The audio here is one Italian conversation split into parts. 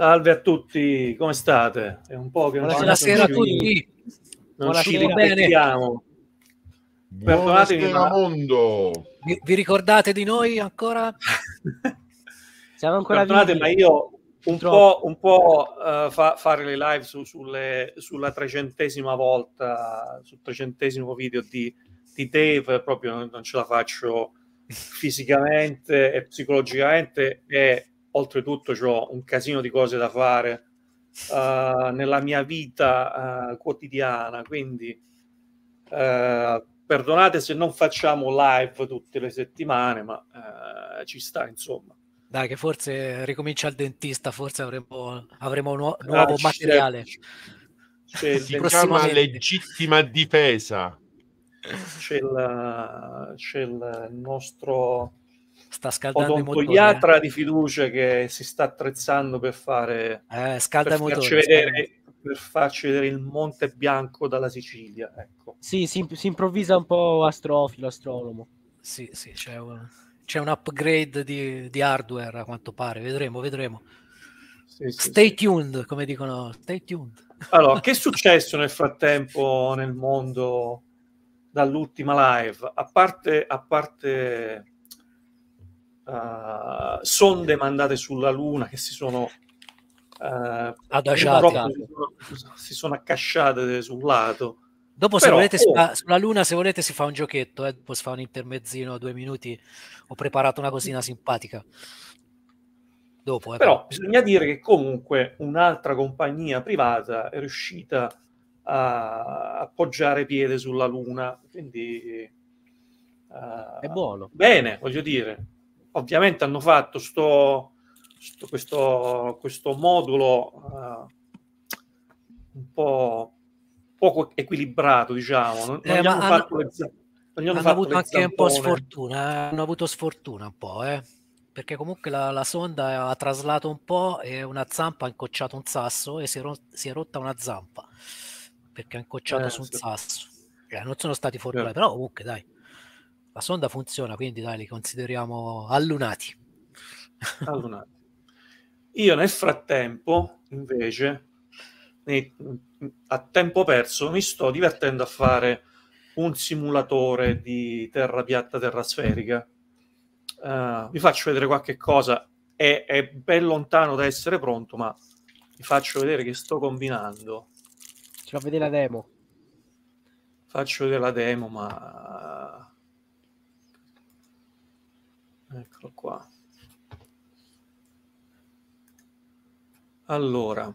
Salve a tutti, come state? È un po' che non Buonasera ci... a tutti. Non Buonasera. ci ripetiamo. Perdonatemi, ma... mondo. Vi, vi, ricordate di noi ancora? Siamo ancora Perdonate, vivi. ma io un Troppo. po', un po' uh, fa, fare le live su, sulle, sulla trecentesima volta, sul trecentesimo video di, di Dave, proprio non, non ce la faccio fisicamente e psicologicamente e oltretutto ho un casino di cose da fare uh, nella mia vita uh, quotidiana, quindi uh, perdonate se non facciamo live tutte le settimane, ma ci sta insomma. Dai, che forse ricomincia il dentista, forse avremo, avremo nuo- ah, nuovo ah, materiale. C'è, c'è diciamo legittima difesa. C'è il, c'è il nostro sta scaldando i motori. Odontoiatra eh. di fiducia che si sta attrezzando per fare... Eh, scalda per i motori. Vedere, per farci vedere il Monte Bianco dalla Sicilia. Ecco. Sì, si, si improvvisa un po' astrofilo, astronomo. Sì, sì, c'è un, c'è un upgrade di, di, hardware a quanto pare, vedremo, vedremo. Sì, sì, stay sì. tuned, come dicono, stay tuned. Allora, che è successo nel frattempo nel mondo dall'ultima live? A parte, a parte uh, sonde mandate sulla Luna che si sono uh, adagiate, si sono accasciate sul lato. Dopo, Però, se volete, oh. sulla Luna, se volete, si fa un giochetto. Eh? Dopo si fa un intermezzino, a due minuti. Ho preparato una cosina simpatica. Dopo, eh, Però bisogna dire che comunque un'altra compagnia privata è riuscita a appoggiare piede sulla Luna. Quindi uh, è buono. Bene, voglio dire ovviamente hanno fatto sto, sto, questo, questo, modulo uh, un po' poco equilibrato, diciamo. Non, eh, non hanno, fatto le, non hanno, hanno avuto anche zampone. un po' sfortuna, eh? hanno avuto sfortuna un po', eh? perché comunque la, la, sonda ha traslato un po' e una zampa ha incocciato un sasso e si è, ro- si è rotta una zampa perché ha incocciato eh, su un sì. sasso. Cioè, non sono stati fortunati, certo. però comunque dai. La sonda funziona, quindi dai, li consideriamo allunati. allunati. Io nel frattempo, invece, a tempo perso, mi sto divertendo a fare un simulatore di terra piatta, terra sferica. Uh, vi faccio vedere qualche cosa, è, è ben lontano da essere pronto, ma vi faccio vedere che sto combinando. Ci fa vedere la demo. Faccio vedere la demo, ma Eccolo qua. Allora,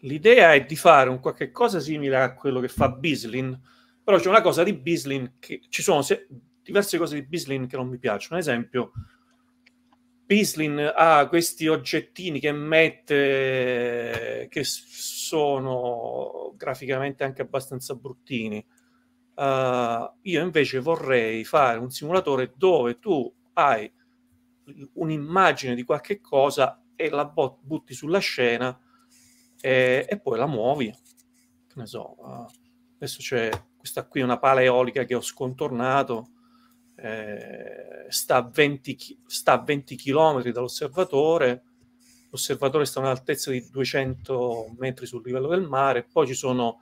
l'idea è di fare un qualche cosa simile a quello che fa Bislin, però c'è una cosa di Bislin che ci sono se, diverse cose di Bislin che non mi piacciono. Ad esempio, Bislin ha questi oggettini che mette che sono graficamente anche abbastanza bruttini. Uh, io invece vorrei fare un simulatore dove tu hai un'immagine di qualche cosa e la bot- butti sulla scena e, e poi la muovi. Che ne so, uh, adesso c'è questa qui, una pala eolica che ho scontornato, eh, sta, a 20 chi- sta a 20 km dall'osservatore. L'osservatore sta a un'altezza di 200 metri sul livello del mare, poi ci sono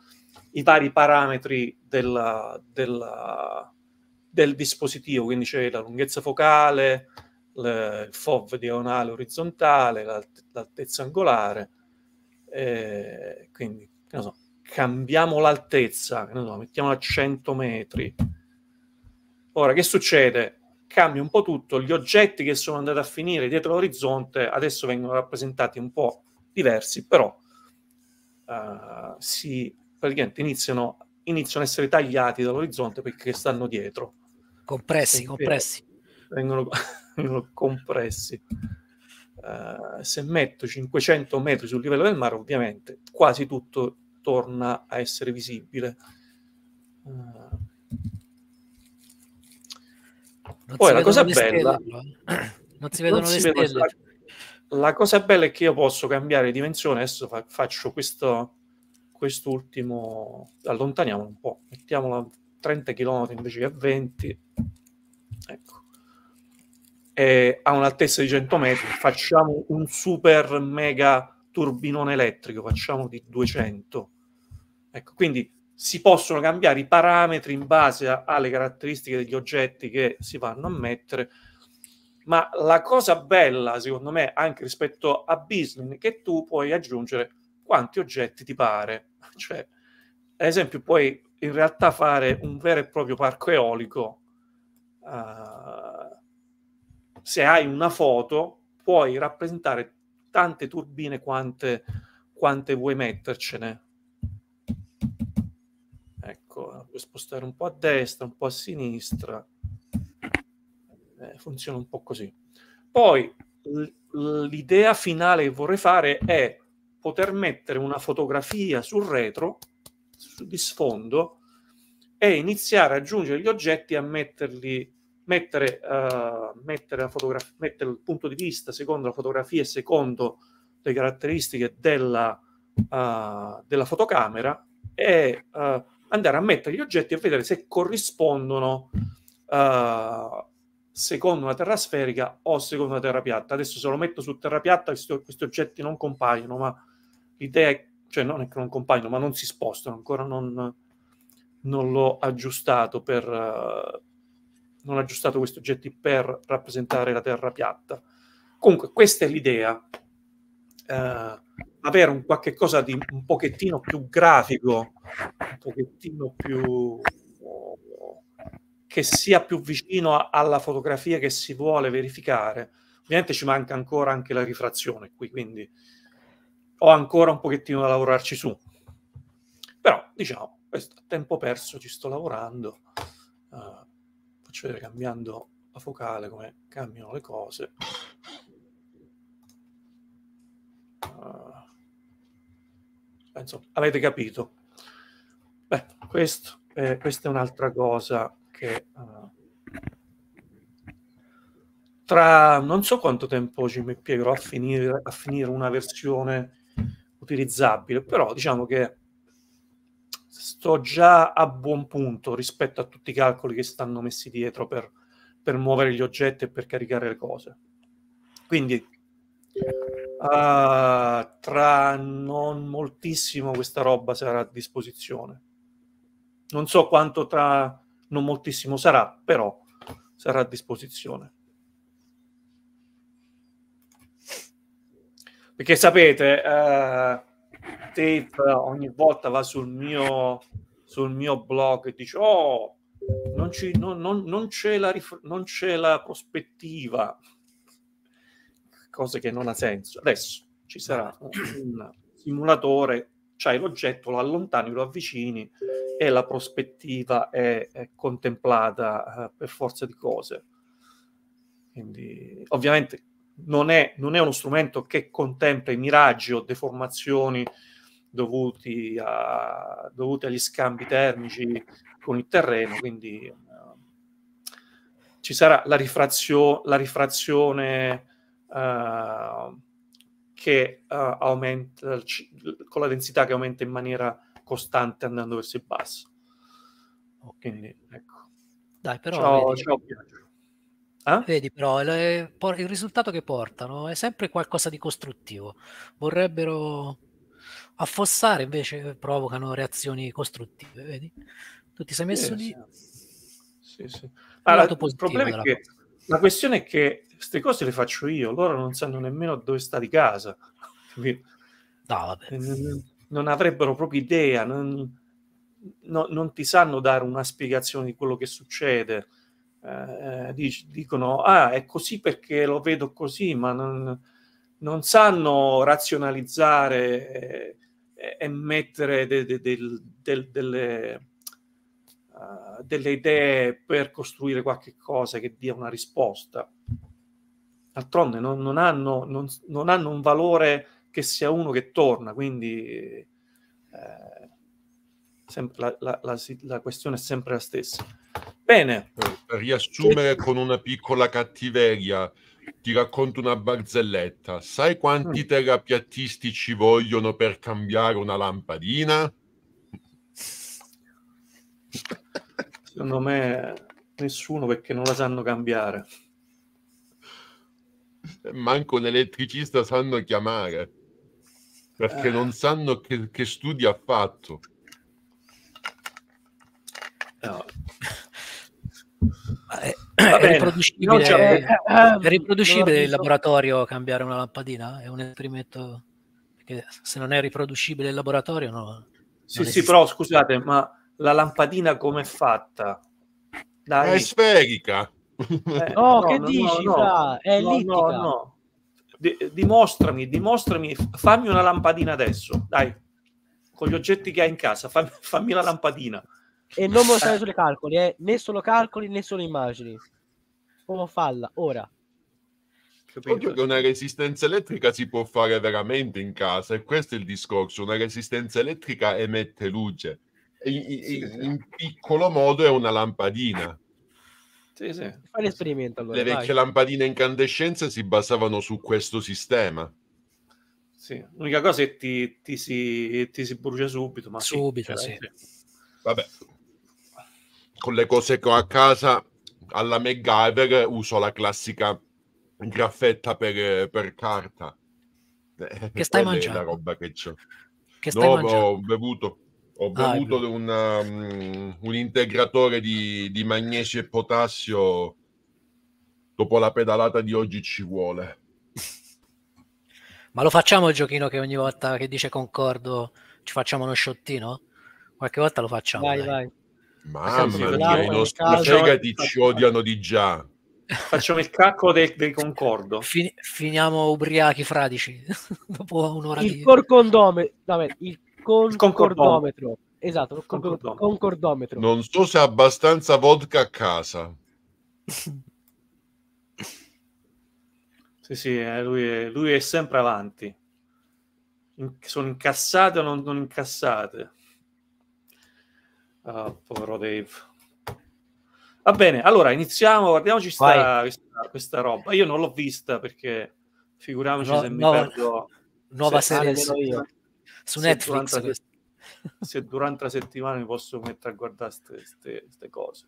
i vari parametri del, del, del dispositivo, quindi c'è la lunghezza focale, le, il FOV diagonale orizzontale, l'alt- l'altezza angolare, eh, quindi so, cambiamo l'altezza, so, mettiamo a 100 metri. Ora che succede? Cambia un po' tutto, gli oggetti che sono andati a finire dietro l'orizzonte adesso vengono rappresentati un po' diversi, però Uh, si praticamente iniziano, iniziano a essere tagliati dall'orizzonte perché stanno dietro. Compressi, e compressi. Vengono, vengono compressi. Uh, se metto 500 metri sul livello del mare, ovviamente quasi tutto torna a essere visibile. Uh, Poi la cosa bella, eh. non si vedono non le si stelle. Vedono, la, la cosa bella è che io posso cambiare dimensione. Adesso fa, faccio questo, quest'ultimo allontaniamolo un po', mettiamolo a 30 km invece che a 20, ecco. E a un'altezza di 100 metri facciamo un super mega turbinone elettrico, facciamo di 200. Ecco, quindi si possono cambiare i parametri in base a, alle caratteristiche degli oggetti che si vanno a mettere. Ma la cosa bella, secondo me, anche rispetto a Bislin, che tu puoi aggiungere quanti oggetti ti pare. Cioè, ad esempio, puoi in realtà fare un vero e proprio parco eolico. Uh, se hai una foto, puoi rappresentare tante turbine quante, quante vuoi mettercene. Ecco, puoi spostare un po' a destra, un po' a sinistra. Eh, funziona un po' così. Poi l- l'idea finale che vorrei fare è poter mettere una fotografia sul retro, di sfondo, e iniziare a aggiungere gli oggetti, a metterli, mettere, uh, mettere, la fotograf- mettere il punto di vista secondo la fotografia e secondo le caratteristiche della, uh, della fotocamera e uh, andare a mettere gli oggetti a vedere se corrispondono secondo una terra sferica o secondo una terra piatta. Adesso se lo metto su terra piatta questi, questi oggetti non compaiono, ma l'idea è, cioè non è che non compaiono, ma non si spostano, ancora non, non l'ho aggiustato per... Uh, non ho aggiustato questi oggetti per rappresentare la terra piatta. Comunque, questa è l'idea. Uh, avere un qualche cosa di un pochettino più grafico, un pochettino più che sia più vicino alla fotografia che si vuole verificare. Ovviamente ci manca ancora anche la rifrazione qui, quindi ho ancora un pochettino da lavorarci su. Però, diciamo, questo tempo perso ci sto lavorando. Uh, faccio vedere cambiando la focale come cambiano le cose. Uh, penso avete capito. Beh, questo, eh, questa è un'altra cosa che... Uh, tra non so quanto tempo ci mi piegherò a finire, a finire una versione utilizzabile, però diciamo che sto già a buon punto rispetto a tutti i calcoli che stanno messi dietro per, per muovere gli oggetti e per caricare le cose. Quindi uh, tra non moltissimo questa roba sarà a disposizione. Non so quanto tra non moltissimo sarà, però sarà a disposizione. Perché sapete, eh, Tape ogni volta va sul mio, sul mio blog e dice, oh, non, ci, non, non, non c'è, la rif- non c'è la prospettiva. cosa che non ha senso. Adesso ci sarà un simulatore, c'hai l'oggetto, lo allontani, lo avvicini e la prospettiva è, è contemplata eh, per forza di cose. Quindi, ovviamente, non è, non è uno strumento che contempla i miraggi o deformazioni dovuti, a, dovuti agli scambi termici con il terreno, quindi uh, ci sarà la, rifrazio, la rifrazione uh, che uh, aumenta con la densità che aumenta in maniera costante andando verso il basso. Quindi, ecco. Dai, però ciao, vedi, ciao, eh? Vedi però le, eh, il risultato che portano è sempre qualcosa di costruttivo. Vorrebbero affossare, invece provocano reazioni costruttive. Vedi? Tu ti sei messo lì. Sì, sì. Allora, il problema è che cosa. la questione è che queste cose le faccio io, loro non sanno nemmeno dove sta di casa. No, vabbè. Non avrebbero proprio idea, non, no, non ti sanno dare una spiegazione di quello che succede. Eh, dic- dicono ah è così perché lo vedo così, ma non, non sanno razionalizzare e, eh, e mettere de- de- de- delle, uh, delle idee per costruire qualche cosa che dia una risposta. D'altronde non, non, hanno, non, non hanno un valore che sia uno che torna, quindi... Eh, la, la, la, la, questione è sempre la stessa. Bene. Eh, per, riassumere con una piccola cattiveria, ti racconto una barzelletta. Sai quanti mm. terapiattisti ci vogliono per cambiare una lampadina? Secondo me nessuno perché non la sanno cambiare. Manco un elettricista sanno chiamare perché eh. non sanno che, che studi ha fatto. No. È, eh, è eh, riproducibile, è, è riproducibile eh, in laboratorio cambiare una lampadina? È un esperimento che se non è riproducibile in laboratorio no. Sì, esiste. sì, però scusate, ma la lampadina com'è fatta? Dai. È sferica. Eh, no, no, che no, dici? No, è ellittica. No, D- dimostrami, dimostrami, fammi una lampadina adesso, dai, con gli oggetti che hai in casa, fammi, fammi la lampadina. E non me lo state sulle calcoli, eh. né solo calcoli né solo immagini. Come falla ora? Capito? Oddio che una resistenza elettrica si può fare veramente in casa e questo è il discorso. Una resistenza elettrica emette luce. In, in, in piccolo modo è una lampadina. Sì, sì. Fai l'esperimento allora, Le vecchie lampadine incandescenze si basavano su questo sistema. Sì. L'unica cosa è che ti, ti, si, ti si brucia subito. Ma subito, sì. Vabbè, con le cose che ho a casa alla MacGyver uso la classica graffetta per, per carta. Che eh, stai Quella mangiando? la roba che c'ho. Che stai no, mangiando? ho bevuto, ho ah, bevuto ah, ecco. una, um, un integratore di, di magnesio e potassio. Dopo la pedalata di oggi ci vuole. Ma lo facciamo il giochino che ogni volta che dice concordo ci facciamo uno sciottino? Qualche volta lo facciamo. Vai, dai. vai. Mamma mia, i nostri caso... fegati ci odiano di già. Facciamo il cacco del, del concordo. Fin- finiamo ubriachi fradici dopo un'ora il di... Corcondome... No, il, con- concordometro. Esatto, il concordometro. concordometro. Non so se ha abbastanza vodka a casa. Sì, sì, eh, lui, è, lui è, sempre avanti. In, sono incassate o non, non incassate? Oh, povero Dave. Va bene, allora iniziamo, guardiamoci sta, questa, questa, roba. Io non l'ho vista perché figuriamoci no, se no, mi perdo... Nuova serie io. su se Netflix. Durante se durante la settimana mi posso mettere a guardare queste cose.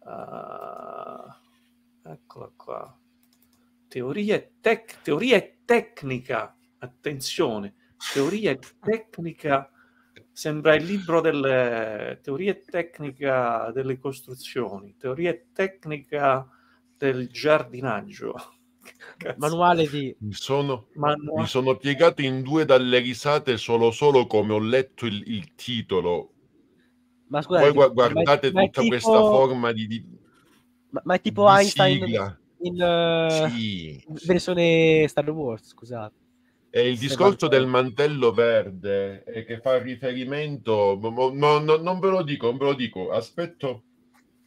Uh, eccola qua. Teoria e, tec- teoria e tecnica, attenzione, teoria e tecnica Sembra il libro delle teorie tecnica delle costruzioni, teorie tecnica del giardinaggio. Manuale di... Mi sono, Manu... mi sono piegato in due dalle risate solo solo come ho letto il, il titolo. Ma scusate, Poi guardate ma, tutta tipo... questa forma di... di... Ma, ma, è tipo Einstein sigla. in, in uh, sì, versione Star Wars, scusate. E il discorso del mantello verde eh, che fa riferimento, no, no, non ve lo dico, non ve lo dico, aspetto,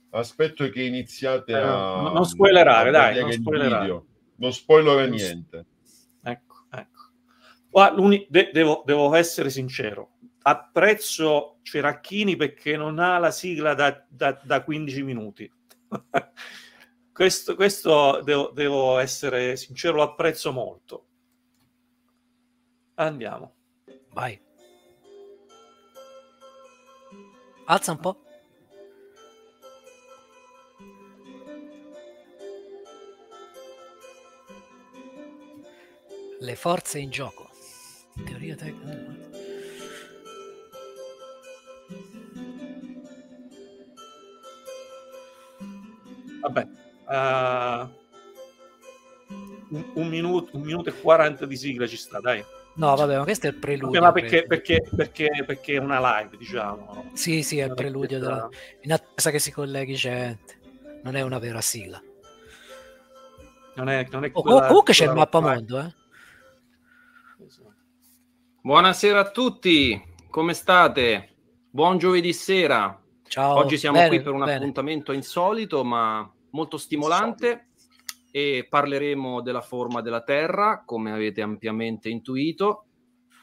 aspetto che iniziate eh, a... non spoilerare, a dai, non spoilerare. Non spoilerare niente. Ecco, ecco. De- devo, devo essere sincero, apprezzo Ceracchini perché non ha la sigla da, da, da 15 minuti. questo, questo devo, devo, essere sincero, lo apprezzo molto. Andiamo. Vai. Alza un po'. Le forze in gioco. Teoria tecnica. Vabbè. Uh, un, un, minuto, un minuto e 40 di sigla ci sta, dai. No, vabbè, ma questo è il preludio. Vabbè, ma perché, perché, perché, perché, è una live, diciamo. Sì, sì, è il preludio. Della... In attesa che si colleghi gente. Non è una vera sigla. Non è, non è oh, quella, comunque quella c'è il mappamondo, eh. Buonasera a tutti, come state? Buon giovedì sera. Ciao. Oggi siamo bene, qui per un bene. appuntamento insolito, ma molto stimolante e parleremo della forma della Terra, come avete ampiamente intuito.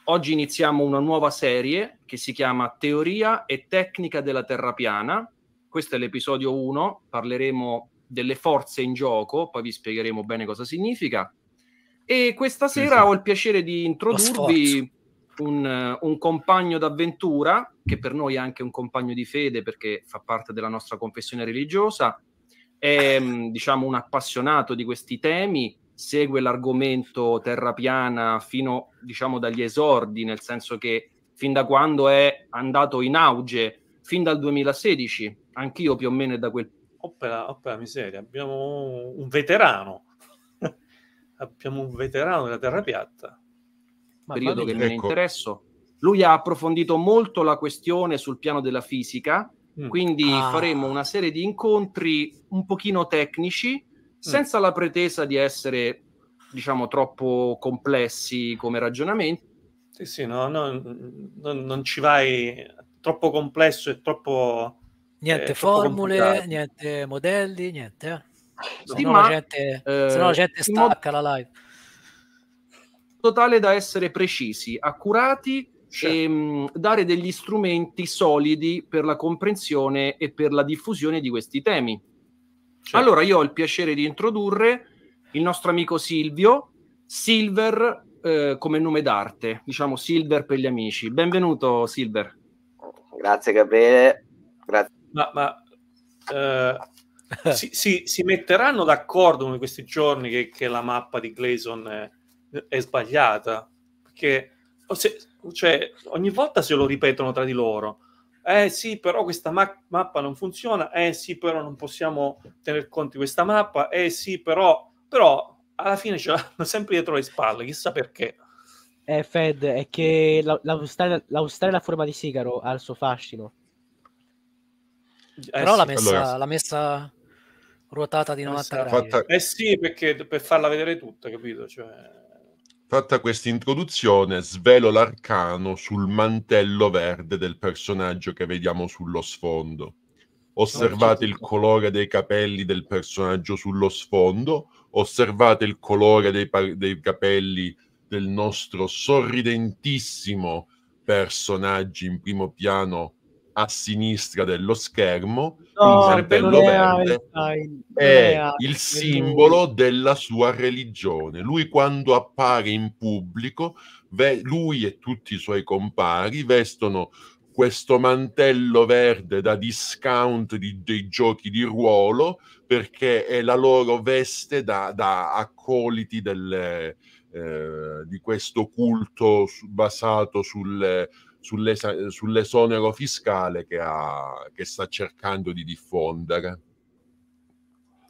Oggi iniziamo una nuova serie che si chiama Teoria e tecnica della Terra piana. Questo è l'episodio 1, parleremo delle forze in gioco, poi vi spiegheremo bene cosa significa. E questa sera esatto. ho il piacere di introdurvi un, un, compagno d'avventura, che per noi è anche un compagno di fede perché fa parte della nostra confessione religiosa, è diciamo, un appassionato di questi temi, segue l'argomento terra piana fino diciamo, dagli esordi, nel senso che fin da quando è andato in auge, fin dal 2016, anch'io più o meno da quel... Oppela, opera miseria, abbiamo un veterano, abbiamo un veterano della terra piatta. Ma periodo ecco. che ecco. me ne Lui ha approfondito molto la questione sul piano della fisica, Mm. Quindi ah. faremo una serie di incontri un pochino tecnici, mm. senza mm. la pretesa di essere, diciamo, troppo complessi come ragionamenti. Sì, sì, no, no, no non ci vai troppo complesso e troppo... Niente eh, formule, complicato. niente modelli, niente. Eh. Sì, ma, gente, eh, se no la gente stacca la live. Totale da essere precisi, accurati Sure. e ehm, mh, dare degli strumenti solidi per la comprensione e per la diffusione di questi temi. Sure. Allora io ho il piacere di introdurre il nostro amico Silvio, Silver eh, come nome d'arte, diciamo Silver per gli amici. Benvenuto Silver. Grazie Gabriele. Grazie. Ma, ma eh, si, si, si, metteranno d'accordo in questi giorni che, che la mappa di Gleason è, è sbagliata? Perché se, cioè, ogni volta se lo ripetono tra di loro. Eh sì, però questa ma- mappa non funziona. Eh sì, però non possiamo tener conto di questa mappa. Eh sì, però, però alla fine ce l'hanno sempre dietro le spalle, chissà perché. Eh, Fed, è che l'Australia, l'Australia a forma di sigaro ha il suo fascino. Eh, però sì. l'ha, messa, allora. l'ha messa ruotata di 90 eh, gradi. Fatta... Eh sì, perché per farla vedere tutta, capito? Cioè... Fatta questa introduzione, svelo l'arcano sul mantello verde del personaggio che vediamo sullo sfondo. Osservate il colore dei capelli del personaggio sullo sfondo, osservate il colore dei, pa- dei capelli del nostro sorridentissimo personaggio in primo piano a sinistra dello schermo no, il cartello verde è, è il simbolo della sua religione. Lui quando appare in pubblico, lui e tutti i suoi compari vestono questo mantello verde da discount di, dei giochi di ruolo perché è la loro veste da, da accoliti delle, eh, di questo culto basato sulle sull'es- sull'esonero fiscale che, ha, che sta cercando di diffondere.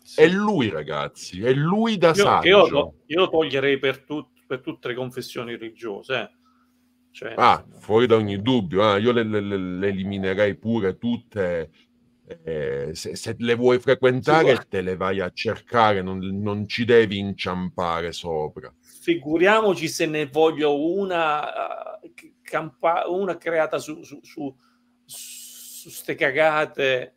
Sì. È lui, ragazzi, è lui da io, io io, lo toglierei per, tut- per, tutte le confessioni religiose. Eh. Cioè, ah, fuori da ogni dubbio, eh. io le, le, le, eliminerei pure tutte. Eh, se, se, le vuoi frequentare, sì, te le vai a cercare, non, non, ci devi inciampare sopra. Figuriamoci se ne voglio una uh, campa- una creata su, su, su, su ste cagate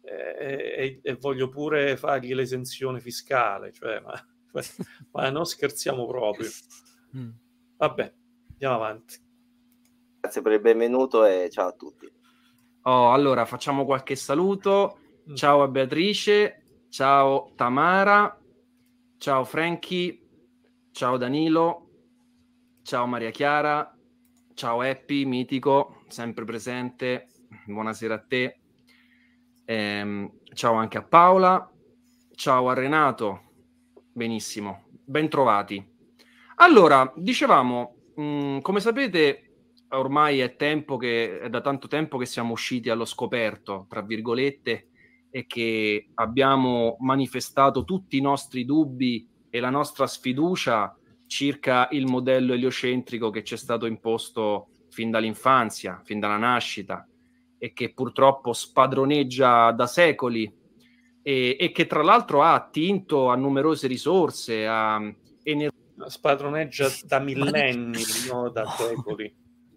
e, eh, e, e, voglio pure fargli l'esenzione fiscale, cioè, ma, ma non scherziamo proprio. Mm. Vabbè, andiamo avanti. Grazie per il benvenuto e ciao a tutti. Oh, allora facciamo qualche saluto. Mm. Ciao a Beatrice, ciao Tamara, ciao Franchi, ciao Danilo, ciao Maria Chiara, Ciao Happy, mitico, sempre presente. Buonasera a te. Ehm, ciao anche a Paola. Ciao a Renato. Benissimo, bentrovati. Allora, dicevamo, mh, mm, come sapete, ormai è, tempo che, è da tanto tempo che siamo usciti allo scoperto, tra virgolette, e che abbiamo manifestato tutti i nostri dubbi e la nostra sfiducia circa il modello eliocentrico che ci è stato imposto fin dall'infanzia, fin dalla nascita e che purtroppo spadroneggia da secoli e, e che tra l'altro ha attinto a numerose risorse, a energia. Spadroneggia da millenni, no da secoli.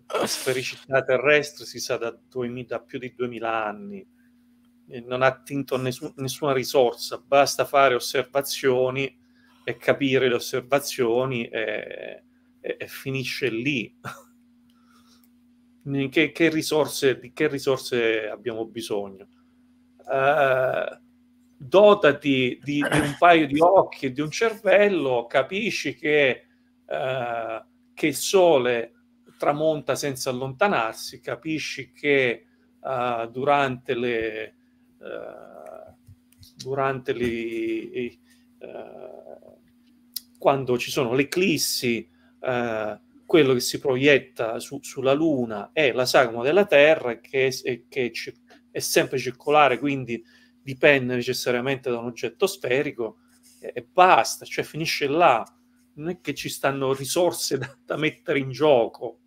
La sfericità terrestre si sa da, 2000, da più di 2000 anni non ha attinto a nessuna risorsa, basta fare osservazioni e capire le osservazioni e, e, e finisce lì. che, che, risorse, di che risorse abbiamo bisogno? Uh, dotati di, di, un paio di occhi e di un cervello, capisci che, uh, che il sole tramonta senza allontanarsi, capisci che uh, durante le... Uh, durante le, uh, quando ci sono le eclissi, eh, quello che si proietta su, sulla Luna è la sagoma della Terra che, è, che è sempre circolare, quindi dipende necessariamente da un oggetto sferico e, e basta, cioè finisce là. Non è che ci stanno risorse da, da mettere in gioco.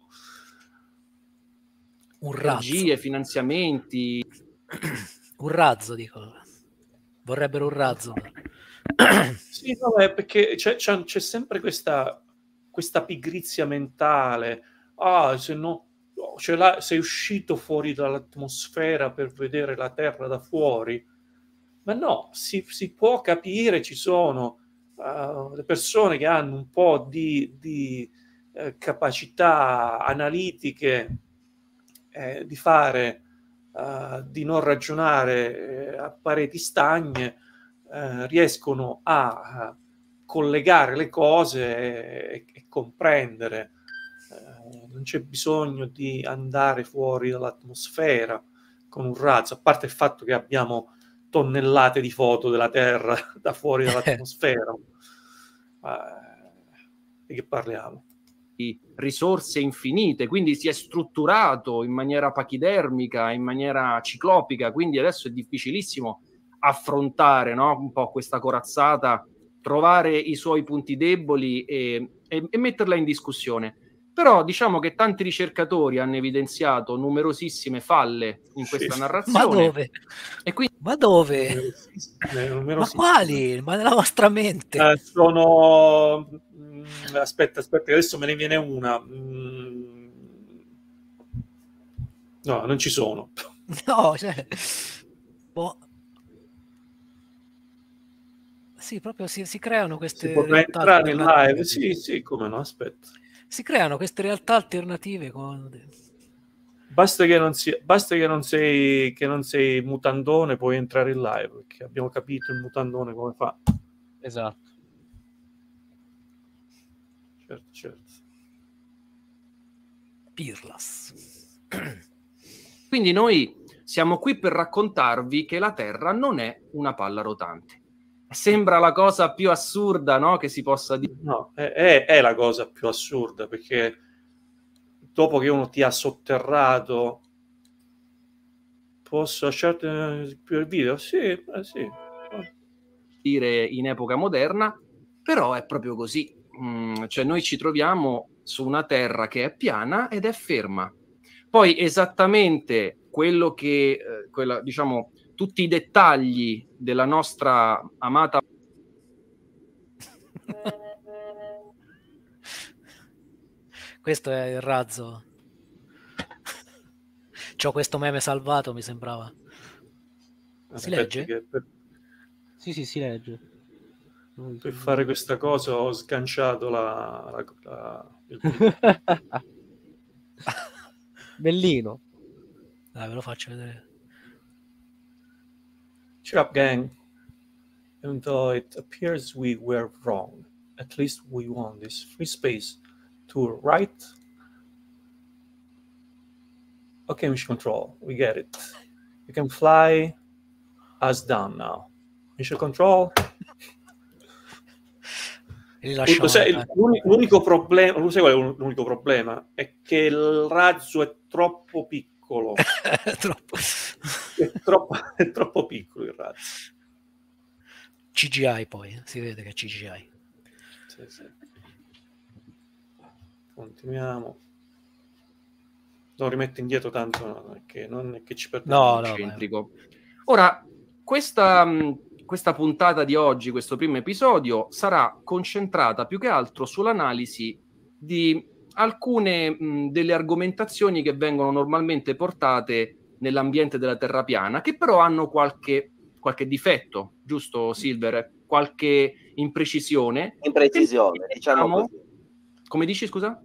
Un razzo. Regie, finanziamenti. un razzo, dico. Vorrebbero un razzo sì, vabbè, perché c'è, c'è, c'è sempre questa, questa, pigrizia mentale. Ah, se no, cioè sei uscito fuori dall'atmosfera per vedere la Terra da fuori. Ma no, si, si può capire, ci sono uh, le persone che hanno un po' di, di eh, capacità analitiche eh, di fare, uh, di non ragionare eh, a pareti stagne eh, riescono a collegare le cose e, e comprendere. Eh, non c'è bisogno di andare fuori dall'atmosfera con un razzo, a parte il fatto che abbiamo tonnellate di foto della Terra da fuori dall'atmosfera. Eh, di che parliamo? risorse infinite, quindi si è strutturato in maniera pachidermica, in maniera ciclopica, quindi adesso è difficilissimo affrontare no? un po' questa corazzata, trovare i suoi punti deboli e, e, e metterla in discussione. Però diciamo che tanti ricercatori hanno evidenziato numerosissime falle in questa sì, narrazione. Ma dove? E quindi... Ma dove? Eh, eh, Ma quali? Ma nella vostra mente? Uh, sono... Mm, aspetta, aspetta, adesso me ne viene una. Mm. No, non ci sono. No, cioè... Boh. Sì, proprio si, si creano queste... Si potrà entrare in live, sì, sì, come no, aspetta. Si creano queste realtà alternative con... Basta, che non, sia, basta che, non sei, che non sei mutandone, puoi entrare in live, perché abbiamo capito il mutandone come fa. Esatto. Certo, certo. Pirlas. Quindi noi siamo qui per raccontarvi che la Terra non è una palla rotante sembra la cosa più assurda no? che si possa dire. No, è, è, la cosa più assurda perché dopo che uno ti ha sotterrato, posso lasciarti più il video? Sì, eh, sì. Dire in epoca moderna, però è proprio così. Mm, cioè noi ci troviamo su una terra che è piana ed è ferma. Poi esattamente quello che, eh, quella, diciamo, tutti i dettagli della nostra amata... Eh. questo è il razzo. C'ho questo meme salvato, mi sembrava. Si Aspetti legge? Per... Sì, sì, si legge. Per fare questa cosa ho sganciato la... la, la il... Bellino. Dai, ve lo faccio vedere. Cheer up, gang. Even though it appears we were wrong, at least we won this free space to right. Okay, mission control, we get it. You can fly us down now. Mission control. L'unico problema, problema è che il razzo è troppo piccolo. piccolo. troppo. È, troppo, è troppo piccolo il razzo. CGI poi, eh, si vede che è CGI. Sì, sì. Continuiamo. Non rimetto indietro tanto, no, perché non è che ci perdiamo. No, no, Ora, questa, mm, questa puntata di oggi, questo primo episodio, sarà concentrata più che altro sull'analisi di alcune mh, delle argomentazioni che vengono normalmente portate nell'ambiente della terra piana, che però hanno qualche, qualche difetto, giusto Silver? Qualche imprecisione. Imprecisione, diciamo. diciamo Come dici, scusa?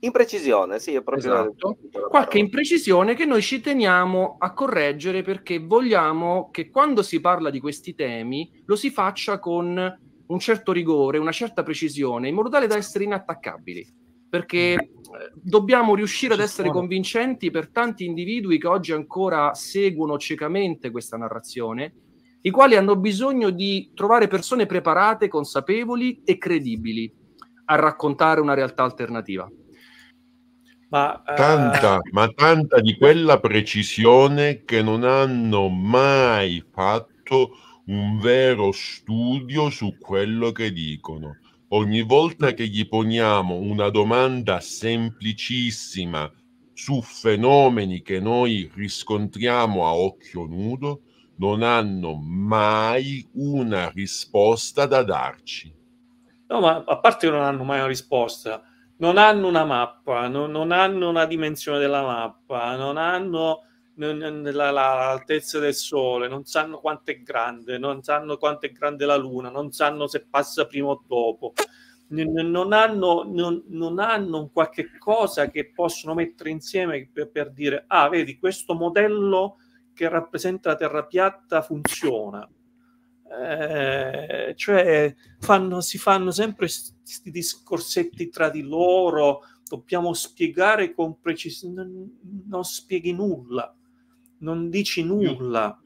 Imprecisione, sì, è proprio esatto. qualche imprecisione che noi ci teniamo a correggere perché vogliamo che quando si parla di questi temi lo si faccia con un certo rigore, una certa precisione, in modo tale da essere inattaccabili perché mm. eh, dobbiamo riuscire ad essere convincenti per tanti individui che oggi ancora seguono ciecamente questa narrazione, i quali hanno bisogno di trovare persone preparate, consapevoli e credibili a raccontare una realtà alternativa. Ma, uh... tanta, ma tanta di quella precisione che non hanno mai fatto un vero studio su quello che dicono ogni volta che gli poniamo una domanda semplicissima su fenomeni che noi riscontriamo a occhio nudo, non hanno mai una risposta da darci. No, ma a parte che non hanno mai una risposta, non hanno una mappa, non, non hanno una dimensione della mappa, non hanno l'altezza del sole, non sanno quanto è grande, non sanno quanto è grande la luna, non sanno se passa prima o dopo. Non hanno, non, hanno qualche cosa che possono mettere insieme per, per dire, ah, vedi, questo modello che rappresenta la terra piatta funziona. Eh, cioè, fanno, si fanno sempre questi discorsetti tra di loro, dobbiamo spiegare con precisione, non spieghi nulla non dici nulla,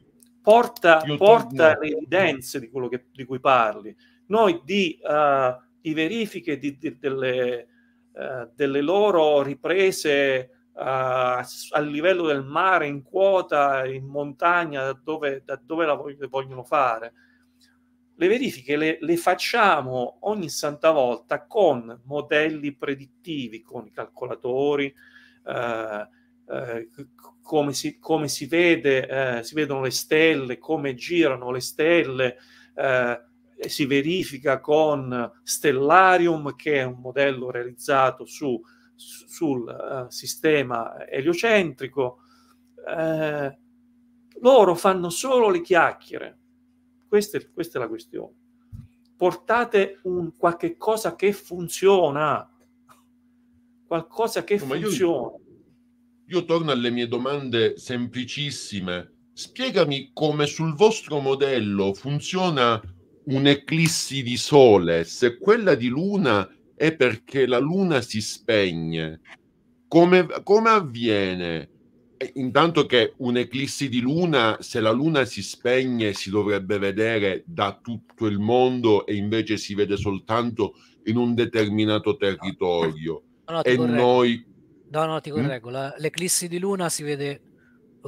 porta, porta le evidenze di quello che, di cui parli. Noi di, uh, di verifiche di, di, delle, uh, delle, loro riprese uh, eh, a livello del mare, in quota, in montagna, da dove, da dove la vogliono fare. Le verifiche le, le facciamo ogni santa volta con modelli predittivi, con i calcolatori, eh, eh, come, si, come, si, vede, eh, si vedono le stelle, come girano le stelle, eh, si verifica con Stellarium, che è un modello realizzato su, sul uh, sistema eliocentrico. Eh, loro fanno solo le chiacchiere. Questa è, questa è la questione. Portate un qualche cosa che funziona, qualcosa che no, funziona. Io torno alle mie domande semplicissime. Spiegami come sul vostro modello funziona un'eclissi di sole, se quella di luna è perché la luna si spegne. Come, come avviene? Eh, intanto che un'eclissi di luna, se la luna si spegne, si dovrebbe vedere da tutto il mondo e invece si vede soltanto in un determinato territorio. No, e vorrei... noi No, no, ti correggo. Mm? l'eclissi di luna si vede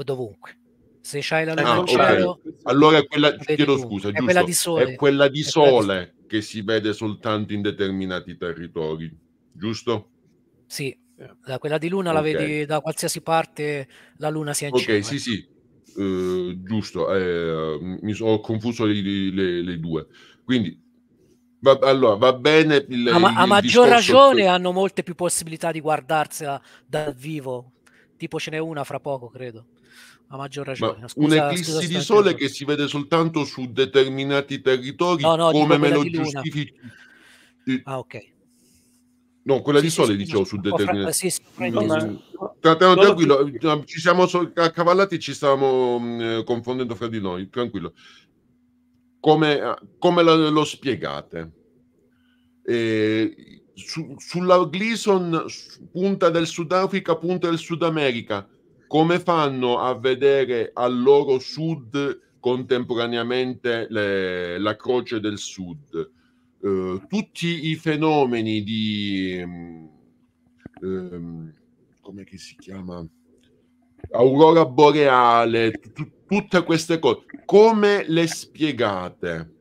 dovunque. Se c'hai la ah, luna ah, cielo, okay. allora è quella, chiedo scusa, è quella di sole, è quella di sole che si vede soltanto in determinati territori, giusto? Sì, da eh. quella di luna okay. la vedi da qualsiasi parte la luna sia in cielo. Ok, sì, ecco. sì, uh, giusto, eh, mi sono confuso le, le, le due. Quindi Va, allora, va bene. Il, a, il, a maggior ragione hanno molte più possibilità di guardarsela dal vivo. Tipo ce n'è una fra poco, credo. A maggior ragione. scusa, un'eclissi scusa, di sole credo. che si vede soltanto su determinati territori, no, no, come me lo giustifichi. Ah, ok. No, quella sì, di sole sì, dicevo sì, su determinati. Tranquillo, tranquillo, ci siamo accavallati e ci stavamo mm, eh, confondendo fra di noi, tranquillo come, come lo, lo, spiegate? Eh, su, sulla Gleason punta del Sudafrica, punta del Sud America, come fanno a vedere al loro sud contemporaneamente le, la croce del sud? Eh, tutti i fenomeni di... Mm, ehm, come si chiama? aurora boreale, t- tutte queste cose, come le spiegate?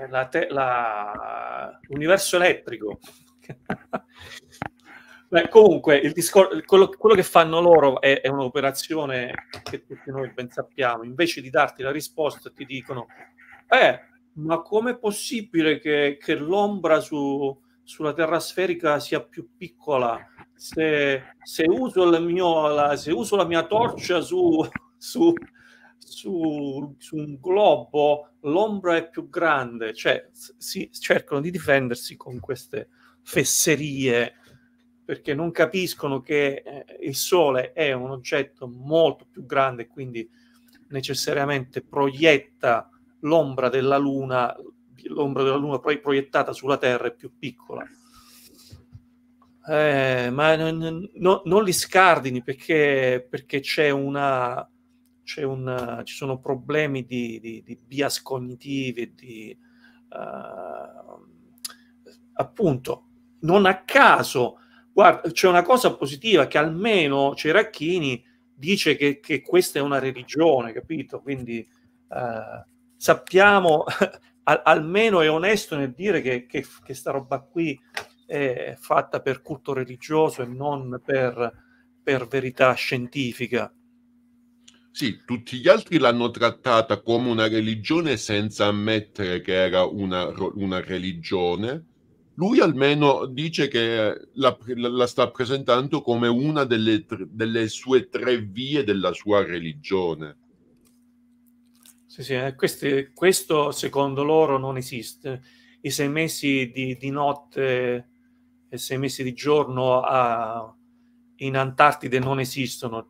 Eh, la te- la... L'universo elettrico. Beh, comunque, discor- quello, quello, che fanno loro è, è, un'operazione che tutti noi ben sappiamo. Invece di darti la risposta, ti dicono: Eh, ma com'è possibile che, che l'ombra su, sulla terra sferica sia più piccola? se, se, uso mio, la, se, uso la, mia torcia su, su, su, su, un globo, l'ombra è più grande. Cioè, si cercano di difendersi con queste fesserie perché non capiscono che eh, il Sole è un oggetto molto più grande, quindi necessariamente proietta l'ombra della Luna, l'ombra della Luna proiettata sulla Terra è più piccola eh, ma non, non, non, li scardini perché, perché c'è una, c'è una, ci sono problemi di, di, di bias cognitivi, di, uh, appunto, non a caso, guarda, c'è una cosa positiva che almeno Ceracchini dice che, che questa è una religione, capito? Quindi uh, sappiamo, al, almeno è onesto nel dire che, che, che sta roba qui è fatta per culto religioso e non per, per verità scientifica. Sì, tutti gli altri l'hanno trattata come una religione senza ammettere che era una, una religione. Lui almeno dice che la, la sta presentando come una delle, delle, sue tre vie della sua religione. Sì, sì, eh, questi, questo secondo loro non esiste. I sei mesi di, di notte e sei mesi di giorno a, in Antartide non esistono.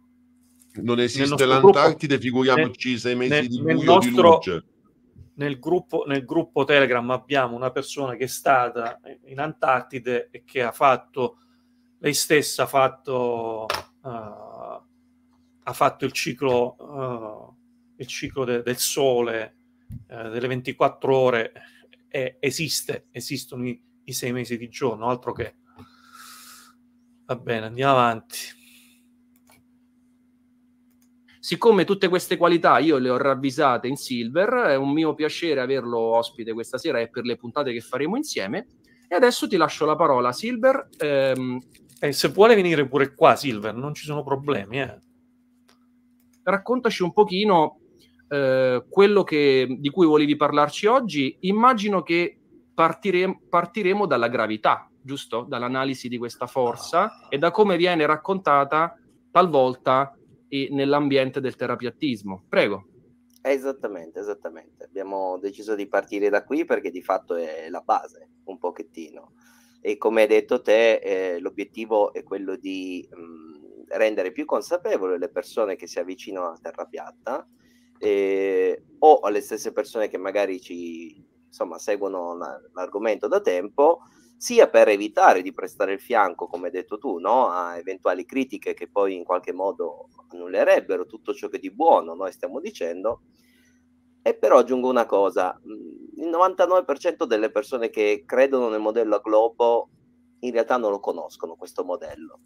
Non esiste l'Antartide, gruppo, figuriamoci nel, sei mesi nel, di buio nostro, di luce. Nel gruppo, nel gruppo Telegram abbiamo una persona che è stata in Antartide e che ha fatto, lei stessa ha fatto, uh, ha fatto il ciclo, uh, il ciclo de, del sole, uh, delle 24 ore, e esiste, esistono i i sei mesi di giorno, altro che. Va bene, andiamo avanti. Siccome tutte queste qualità io le ho ravvisate in Silver, è un mio piacere averlo ospite questa sera e per le puntate che faremo insieme. E adesso ti lascio la parola, Silver. Ehm, eh, se vuole venire pure qua, Silver, non ci sono problemi. Eh. Raccontaci un pochino eh, quello che, di cui volevi parlarci oggi. Immagino che partire, partiremo dalla gravità, giusto? Dall'analisi di questa forza e da come viene raccontata talvolta nell'ambiente del terapiattismo. Prego. Esattamente, esattamente. Abbiamo deciso di partire da qui perché di fatto è la base, un pochettino. E come hai detto te, eh, l'obiettivo è quello di mh, mm, rendere più consapevole le persone che si avvicinano alla terra piatta eh, o alle stesse persone che magari ci, insomma seguono l'argomento da tempo, sia per evitare di prestare il fianco, come hai detto tu, no? a eventuali critiche che poi in qualche modo annullerebbero tutto ciò che di buono noi stiamo dicendo. E però aggiungo una cosa, mm, il 99% delle persone che credono nel modello a globo in realtà non lo conoscono questo modello.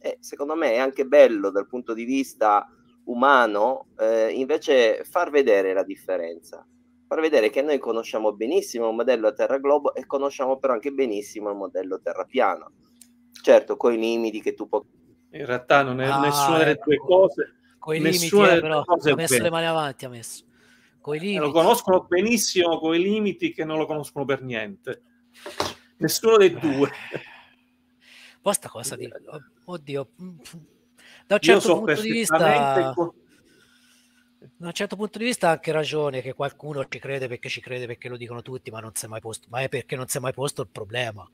E secondo me è anche bello dal punto di vista umano eh, invece far vedere la differenza far vedere che noi conosciamo benissimo il modello Terra Globo e conosciamo però anche benissimo il modello Terra Piano. Certo, con i limiti che tu puoi... In realtà non è ah, nessuna delle tue ecco. cose. Con i limiti, eh, però, ha messo le mani avanti, ha messo. Coi eh, limiti. Lo conoscono benissimo con i limiti che non lo conoscono per niente. Nessuno dei due. Poi cosa di... Oddio. Mm, da un certo so punto di vista... Con da un certo punto di vista ha anche ragione che qualcuno ci crede perché ci crede perché lo dicono tutti, ma non si è mai posto, ma è perché non si è mai posto il problema.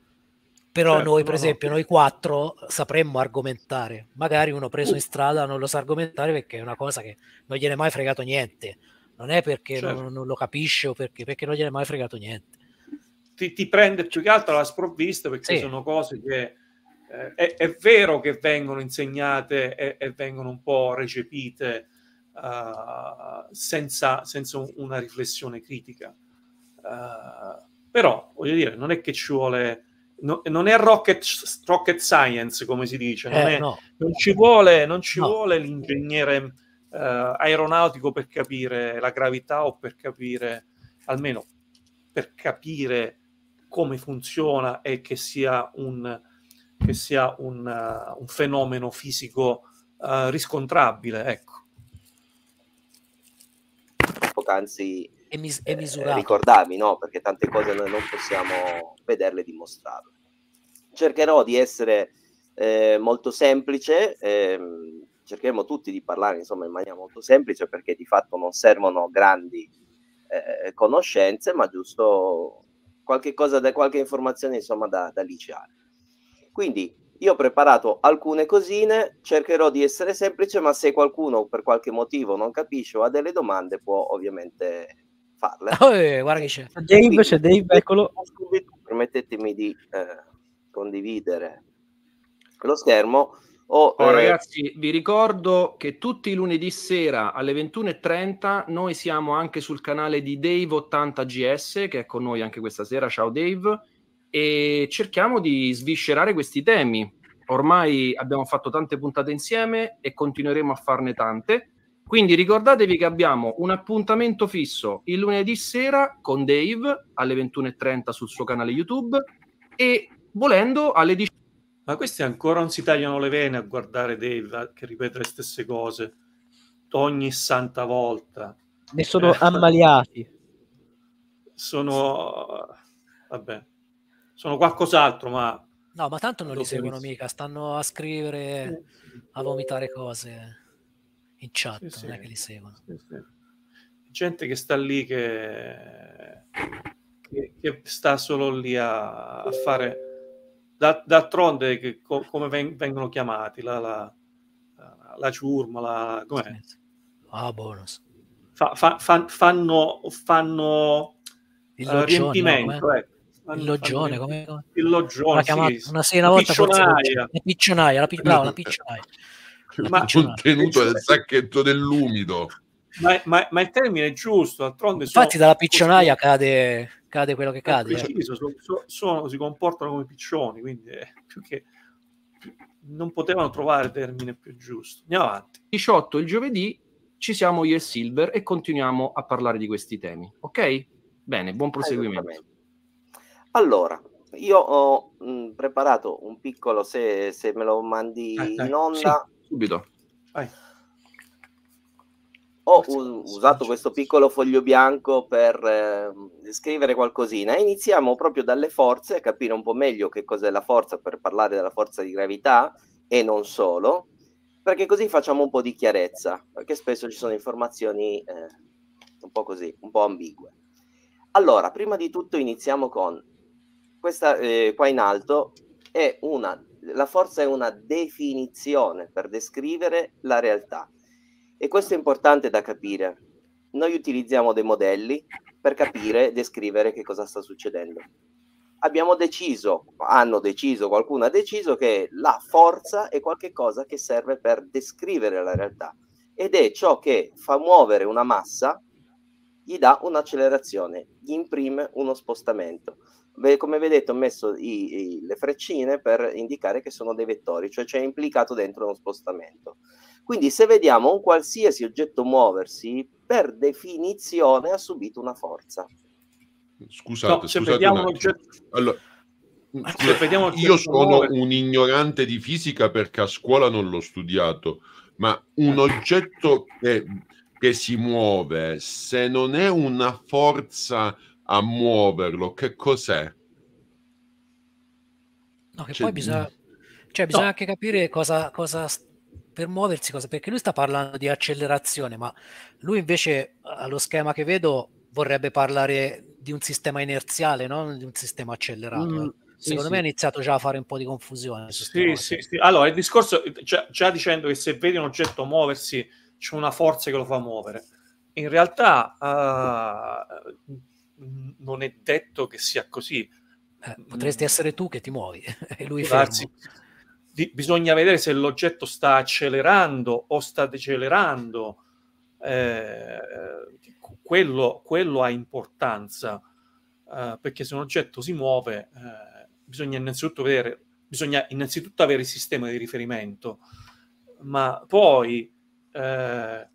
Però certo, noi, per no, esempio, no. noi quattro sapremmo argomentare. Magari uno preso uh. in strada non lo sa argomentare perché è una cosa che non gliene è mai fregato niente. Non è perché certo. non, non, lo capisce o perché, perché non gliene è mai fregato niente. Ti, ti, prende più che altro alla sprovvista perché sì. sono cose che eh, è, è, vero che vengono insegnate e, e vengono un po' recepite uh, senza, senza, una riflessione critica. Uh, però, voglio dire, non è che ci vuole... No, non è rocket, rocket, science, come si dice, non, eh, è, no. non ci vuole, non ci no. vuole l'ingegnere uh, aeronautico per capire la gravità o per capire, almeno per capire come funziona e che sia un, che sia un, uh, un fenomeno fisico uh, riscontrabile. Ecco poc'anzi e, mis- e eh, ricordavi, no? perché tante cose noi non possiamo vederle dimostrarle. Cercherò di essere eh, molto semplice, ehm, cercheremo tutti di parlare insomma, in maniera molto semplice perché di fatto non servono grandi eh, conoscenze, ma giusto qualche cosa, da, qualche informazione insomma, da, da liceare. Quindi io ho preparato alcune cosine, cercherò di essere semplice, ma se qualcuno per qualche motivo non capisce o ha delle domande può ovviamente farle. Oh, eh, guarda che c'è. Dave, c'è Dave, eccolo. Permettetemi di eh, condividere lo schermo. Oh, oh, ragazzi, vi ricordo che tutti i lunedì sera alle 21.30 noi siamo anche sul canale di Dave80GS che è con noi anche questa sera. Ciao Dave e cerchiamo di sviscerare questi temi. Ormai abbiamo fatto tante puntate insieme e continueremo a farne tante. Quindi ricordatevi che abbiamo un appuntamento fisso il lunedì sera con Dave alle 21.30 sul suo canale YouTube e volendo alle 10. Ma questi ancora non si tagliano le vene a guardare Dave che ripete le stesse cose ogni santa volta. Ne sono eh, ammaliati. Sono... Vabbè sono qualcos'altro, ma... No, ma tanto non li seguono mica, stanno a scrivere, a vomitare cose in chat, sì, non sì. è che li seguono. Sì, Gente che sta lì che, che, che sta solo lì a, a fare... D'altronde, da co, come vengono chiamati, la, la, la ciurma, la... Com'è? Ah, bonus. Fa, fa, fan, fanno, fanno uh, riempimento, no, ecco Logione, come, come... Il loggione, sì, una, sera una volta La piccionaia, la, pic... Bravo, la piccionaia. Il ma, contenuto del sacchetto dell'umido. Ma, ma, ma, il termine è giusto, d'altronde Infatti dalla piccionaia cade, cade, quello che cade. Preciso, eh. sono, sono, si comportano come piccioni, quindi eh, non potevano trovare il termine più giusto. Andiamo avanti. 18, il giovedì, ci siamo io e Silver e continuiamo a parlare di questi temi, ok? Bene, buon proseguimento. Allora, io ho mh, mm, preparato un piccolo, se, se me lo mandi eh, eh in onda... Sì, subito. Vai. Ho un, usato questo piccolo foglio bianco per eh, scrivere qualcosina. Iniziamo proprio dalle forze, a capire un po' meglio che cos'è la forza per parlare della forza di gravità e non solo, perché così facciamo un po' di chiarezza, perché spesso ci sono informazioni eh, un po' così, un po' ambigue. Allora, prima di tutto iniziamo con questa eh, qua in alto è una, la forza è una definizione per descrivere la realtà. E questo è importante da capire. Noi utilizziamo dei modelli per capire e descrivere che cosa sta succedendo. Abbiamo deciso, hanno deciso, qualcuno ha deciso che la forza è qualcosa che serve per descrivere la realtà ed è ciò che fa muovere una massa, gli dà un'accelerazione, gli imprime uno spostamento come vedete ho messo i, i, le freccine per indicare che sono dei vettori, cioè c'è implicato dentro uno spostamento. Quindi se vediamo un qualsiasi oggetto muoversi, per definizione ha subito una forza. Scusate, no, scusate vediamo un mm, oggetto... Allora, scusate, io sono un ignorante di fisica perché a scuola non l'ho studiato, ma un eh. oggetto che, che si muove, se non è una forza a muoverlo, che cos'è? No, che cioè, poi bisogna, mm. cioè bisogna no. anche capire cosa, cosa per muoversi, cosa, perché lui sta parlando di accelerazione, ma lui invece allo schema che vedo vorrebbe parlare di un sistema inerziale, non di un sistema accelerato. Mm, Secondo sì, me ha sì. iniziato già a fare un po' di confusione. Sì, sì, sì. Allora, il discorso, già, cioè, già dicendo che se vedi un oggetto muoversi, c'è una forza che lo fa muovere. In realtà, uh, non è detto che sia così. Eh, potresti mm. essere tu che ti muovi e lui Darsi, di, bisogna vedere se l'oggetto sta accelerando o sta decelerando. Eh, quello, quello, ha importanza eh, perché se un oggetto si muove eh, bisogna innanzitutto vedere bisogna innanzitutto avere il sistema di riferimento ma poi eh,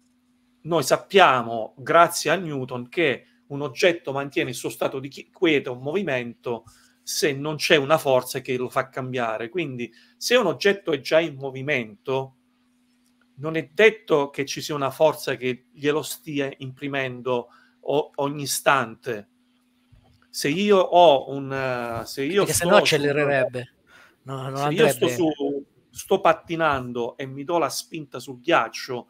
noi sappiamo grazie a Newton che un oggetto mantiene il suo stato di quieto, un movimento, se non c'è una forza che lo fa cambiare. Quindi, se un oggetto è già in movimento, non è detto che ci sia una forza che glielo stia imprimendo o- ogni istante. Se io ho un... Se io Perché se no accelererebbe. No, non se andrebbe. io sto, su, sto pattinando e mi do la spinta sul ghiaccio,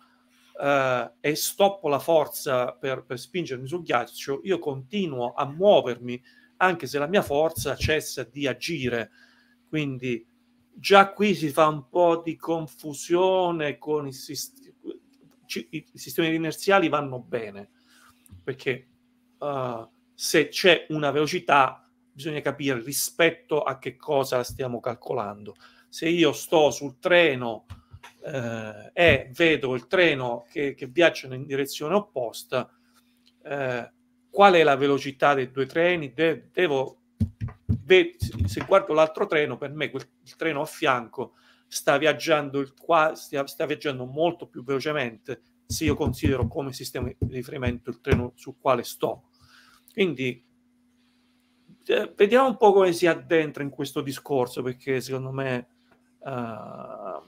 eh, e stoppo la forza per, per spingermi sul ghiaccio, io continuo a muovermi anche se la mia forza cessa di agire. Quindi già qui si fa un po' di confusione con i, sist- i sistemi inerziali vanno bene, perché uh, se c'è una velocità bisogna capire rispetto a che cosa stiamo calcolando. Se io sto sul treno eh, e vedo il treno che, che viaggiano in direzione opposta, eh, qual è la velocità dei due treni? De- devo, de- se guardo l'altro treno, per me quel, il treno a fianco sta viaggiando, qua, sta, sta viaggiando molto più velocemente se io considero come sistema di riferimento il treno sul quale sto. Quindi eh, vediamo un po' come si addentra in questo discorso, perché secondo me... Uh,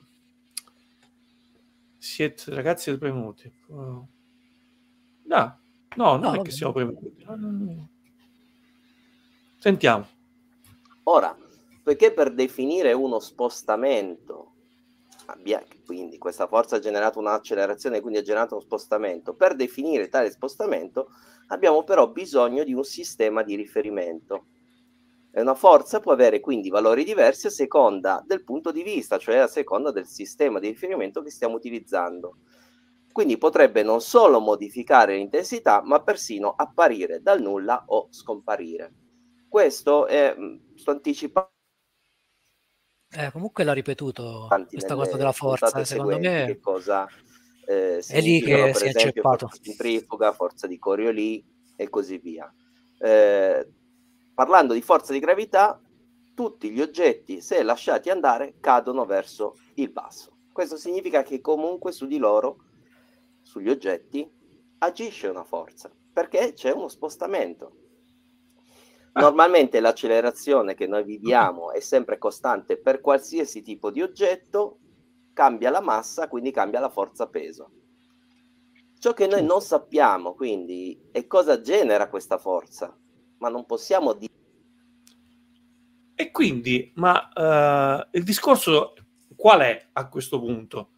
siete ragazzi del premuti. No, no, non no, è che siamo premuti. Sentiamo. Ora, perché per definire uno spostamento, abbia, quindi questa forza ha generato un'accelerazione, quindi ha generato uno spostamento, per definire tale spostamento abbiamo però bisogno di un sistema di riferimento. Una forza può avere quindi valori diversi a seconda del punto di vista, cioè a seconda del sistema di riferimento che stiamo utilizzando. Quindi potrebbe non solo modificare l'intensità, ma persino apparire dal nulla o scomparire. Questo è, mm, sto anticipando. Eh, comunque l'ha ripetuto questa cosa della forza, secondo me. Che cosa, eh, è lì che per si esempio, è inceppato. Forza centrifuga, forza di Coriolì e così via. Eh, parlando di forza di gravità, tutti gli oggetti, se lasciati andare, cadono verso il basso. Questo significa che comunque su di loro, sugli oggetti, agisce una forza, perché c'è uno spostamento. Ah. Normalmente l'accelerazione che noi viviamo è sempre costante per qualsiasi tipo di oggetto, cambia la massa, quindi cambia la forza peso. Ciò che noi non sappiamo quindi è cosa genera questa forza, ma non possiamo dire... E quindi, ma uh, il discorso qual è a questo punto?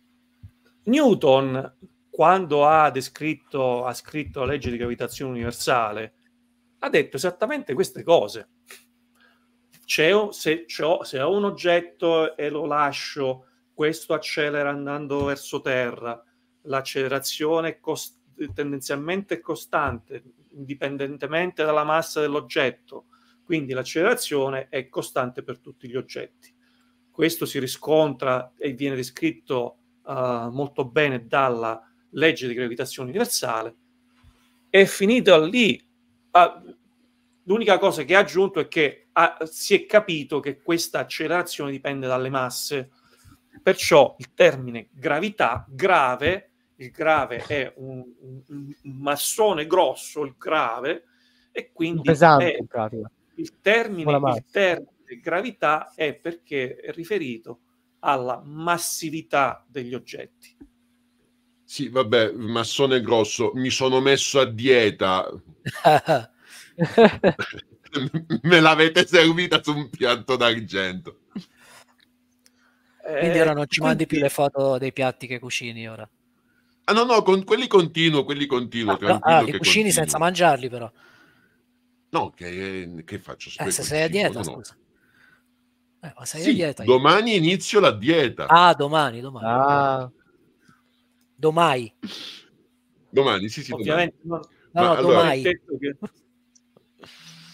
Newton, quando ha descritto, ha scritto la legge di gravitazione universale, ha detto esattamente queste cose. Un, se, ho, se ho un oggetto e lo lascio, questo accelera andando verso terra, l'accelerazione cost- tendenzialmente costante, indipendentemente dalla massa dell'oggetto, quindi l'accelerazione è costante per tutti gli oggetti. Questo si riscontra e viene descritto uh, molto bene dalla legge di gravitazione universale. È finita lì. Uh, l'unica cosa che ha aggiunto è che ha, ah, si è capito che questa accelerazione dipende dalle masse, perciò il termine gravità grave il grave è un, un massone grosso, il grave, e quindi pesante, il termine, il termine gravità è perché è riferito alla massività degli oggetti. Sì, vabbè, massone grosso, mi sono messo a dieta. Me l'avete servita su un piatto d'argento. Eh, quindi ora non ci quindi... mandi più le foto dei piatti che cucini ora. Ah no, no, con quelli continuo, quelli continuo. Ah, ah i cuscini continuo. senza mangiarli però. No, che, eh, che faccio? Eh, se sei a dieta, no, no. Eh, ma sei sì, a dieta. Domani inizio la dieta. Ah, domani, domani. Ah. Domani. Domani, sì, sì. Ovviamente, domani. No, no, allora, domani. Che,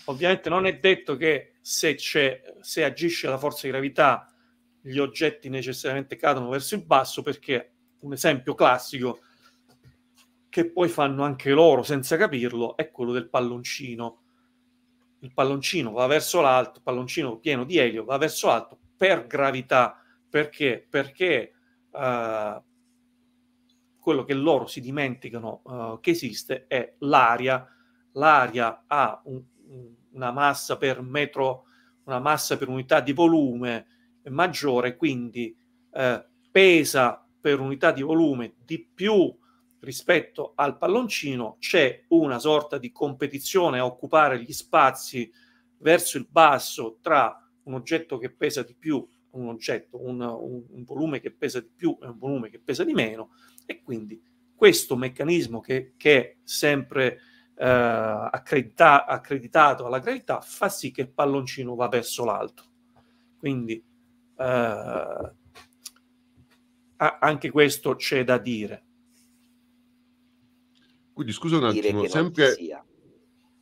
ovviamente non è detto che se, se agisce la forza di gravità gli oggetti necessariamente cadono verso il basso perché un esempio classico che poi fanno anche loro senza capirlo è quello del palloncino. Il palloncino va verso l'alto, il palloncino pieno di elio va verso l'alto per gravità. Perché? Perché uh, quello che loro si dimenticano uh, che esiste è l'aria. L'aria ha un, una massa per metro, una massa per unità di volume maggiore, quindi uh, pesa per unità di volume di più rispetto al palloncino, c'è una sorta di competizione a occupare gli spazi verso il basso tra un oggetto che pesa di più, un oggetto, un, un, un volume che pesa di più e un volume che pesa di meno, e quindi questo meccanismo che, che è sempre eh, accredita, accreditato alla gravità fa sì che il palloncino va verso l'alto. Quindi eh, a, anche questo c'è da dire. Quindi scusa un attimo, sempre,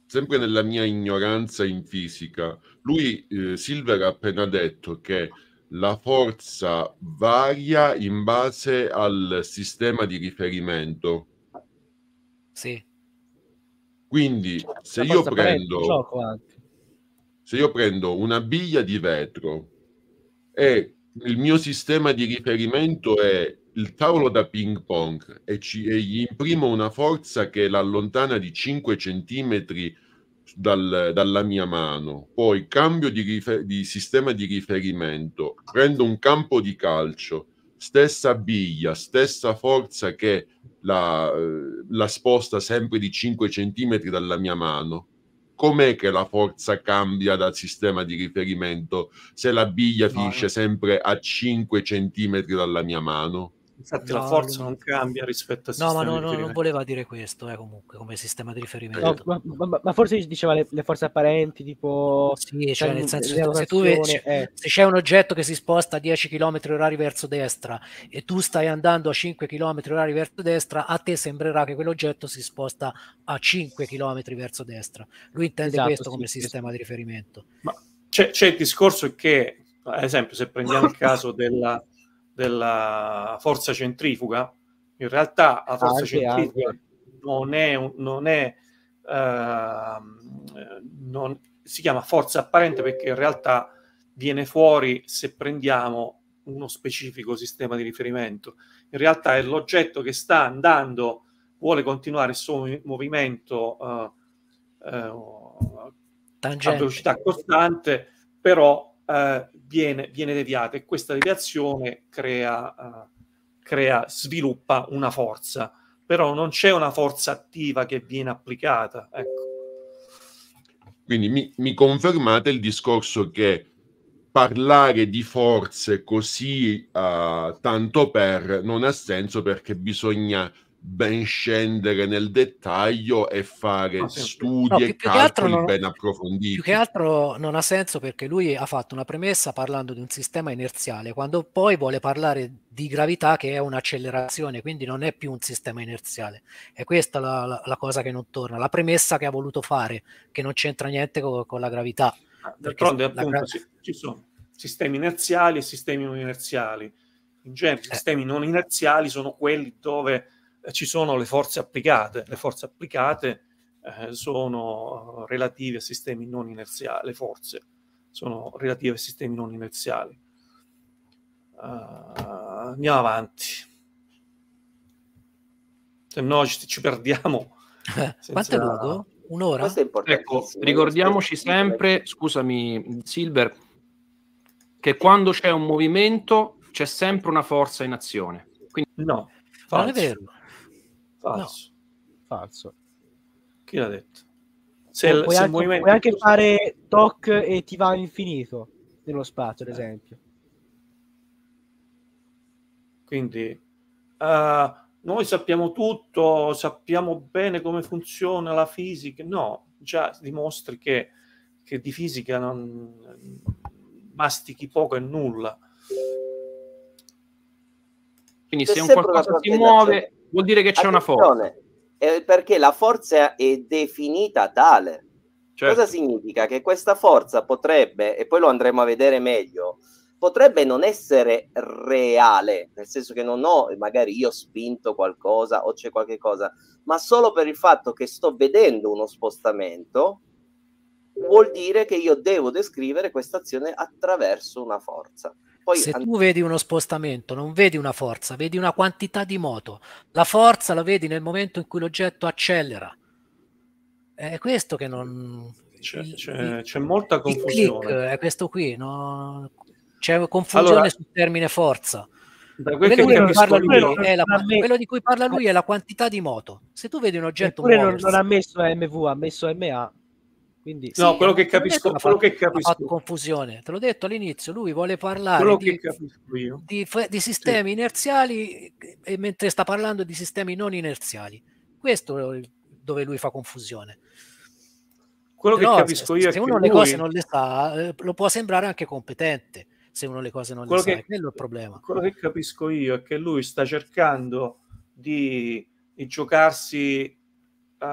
sempre, nella mia ignoranza in fisica, lui, eh, Silver ha appena detto che la forza varia in base al sistema di riferimento. Sì. Quindi cioè, se io, prendo, se io prendo una biglia di vetro e il mio sistema di riferimento è il tavolo da ping pong e, ci, e gli imprimo una forza che l'allontana di 5 centimetri dal, dalla mia mano, poi cambio di, rifer- di, sistema di riferimento, prendo un campo di calcio, stessa biglia, stessa forza che la, la sposta sempre di 5 centimetri dalla mia mano, com'è che la forza cambia dal sistema di riferimento se la biglia finisce sempre a 5 centimetri dalla mia mano? Infatti no, la forza non cambia rispetto a No, ma no, no, non voleva dire questo, eh, comunque, come sistema di riferimento. Ma, ma, ma, forse diceva le, le, forze apparenti, tipo... Sì, cioè, cioè nel senso, se, tu, eh. se c'è un oggetto che si sposta a 10 km orari verso destra e tu stai andando a 5 km orari verso destra, a te sembrerà che quell'oggetto si sposta a 5 km verso destra. Lui intende esatto, questo sì, come sì, sistema sì. di riferimento. Ma c'è, c'è il discorso che, ad esempio, se prendiamo il caso della della forza centrifuga, in realtà la forza anche, centrifuga anche. non è, non è uh, non, si chiama forza apparente perché in realtà viene fuori se prendiamo uno specifico sistema di riferimento. In realtà è l'oggetto che sta andando, vuole continuare il suo movimento uh, uh, a velocità costante, però uh, viene, viene deviata e questa deviazione crea, uh, crea, sviluppa una forza, però non c'è una forza attiva che viene applicata. Ecco. Quindi mi, mi confermate il discorso che parlare di forze così uh, tanto per non ha senso perché bisogna ben scendere nel dettaglio e fare no, studi no, più, e più calcoli non, ben approfonditi. Più che altro non ha senso perché lui ha fatto una premessa parlando di un sistema inerziale, quando poi vuole parlare di gravità che è un'accelerazione, quindi non è più un sistema inerziale. È questa la, la, la cosa che non torna, la premessa che ha voluto fare, che non c'entra niente con, con la gravità. Ah, d'altronde appunto gra- ci sono sistemi inerziali e sistemi non inerziali. In genere i eh. sistemi non inerziali sono quelli dove ci sono le forze applicate. Le forze applicate eh, sono relative a sistemi non inerziali, le forze sono relative a sistemi non inerziali. Uh, andiamo avanti. Se no ci, ci perdiamo. Senza... Quanto è lungo? Un'ora? Ecco, ricordiamoci sempre, scusami Silver, che quando c'è un movimento c'è sempre una forza in azione. Quindi... No, falso. non è vero. Falso. No. Falso. Chi l'ha detto? Se, no, eh, puoi, se anche, movimento... puoi anche fare toc e ti va all'infinito nello spazio, ad eh. esempio. Quindi uh, noi sappiamo tutto, sappiamo bene come funziona la fisica. No, già dimostri che, che di fisica non mastichi poco e nulla. Quindi c'è se un qualcosa si muove vuol dire che c'è Attenzione, una forza. È eh, perché la forza è definita tale. Certo. Cosa significa? Che questa forza potrebbe, e poi lo andremo a vedere meglio, potrebbe non essere reale, nel senso che non ho, magari io ho spinto qualcosa o c'è qualche cosa, ma solo per il fatto che sto vedendo uno spostamento, vuol dire che io devo descrivere questa azione attraverso una forza poi... Se tu vedi uno spostamento, non vedi una forza, vedi una quantità di moto. La forza la vedi nel momento in cui l'oggetto accelera. È questo che non... C'è, il, c'è, il, c'è molta confusione. Click è questo qui, no? c'è confusione allora, sul termine forza. Quello di, lui, la, quello, di cui parla lui è la quantità di moto. Se tu vedi un oggetto... Morso, non ha messo MV, ha messo MA quindi, no, sì, quello che capisco, quello che capisco. Fatto confusione. Te l'ho detto all'inizio, lui vuole parlare di, di, di, sistemi sì. inerziali e mentre sta parlando di sistemi non inerziali. Questo è dove lui fa confusione. Quello Però, che capisco io se, è se uno le lui... cose non le sa, eh, lo può sembrare anche competente se uno le cose non quello le che, sa, quello è il problema. Quello che capisco io è che lui sta cercando di, di giocarsi uh,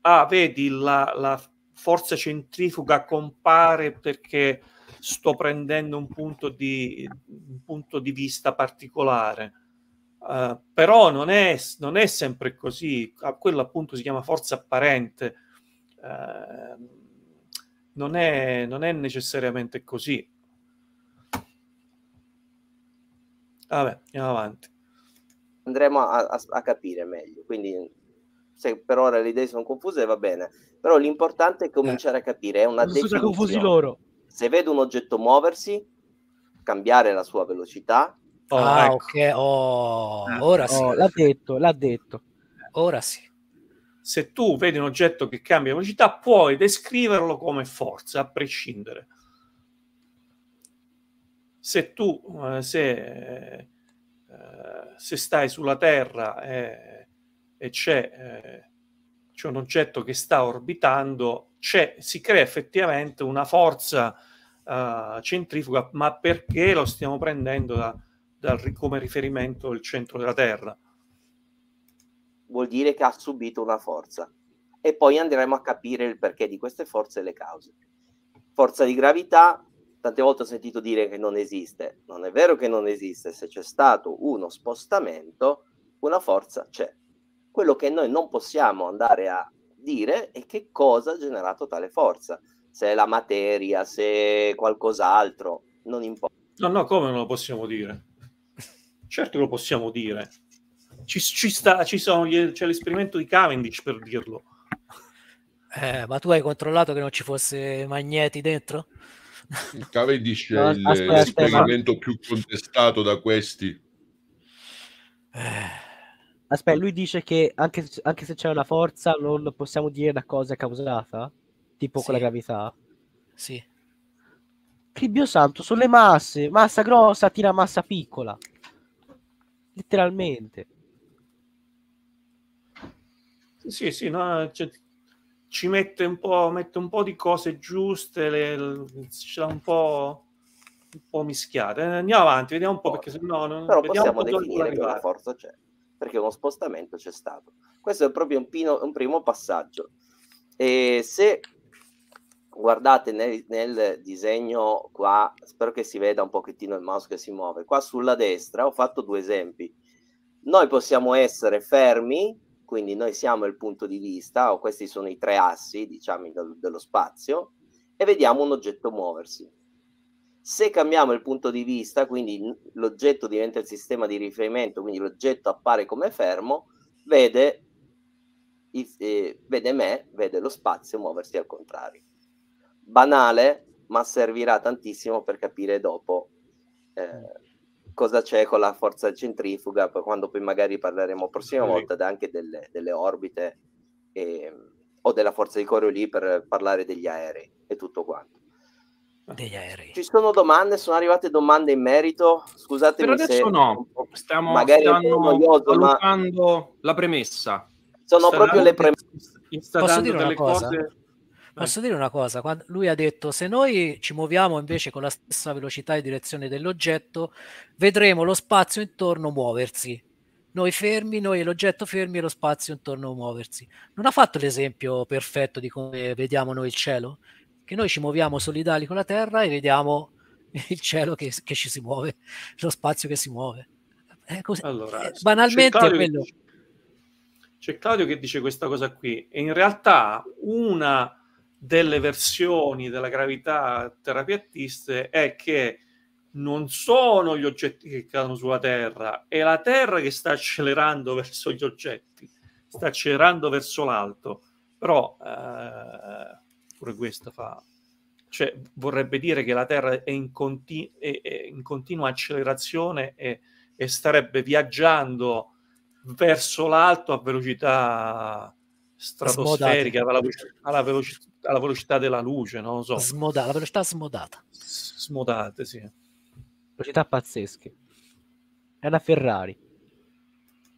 ah, vedi la, la forza centrifuga compare perché sto prendendo un punto di, un punto di vista particolare. Uh, però non è, non è, sempre così, a ah, quello appunto si chiama forza apparente, uh, non, è, non, è, necessariamente così. Vabbè, andiamo avanti. Andremo a, a, a capire meglio, quindi se per ora le idee sono confuse va bene, però l'importante è cominciare eh, a capire, è una definizione. loro. Se vedo un oggetto muoversi, cambiare la sua velocità. Oh, ah, ecco. ok, oh, ah, ora oh, L'ha detto, l'ha detto. Ora sì. Se tu vedi un oggetto che cambia velocità, puoi descriverlo come forza, a prescindere. Se tu, eh, se, eh, se stai sulla Terra e e c'è, eh, c'è un oggetto che sta orbitando, c'è, si crea effettivamente una forza eh, centrifuga, ma perché lo stiamo prendendo da, dal, come riferimento il centro della Terra? Vuol dire che ha subito una forza e poi andremo a capire il perché di queste forze e le cause. Forza di gravità, tante volte ho sentito dire che non esiste, non è vero che non esiste, se c'è stato uno spostamento, una forza c'è. Quello che noi non possiamo andare a dire è che cosa ha generato tale forza, se è la materia, se è qualcos'altro, non importa. No, no, come non lo possiamo dire? Certo lo possiamo dire. Ci, ci sta, ci sono gli, c'è l'esperimento di Cavendish per dirlo. Eh, ma tu hai controllato che non ci fosse magneti dentro? Il Cavendish è l'esperimento aspetta. più contestato da questi. Eh Aspetta, lui dice che anche, anche, se c'è una forza non possiamo dire da cosa è causata, tipo sì. con la gravità. Sì. Che santo, sono le masse, massa grossa tira massa piccola. Letteralmente. Sì, sì, no, cioè, ci mette un, mette un po', di cose giuste, le, le, ce l'ha un po' un po' mischiate. Eh, andiamo avanti, vediamo un po' perché se no non Però possiamo definire che la forza c'è perché uno spostamento c'è stato. Questo è proprio un, pino, un primo passaggio. E se guardate nel, nel, disegno qua, spero che si veda un pochettino il mouse che si muove, qua sulla destra ho fatto due esempi. Noi possiamo essere fermi, quindi noi siamo il punto di vista, o questi sono i tre assi, diciamo, dello spazio, e vediamo un oggetto muoversi. Se cambiamo il punto di vista, quindi l'oggetto diventa il sistema di riferimento, quindi l'oggetto appare come fermo, vede, eh, vede me, vede lo spazio muoversi al contrario. Banale, ma servirà tantissimo per capire dopo eh, cosa c'è con la forza centrifuga, quando poi magari parleremo la prossima okay. volta anche delle, delle orbite e, ehm, o della forza di Coriolis per parlare degli aerei e tutto quanto degli aerei. Ci sono domande, sono arrivate domande in merito. Scusatemi per adesso no, stiamo, magari stiamo noioso, valutando ma... la premessa. Sono proprio le premesse. Posso dire una cosa? Cose... Posso dire una cosa? Quando lui ha detto se noi ci muoviamo invece con la stessa velocità e direzione dell'oggetto, vedremo lo spazio intorno muoversi. Noi fermi, noi l'oggetto fermi e lo spazio intorno muoversi. Non ha fatto l'esempio perfetto di come vediamo noi il cielo? che noi ci muoviamo solidali con la Terra e vediamo il cielo che, che ci si muove, lo spazio che si muove. È così. Allora, eh, banalmente c'è Claudio, c'è Claudio che dice questa cosa qui, e in realtà una delle versioni della gravità terapiattiste è che non sono gli oggetti che cadono sulla Terra, è la Terra che sta accelerando verso gli oggetti, sta accelerando verso l'alto. Però eh, pure questo fa... Cioè, vorrebbe dire che la Terra è in, continu- è, è in continua accelerazione e, e, starebbe viaggiando verso l'alto a velocità stratosferica, alla, alla, veloci- alla, velocità della luce, non lo so. Smoda- la velocità smodata. Smodate, sì. Velocità pazzesche. È una Ferrari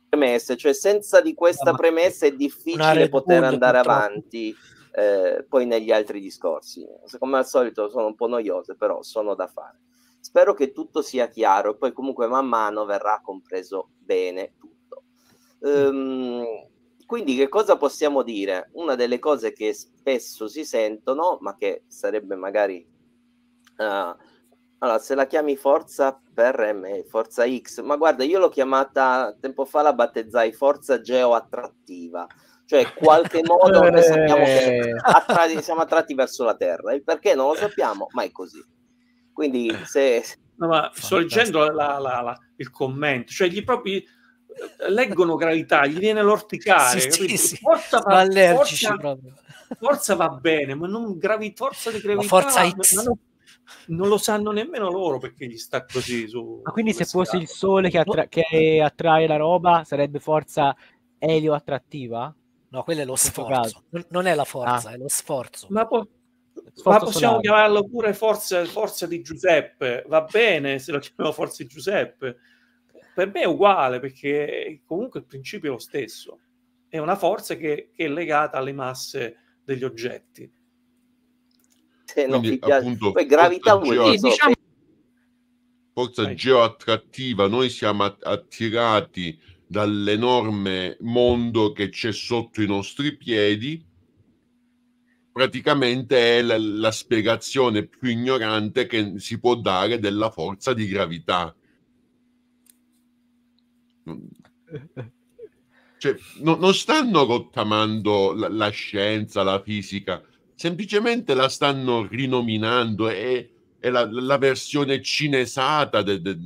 premesse, cioè senza di questa premessa è difficile poter andare avanti. Purtroppo eh, poi negli altri discorsi. Come al solito sono un po' noiose, però sono da fare. Spero che tutto sia chiaro e poi comunque man mano verrà compreso bene tutto. Ehm, quindi che cosa possiamo dire? Una delle cose che spesso si sentono, ma che sarebbe magari... Uh, allora, se la chiami Forza per me, Forza X, ma guarda, io l'ho chiamata tempo fa, la battezzai Forza geoattrattiva. Cioè, qualche modo noi eh. sappiamo che attratti, siamo attratti verso la Terra. Il perché non lo sappiamo, ma è così. Quindi, se... No, ma sto leggendo la, la, la, il commento, cioè gli propri eh, leggono gravità, gli viene l'orticare. Sì, sì, sì. Forza, va, forza, forza, va, bene, ma non gravi, forza di gravità. Ma forza X. Ma non, non, lo sanno nemmeno loro perché gli sta così su. Ma quindi se fosse il sole che, attra- che attrae la roba, sarebbe forza elio attrattiva? No, quello è lo sforzo. Non è la forza, ah. è lo sforzo. Ma, po- sforzo ma possiamo solare. chiamarlo pure forza, forza, di Giuseppe. Va bene se lo chiamiamo forza di Giuseppe. Per me è uguale perché comunque il principio è lo stesso. È una forza che, che è legata alle masse degli oggetti. Se non Quindi, appunto, Poi gravità vuol dire... Diciamo forza geoattrattiva, noi siamo attirati dall'enorme mondo che c'è sotto i nostri piedi, praticamente è la, la, spiegazione più ignorante che si può dare della forza di gravità. Cioè, no, non stanno rottamando la, la, scienza, la fisica, semplicemente la stanno rinominando, è, è la, la, versione cinesata de, de,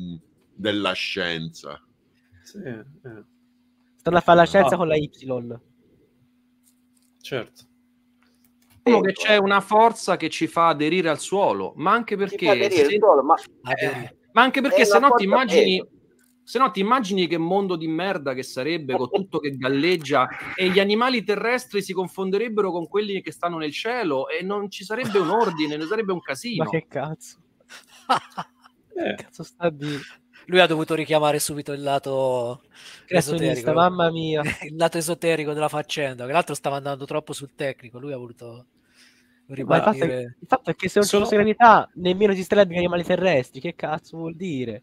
della scienza. Sì, eh. Stanno a fare la scienza ah. con la Y. Certo. Eh, che c'è una forza che ci fa aderire al suolo, ma anche perché... Se... Suolo, ma... Eh, eh, ma... anche perché se no ti immagini... Se no ti immagini che mondo di merda che sarebbe con tutto che galleggia e gli animali terrestri si confonderebbero con quelli che stanno nel cielo e non ci sarebbe un ordine, ne sarebbe un casino. Ma che cazzo? eh. Che cazzo sta a dire? lui ha dovuto richiamare subito il lato esoterico, mamma mia. il lato esoterico della faccenda, che l'altro stava andando troppo sul tecnico, lui ha voluto ribadire. il, fatto è, il fatto è che se non ci fosse gravità nemmeno esisterebbero gli animali terrestri, che cazzo vuol dire?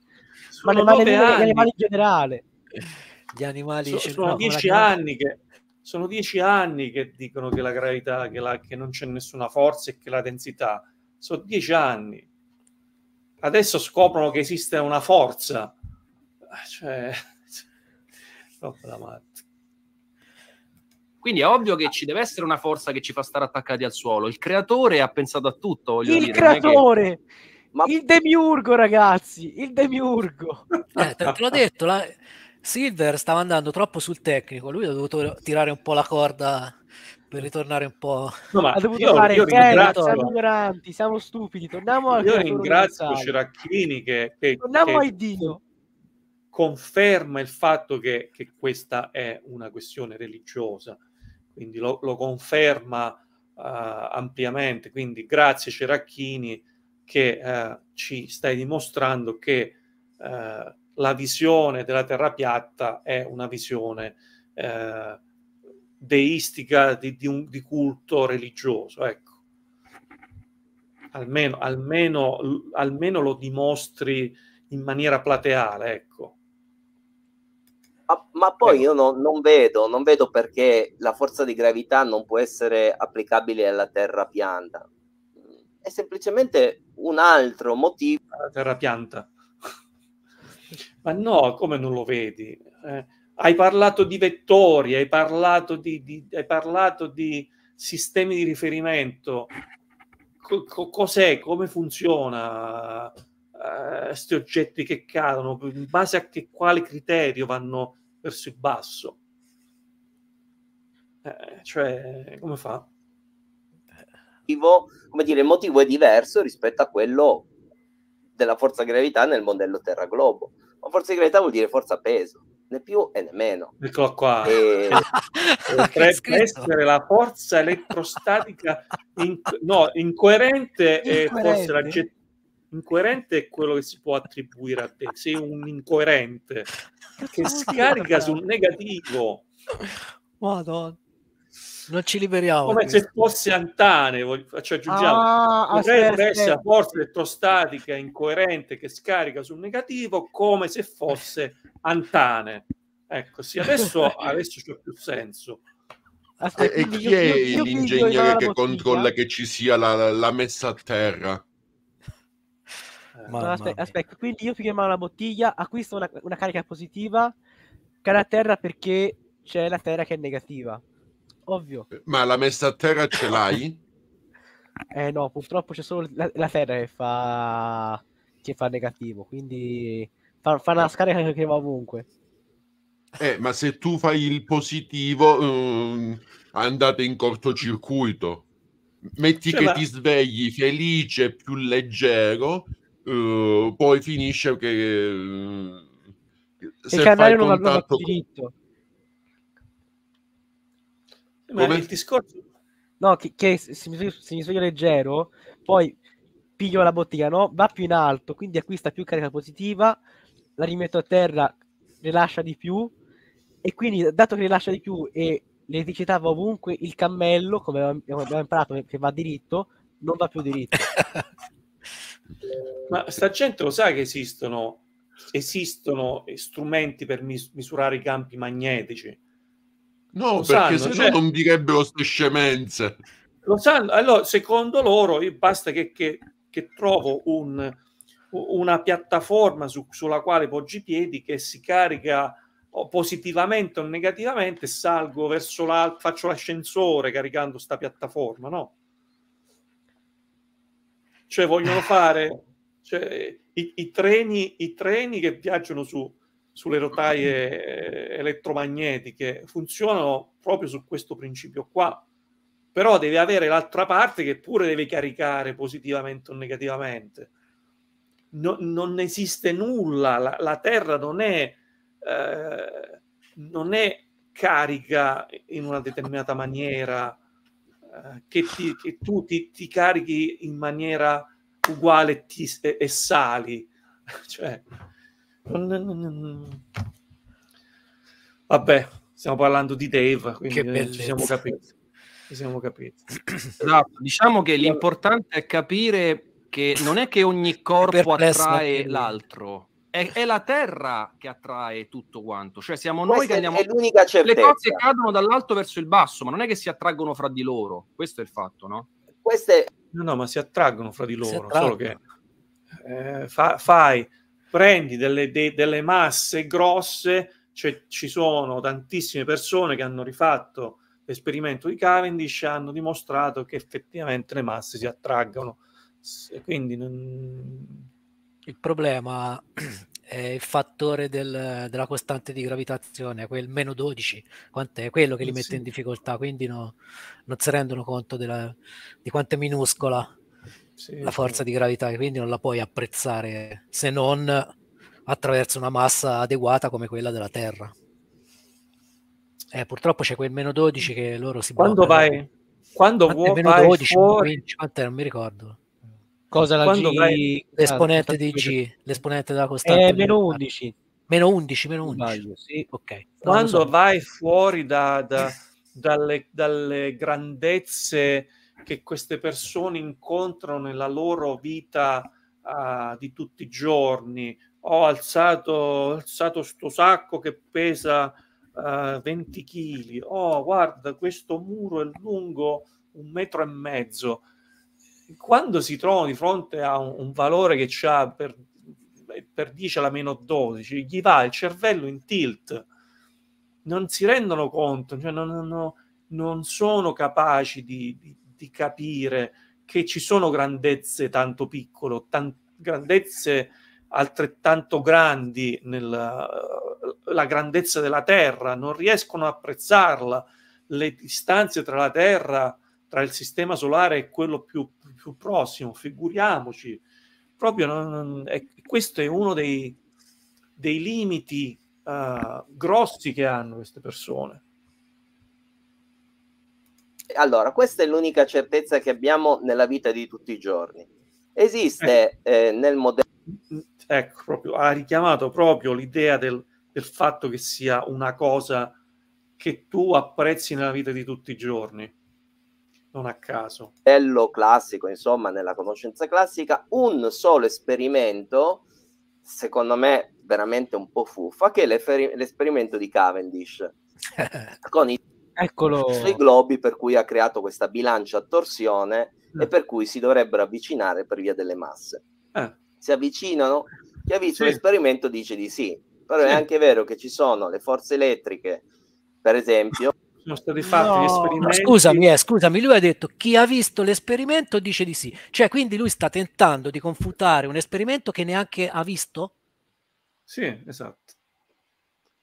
Ma Sono animali, gli animali in generale. Gli animali... So, sono no, dieci anni che sono dieci anni che dicono che la gravità, che, la, che, non c'è nessuna forza e che la densità, sono dieci anni adesso scoprono che esiste una forza. Ah, cioè, Quindi è ovvio che ci deve essere una forza che ci fa stare attaccati al suolo. Il creatore ha pensato a tutto, il dire. creatore! Ma... Il demiurgo, ragazzi! Il demiurgo! Eh, te, te l'ho detto, la... Silver stava andando troppo sul tecnico, lui ha dovuto tirare un po' la corda per ritornare un po'. No, ma dovuto io, fare io ringrazio... siamo ignoranti, siamo stupidi. Torniamo al Io ringrazio Ceracchini che, che, Torniamo che... a Dio. Conferma il fatto che, che, questa è una questione religiosa, quindi lo, lo conferma uh, ampiamente. Quindi grazie Ceracchini che uh, ci stai dimostrando che uh, la visione della terra piatta è una visione eh, deistica di, di, un, di culto religioso, ecco. Almeno, almeno, almeno lo dimostri in maniera plateale, ecco. Ma, ma poi ecco. io no, non, vedo, non vedo perché la forza di gravità non può essere applicabile alla Terra pianta. È semplicemente un altro motivo. La Terra pianta. ma no, come non lo vedi? Eh? hai parlato di vettori, hai parlato di, di, hai parlato di sistemi di riferimento. Co- cos'è? Come funziona? Questi eh, oggetti che cadono, in base a che, quale criterio vanno verso il basso? Eh, cioè, come fa? come dire, il motivo è diverso rispetto a quello della forza gravità nel modello Terra-Globo. Ma forza di gravità vuol dire forza peso né più e né meno. Eccolo qua. E... Potrebbe essere la forza elettrostatica in... no, incoerente, incoerente. e forse incoerente è quello che si può attribuire a te. Sei un incoerente che scarica sul negativo. Madonna non ci liberiamo. Come se fosse Antane, cioè aggiungiamo, ah, aspetta, forza elettrostatica incoerente che scarica sul negativo come se fosse Antane. Ecco, sì, adesso, adesso c'è più senso. Aspetta, e, chi io, è io, l'ingegnere che controlla che ci sia la, la messa a terra? No, eh, aspetta, aspetta, quindi io figlio in la bottiglia, acquisto una, una carica positiva, cala a terra perché c'è la terra che è negativa ovvio. Ma la messa a terra ce l'hai? eh no, purtroppo c'è solo la, la terra che fa... che fa negativo, quindi fa, fa una scarica che va ovunque. Eh, ma se tu fai il positivo, um, andate in cortocircuito. Metti cioè, che ma... ti svegli felice, più leggero, uh, poi finisce che... Uh, se il canario non va, non va diritto. Ma Come... il discorso... No, che, che se, mi sveglio, se mi sveglio leggero, poi piglio la bottiglia, no? Va più in alto, quindi acquista più carica positiva, la rimetto a terra, rilascia di più, e quindi dato che rilascia di più e l'elettricità va ovunque, il cammello, come abbiamo imparato, che va diritto, non va più diritto. Ma sta gente lo sa che esistono, esistono strumenti per mis- misurare i campi magnetici. No, lo perché sanno, se no cioè non direbbero queste scemenze. Lo sanno, allora secondo loro basta che, che, che trovo un, una piattaforma su, sulla quale poggi i piedi che si carica o positivamente o negativamente, salgo verso l'alto, faccio l'ascensore caricando questa piattaforma, no? Cioè vogliono fare cioè, i, i, treni, i treni che viaggiano su, sulle rotaie eh, elettromagnetiche funzionano proprio su questo principio qua. Però deve avere l'altra parte che pure deve caricare positivamente o negativamente. No, non esiste nulla, la, la Terra non è, eh, non è, carica in una determinata maniera eh, che, ti, che, tu ti, ti, carichi in maniera uguale ti, e, e sali. Cioè, Vabbè, stiamo parlando di Dave, quindi ci siamo capiti. Ci siamo capiti. Esatto, diciamo che l'importante è capire che non è che ogni corpo attrae l'altro. È, è, la terra che attrae tutto quanto, cioè siamo noi Questa che andiamo. È l'unica Le cose cadono dall'alto verso il basso, ma non è che si attraggono fra di loro. Questo è il fatto, no? Queste... No, no, ma si attraggono fra di loro. Solo che eh, fa, fai prendi delle, de, delle masse grosse, cioè, ci sono tantissime persone che hanno rifatto l'esperimento di Cavendish e hanno dimostrato che effettivamente le masse si attraggono. Quindi non... il problema è il fattore del, della costante di gravitazione, quel meno 12, quant'è? quello che li eh, mette sì. in difficoltà, quindi no, non si rendono conto della, di quanto è minuscola sì, la forza sì. di gravità, quindi non la puoi apprezzare se non attraverso una massa adeguata come quella della Terra. Eh, purtroppo c'è quel meno 12 che loro si Quando bloccano. vai? Quando vuoi meno vai 12, fuori... 50, non mi ricordo. Cosa la Quando G... Vai... Ah, l'esponente ah, di G, l'esponente della eh, costante. Eh, meno 11. Meno 11, meno 11. Sbaglio, sì. okay. Quando so. vai fuori da, da, dalle, dalle grandezze che queste persone incontrano nella loro vita uh, di tutti i giorni. Ho alzato, ho alzato sto sacco che pesa uh, 20 kg. Oh, guarda, questo muro è lungo un metro e mezzo. Quando si trovano di fronte a un, un valore che ha per, per 10 alla meno 12, gli va il cervello in tilt. Non si rendono conto, cioè non, non, non sono capaci di, di farti capire che ci sono grandezze tanto piccole, tan- grandezze altrettanto grandi nella eh, uh, grandezza della Terra, non riescono a apprezzarla, le distanze tra la Terra, tra il sistema solare e quello più, più prossimo, figuriamoci. Proprio non, è, questo è uno dei, dei limiti uh, grossi che hanno queste persone allora, questa è l'unica certezza che abbiamo nella vita di tutti i giorni. Esiste eh. Eh, nel modello... Ecco, proprio, ha richiamato proprio l'idea del, del fatto che sia una cosa che tu apprezzi nella vita di tutti i giorni non a caso. Bello classico, insomma, nella conoscenza classica, un solo esperimento, secondo me veramente un po' fuffa, che è l'esperimento di Cavendish. con i Eccolo. sui globi per cui ha creato questa bilancia a torsione eh. e per cui si dovrebbero avvicinare per via delle masse. Eh. Si avvicinano, chi ha visto sì. l'esperimento dice di sì, però sì. è anche vero che ci sono le forze elettriche, per esempio. Sono stati fatti no. gli esperimenti. Scusami, eh, scusami, lui ha detto chi ha visto l'esperimento dice di sì, cioè quindi lui sta tentando di confutare un esperimento che neanche ha visto? Sì, esatto.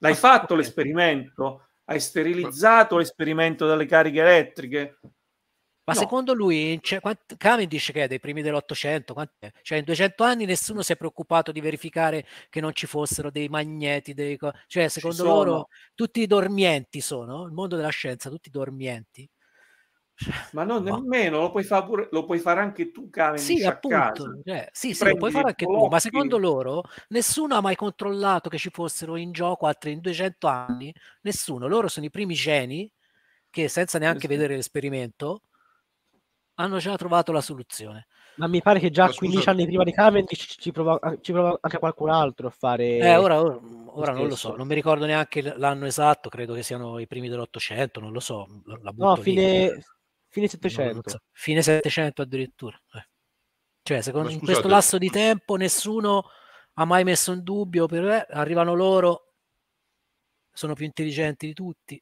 L'hai fatto l'esperimento? Hai sterilizzato l'esperimento delle cariche elettriche? Ma no. secondo lui, cioè, quant- Cavendish che è dei primi dell'Ottocento, quant- cioè in 200 anni nessuno si è preoccupato di verificare che non ci fossero dei magneti, dei cioè secondo loro tutti dormienti sono, il mondo della scienza, tutti dormienti. Ma non no. nemmeno, lo puoi, fa pure, lo puoi fare anche tu, cane. Sì, appunto. Cioè, sì, sì, lo puoi fare anche blocchi. tu, ma secondo loro nessuno ha mai controllato che ci fossero in gioco altri in 200 anni, nessuno. Loro sono i primi geni che senza neanche esatto. vedere l'esperimento hanno già trovato la soluzione. Ma mi pare che già ma 15 scusa. anni prima di Cavendish ci, prova, ci prova anche qualcun altro a fare. Eh, ora, ora, ora non lo so, non mi ricordo neanche l'anno esatto, credo che siano i primi dell'Ottocento, non lo so. La no, fine, Fine 700. So. Fine 700 addirittura. Eh. Cioè, secondo, in questo lasso di tempo nessuno ha mai messo in dubbio, per, eh, arrivano loro, sono più intelligenti di tutti.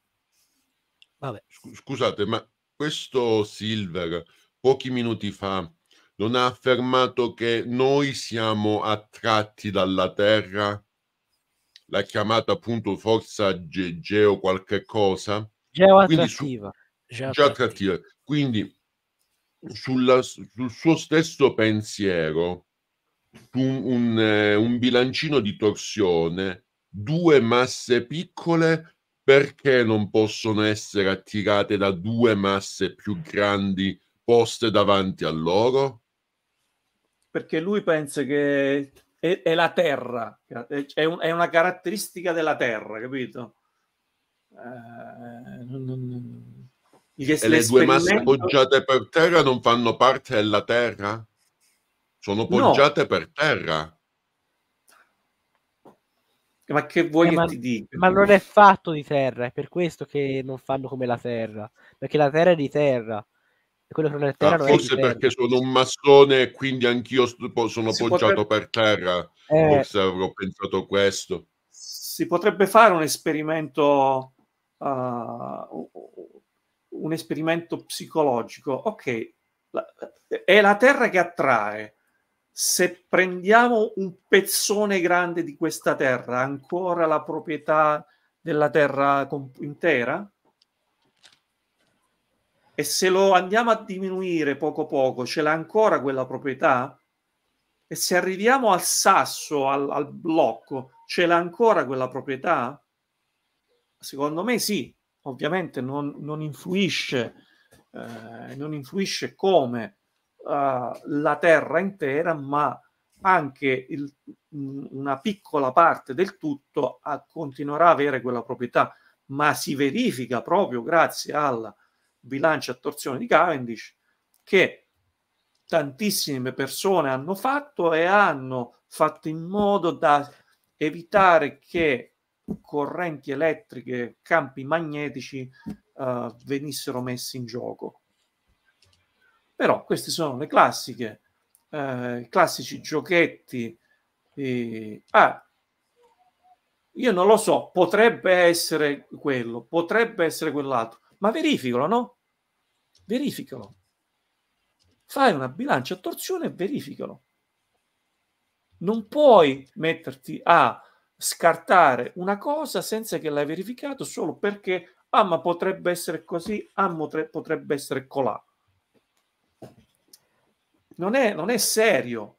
Vabbè. Scusate, ma questo Silver pochi minuti fa non ha affermato che noi siamo attratti dalla Terra? L'ha chiamata appunto forza ge- geo qualche cosa? Geoattrattiva. attrattiva su- attrattiva quindi sulla, sul suo stesso pensiero, un, un, eh, un bilancino di torsione, due masse piccole perché non possono essere attirate da due masse più grandi poste davanti a loro? Perché lui pensa che è, è la Terra, è, un, è, una caratteristica della Terra, capito? Eh, non, non, gli e le due masse poggiate per terra non fanno parte della terra? Sono poggiate no. per terra. Ma che vuoi eh, che ma, ti dica? Ma non è fatto di terra, è per questo che non fanno come la terra, perché la terra è di terra. E quello che non è terra ah, non forse è perché terra. sono un massone e quindi anch'io sono si poggiato potrebbe... per terra. Eh, forse avrò pensato questo. Si potrebbe fare un esperimento, uh, un esperimento psicologico. Ok, la, è la Terra che attrae. Se prendiamo un pezzone grande di questa Terra, ancora la proprietà della Terra comp- intera? E se lo andiamo a diminuire poco poco, ce l'ha ancora quella proprietà? E se arriviamo al sasso, al, al blocco, ce l'ha ancora quella proprietà? Secondo me sì, ovviamente non, non, influisce, eh, non influisce, come eh, la terra intera, ma anche il, una piccola parte del tutto a, continuerà a avere quella proprietà, ma si verifica proprio grazie al bilancio a torsione di Cavendish che tantissime persone hanno fatto e hanno fatto in modo da evitare che correnti elettriche, campi magnetici uh, venissero messi in gioco. Però queste sono le classiche, uh, classici giochetti. Eh, ah, io non lo so, potrebbe essere quello, potrebbe essere quell'altro, ma verificalo, no? Verificalo. Fai una bilancia a torsione e verificalo. Non puoi metterti a... Ah, scartare una cosa senza che l'hai verificato solo perché ah ma potrebbe essere così, ah potrebbe essere colà. Non è, non è serio.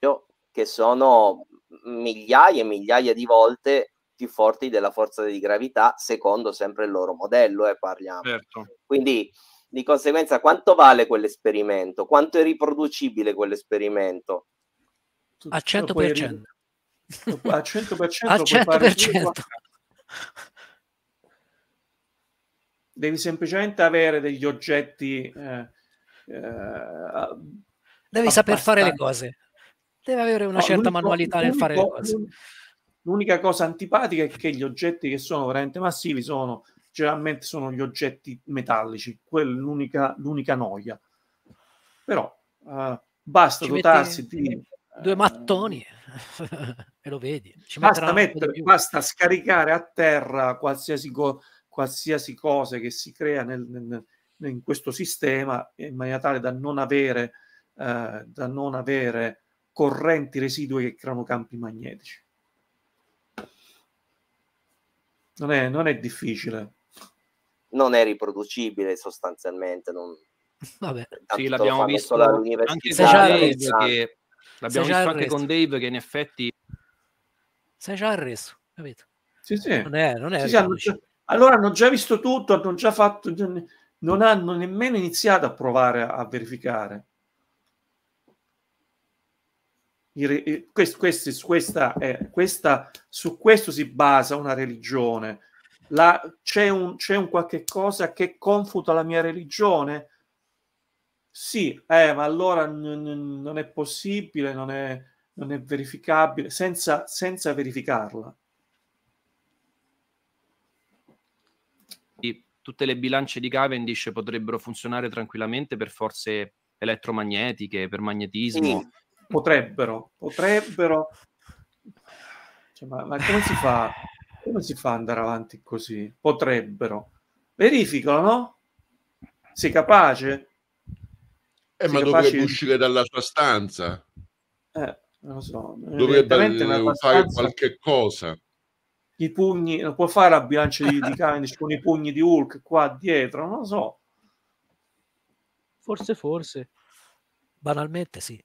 Io, che sono migliaia e migliaia di volte più forti della forza di gravità secondo sempre il loro modello, eh, parliamo. Certo. Quindi di conseguenza quanto vale quell'esperimento? Quanto è riproducibile quell'esperimento? Al 100% al 100%, al 100%. devi semplicemente avere degli oggetti eh, eh, devi saper fare le cose devi avere una no, certa manualità nel fare le cose l'unica cosa antipatica è che gli oggetti che sono veramente massivi sono generalmente sono gli oggetti metallici quella è l'unica, l'unica noia però eh, basta Ci dotarsi di due eh, mattoni e lo vedi. Basta, mettere, basta, scaricare a terra qualsiasi, co- qualsiasi cosa che si crea nel, nel, in questo sistema in maniera tale da non avere, eh, da non avere correnti residue che creano campi magnetici. Non è, non è difficile. Non è riproducibile sostanzialmente. Non... Vabbè. Sì, l'abbiamo visto anche, Dave, che, l'abbiamo visto anche con Dave che in effetti sei già reso, capito? Sì, sì. Non è, non è sì, hanno già, allora hanno già visto tutto, hanno già fatto, non hanno nemmeno iniziato a provare a, a verificare. I, quest, quest, questa è, eh, questa, su questo si basa una religione. La, c'è, un, c'è un qualche cosa che confuta la mia religione? Sì, eh, ma allora n- n- non è possibile, non è, non è verificabile, senza, senza verificarla. Tutte le bilance di Cavendish potrebbero funzionare tranquillamente per forze elettromagnetiche, per magnetismo. Sì, potrebbero, potrebbero. Cioè, ma, ma come, si fa, come si fa ad andare avanti così? Potrebbero. Verificalo, no? Sei capace? Eh, Sei ma capace... dovevi uscire dalla sua stanza. Eh, non lo so. Dovrebbe fare qualche cosa. I pugni, lo può fare la bilancia di, di Cavendish con i pugni di Hulk qua dietro, non lo so. Forse, forse. Banalmente sì.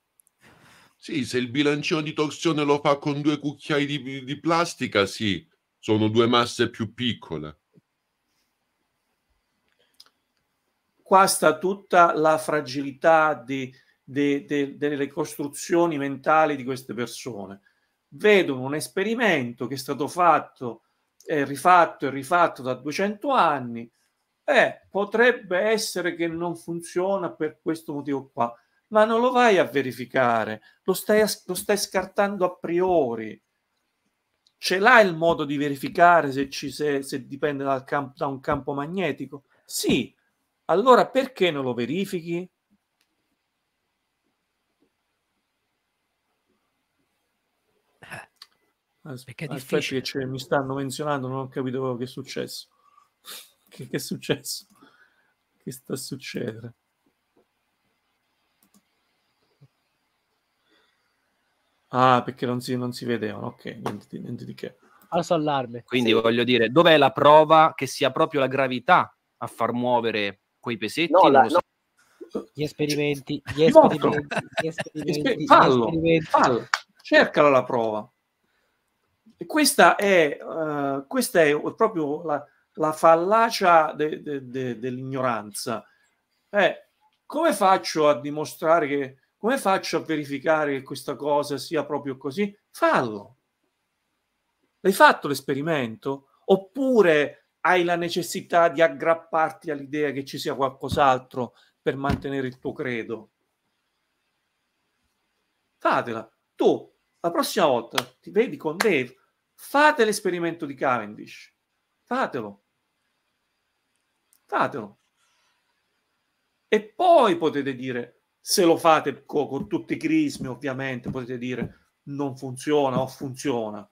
Sì, se il bilancino di torsione lo fa con due cucchiai di, di plastica, sì, sono due masse più piccole. Qua sta tutta la fragilità di, de, de, delle costruzioni mentali di queste persone. Vedono un esperimento che è stato fatto e rifatto e rifatto da 200 anni eh, potrebbe essere che non funziona per questo motivo qua, ma non lo vai a verificare, lo stai, lo stai scartando a priori. Ce l'ha il modo di verificare se, ci, se, se dipende dal camp- da un campo magnetico? Sì. Allora perché non lo verifichi? As- ah, perché è ah, difficile. Che mi stanno menzionando, non ho capito che è successo. Che, che è successo? Che sta succedendo? Ah, perché non si, non si vedevano, ok, niente niente di che. Falso ah, allarme. Quindi sì. voglio dire, dov'è la prova che sia proprio la gravità a far muovere quei pesetti? No, la, so. no. Gli esperimenti, gli esperimenti, gli esperimenti, Esper- fallo, gli esperimenti. Fallo. Cercala la prova. E questa è, uh, questa è proprio la, la fallacia de, de, de, dell'ignoranza. Eh, come faccio a dimostrare che, come faccio a verificare che questa cosa sia proprio così? Fallo. L'hai fatto l'esperimento? Oppure hai la necessità di aggrapparti all'idea che ci sia qualcos'altro per mantenere il tuo credo? Fatela. Tu, la prossima volta, ti vedi con Dave, Fate l'esperimento di Cavendish. Fatelo. Fatelo. E poi potete dire, se lo fate con, con tutti i crismi, ovviamente, potete dire non funziona o funziona.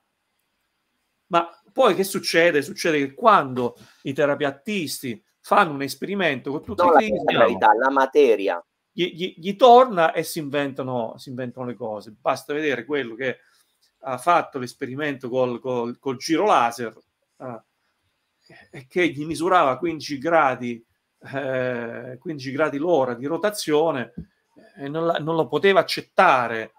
Ma poi che succede? Succede che quando i terapeutisti fanno un esperimento con tutti non i crismi, la, verità, la materia gli, gli, gli torna e si inventano, si inventano le cose. Basta vedere quello che ha fatto l'esperimento col, col, col giro laser eh, e che gli misurava 15 gradi, eh, 15 gradi l'ora di rotazione e non, la, non lo poteva accettare.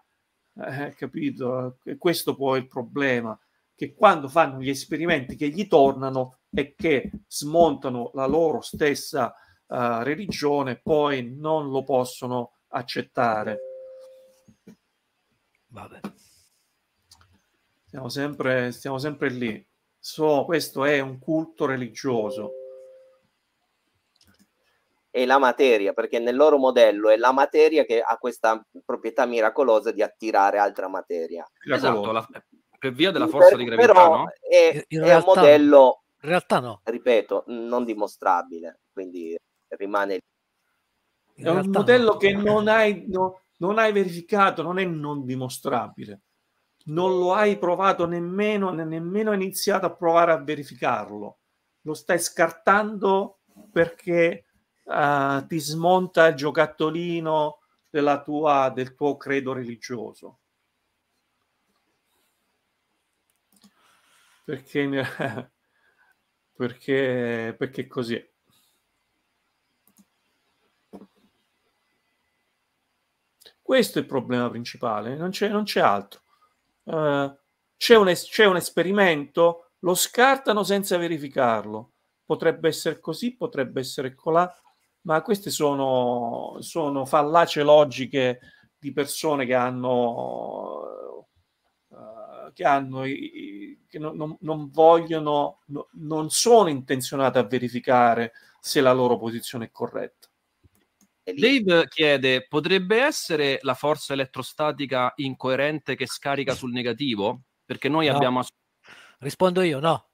Eh, capito? E questo poi è il problema, che quando fanno gli esperimenti che gli tornano e che smontano la loro stessa uh, religione, poi non lo possono accettare. Vabbè. Siamo sempre, stiamo sempre lì. So, questo è un culto religioso. È la materia, perché nel loro modello è la materia che ha questa proprietà miracolosa di attirare altra materia. Esatto, la, per via della mm, forza per, di gravità, però no? è, è realtà, un modello, in realtà no. ripeto, non dimostrabile, quindi rimane... In è un modello no. che non hai, no, non hai verificato, non è non dimostrabile non lo hai provato nemmeno, nemmeno iniziato a provare a verificarlo. Lo stai scartando perché uh, ti smonta il giocattolino tua, del tuo credo religioso. Perché, perché, perché così è. Questo è il problema principale, non c'è, non c'è altro. Eh, c'è, un es- c'è un esperimento, lo scartano senza verificarlo. Potrebbe essere così, potrebbe essere colà, ma queste sono, sono fallace logiche di persone che hanno, uh, che, hanno i, i, che non, non, non vogliono, no, non sono intenzionate a verificare se la loro posizione è corretta. Dave chiede: potrebbe essere la forza elettrostatica incoerente che scarica sul negativo? Perché noi no. abbiamo. Ass- Rispondo io: no.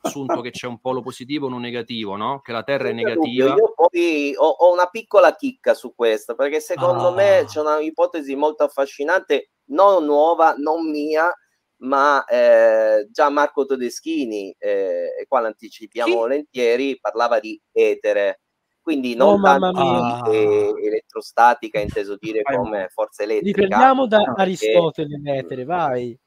Assunto che c'è un polo positivo e uno negativo, no? Che la Terra è negativa. Io poi ho, ho una piccola chicca su questo, perché secondo ah. me c'è una ipotesi molto affascinante, non nuova, non mia, ma eh, già Marco Todeschini, eh, e qua l'anticipiamo sì. volentieri, parlava di etere quindi oh, non oh, tanto ah. elettrostatica inteso dire come forza elettrica riprendiamo da perché... Aristotele Netere vai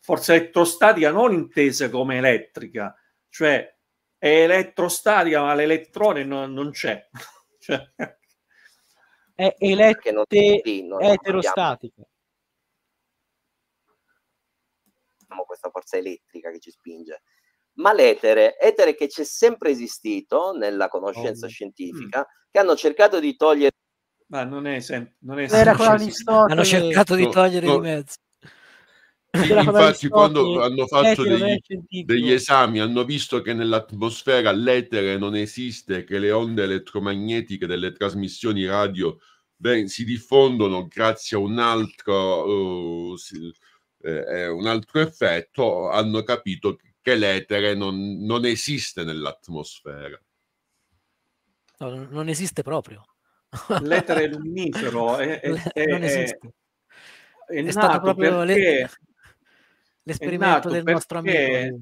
forza elettrostatica non intesa come elettrica cioè è elettrostatica ma l'elettrone non, non c'è cioè... è elette... sì, ti, non eterostatica questa forza elettrica che ci spinge ma l'etere, etere che c'è sempre esistito nella conoscenza oh. Mm. scientifica, mm. che hanno cercato di togliere. Ma non è sempre. Non è sempre hanno cercato di togliere no, no. di mezzo. Sì, infatti quando hanno fatto degli, degli, esami hanno visto che nell'atmosfera l'etere non esiste, che le onde elettromagnetiche delle trasmissioni radio ben, si diffondono grazie a un altro, uh, si, eh, un altro effetto, hanno capito che che l'etere non, non esiste nell'atmosfera. No, non esiste proprio. L'etere luminifero è, è, è, esiste. È, è, è stato proprio l'esperimento del perché, nostro amico. Eh,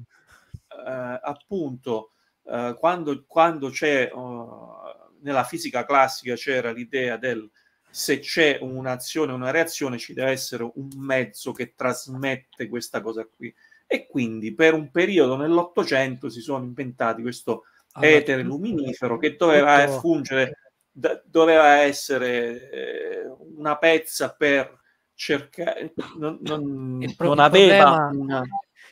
appunto, eh, quando, quando c'è oh, nella fisica classica c'era l'idea del se c'è un'azione, una reazione, ci deve essere un mezzo che trasmette questa cosa qui e quindi per un periodo nell'Ottocento si sono inventati questo ah, etere luminifero che doveva tutto... fungere, da, doveva essere eh, una pezza per cercare... Non, non, il pro- non aveva... Problema, una...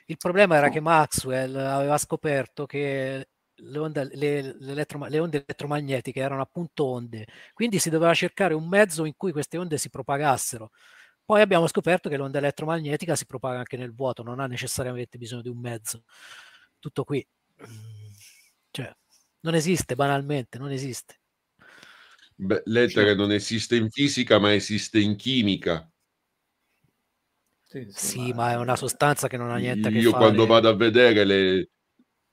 Il problema era oh. che Maxwell aveva scoperto che le onde, le, le onde, elettromagnetiche erano appunto onde, quindi si doveva cercare un mezzo in cui queste onde si propagassero. Poi abbiamo scoperto che l'onda elettromagnetica si propaga anche nel vuoto, non ha necessariamente bisogno di un mezzo. Tutto qui. Cioè, non esiste banalmente, non esiste. Beh, l'etere cioè. non esiste in fisica, ma esiste in chimica. Sì, sì ma... è una sostanza che non ha niente a che Io fare. Io quando vado a vedere le,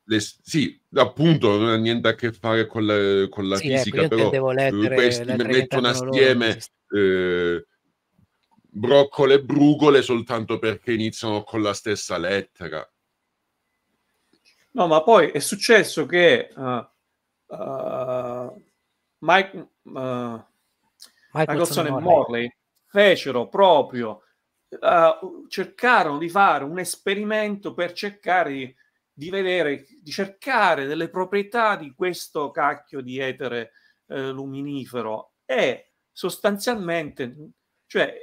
le, sì, appunto, non ha niente a che fare con la, con la sì, ecco, fisica, ecco, però lettere, questi mettono assieme eh, broccole e brugole soltanto perché iniziano con la stessa lettera. No, ma poi è successo che uh, uh, Mike, uh, eh, Michelson e Morley, fecero proprio, uh, cercarono di fare un esperimento per cercare di, di, vedere, di cercare delle proprietà di questo cacchio di etere eh, luminifero e sostanzialmente, cioè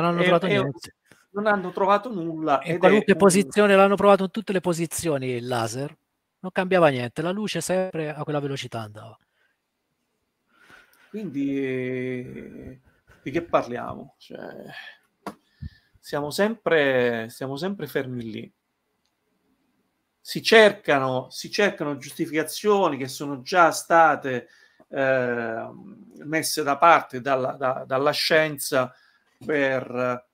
non hanno e, trovato e, niente. Non hanno trovato nulla. In qualunque è... posizione, l'hanno provato in tutte le posizioni il laser, non cambiava niente, la luce sempre a quella velocità andava. Quindi eh, di che parliamo? Cioè, siamo, sempre, siamo sempre fermi lì. Si cercano, si cercano giustificazioni che sono già state eh, messe da parte dalla, da, dalla scienza per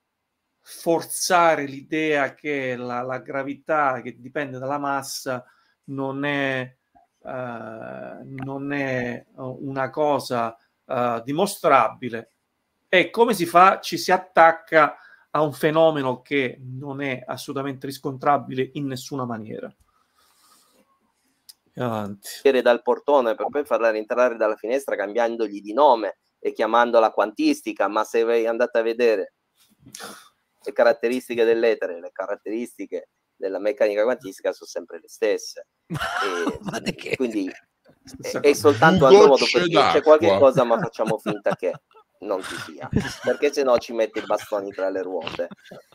forzare l'idea che la, la gravità che dipende dalla massa non è, uh, non è eh, una cosa uh, dimostrabile. E come si fa? Ci si attacca a un fenomeno che non è assolutamente riscontrabile in nessuna maniera. Avanti. Dal portone per poi farla rientrare dalla finestra cambiandogli di nome e chiamandola quantistica, ma se andate a vedere le caratteristiche dell'etere, le caratteristiche della meccanica quantistica sono sempre le stesse. E, quindi è, è soltanto un modo per dire c'è qualche cosa ma facciamo finta che non ci sia, perché se no ci mette i bastoni tra le ruote.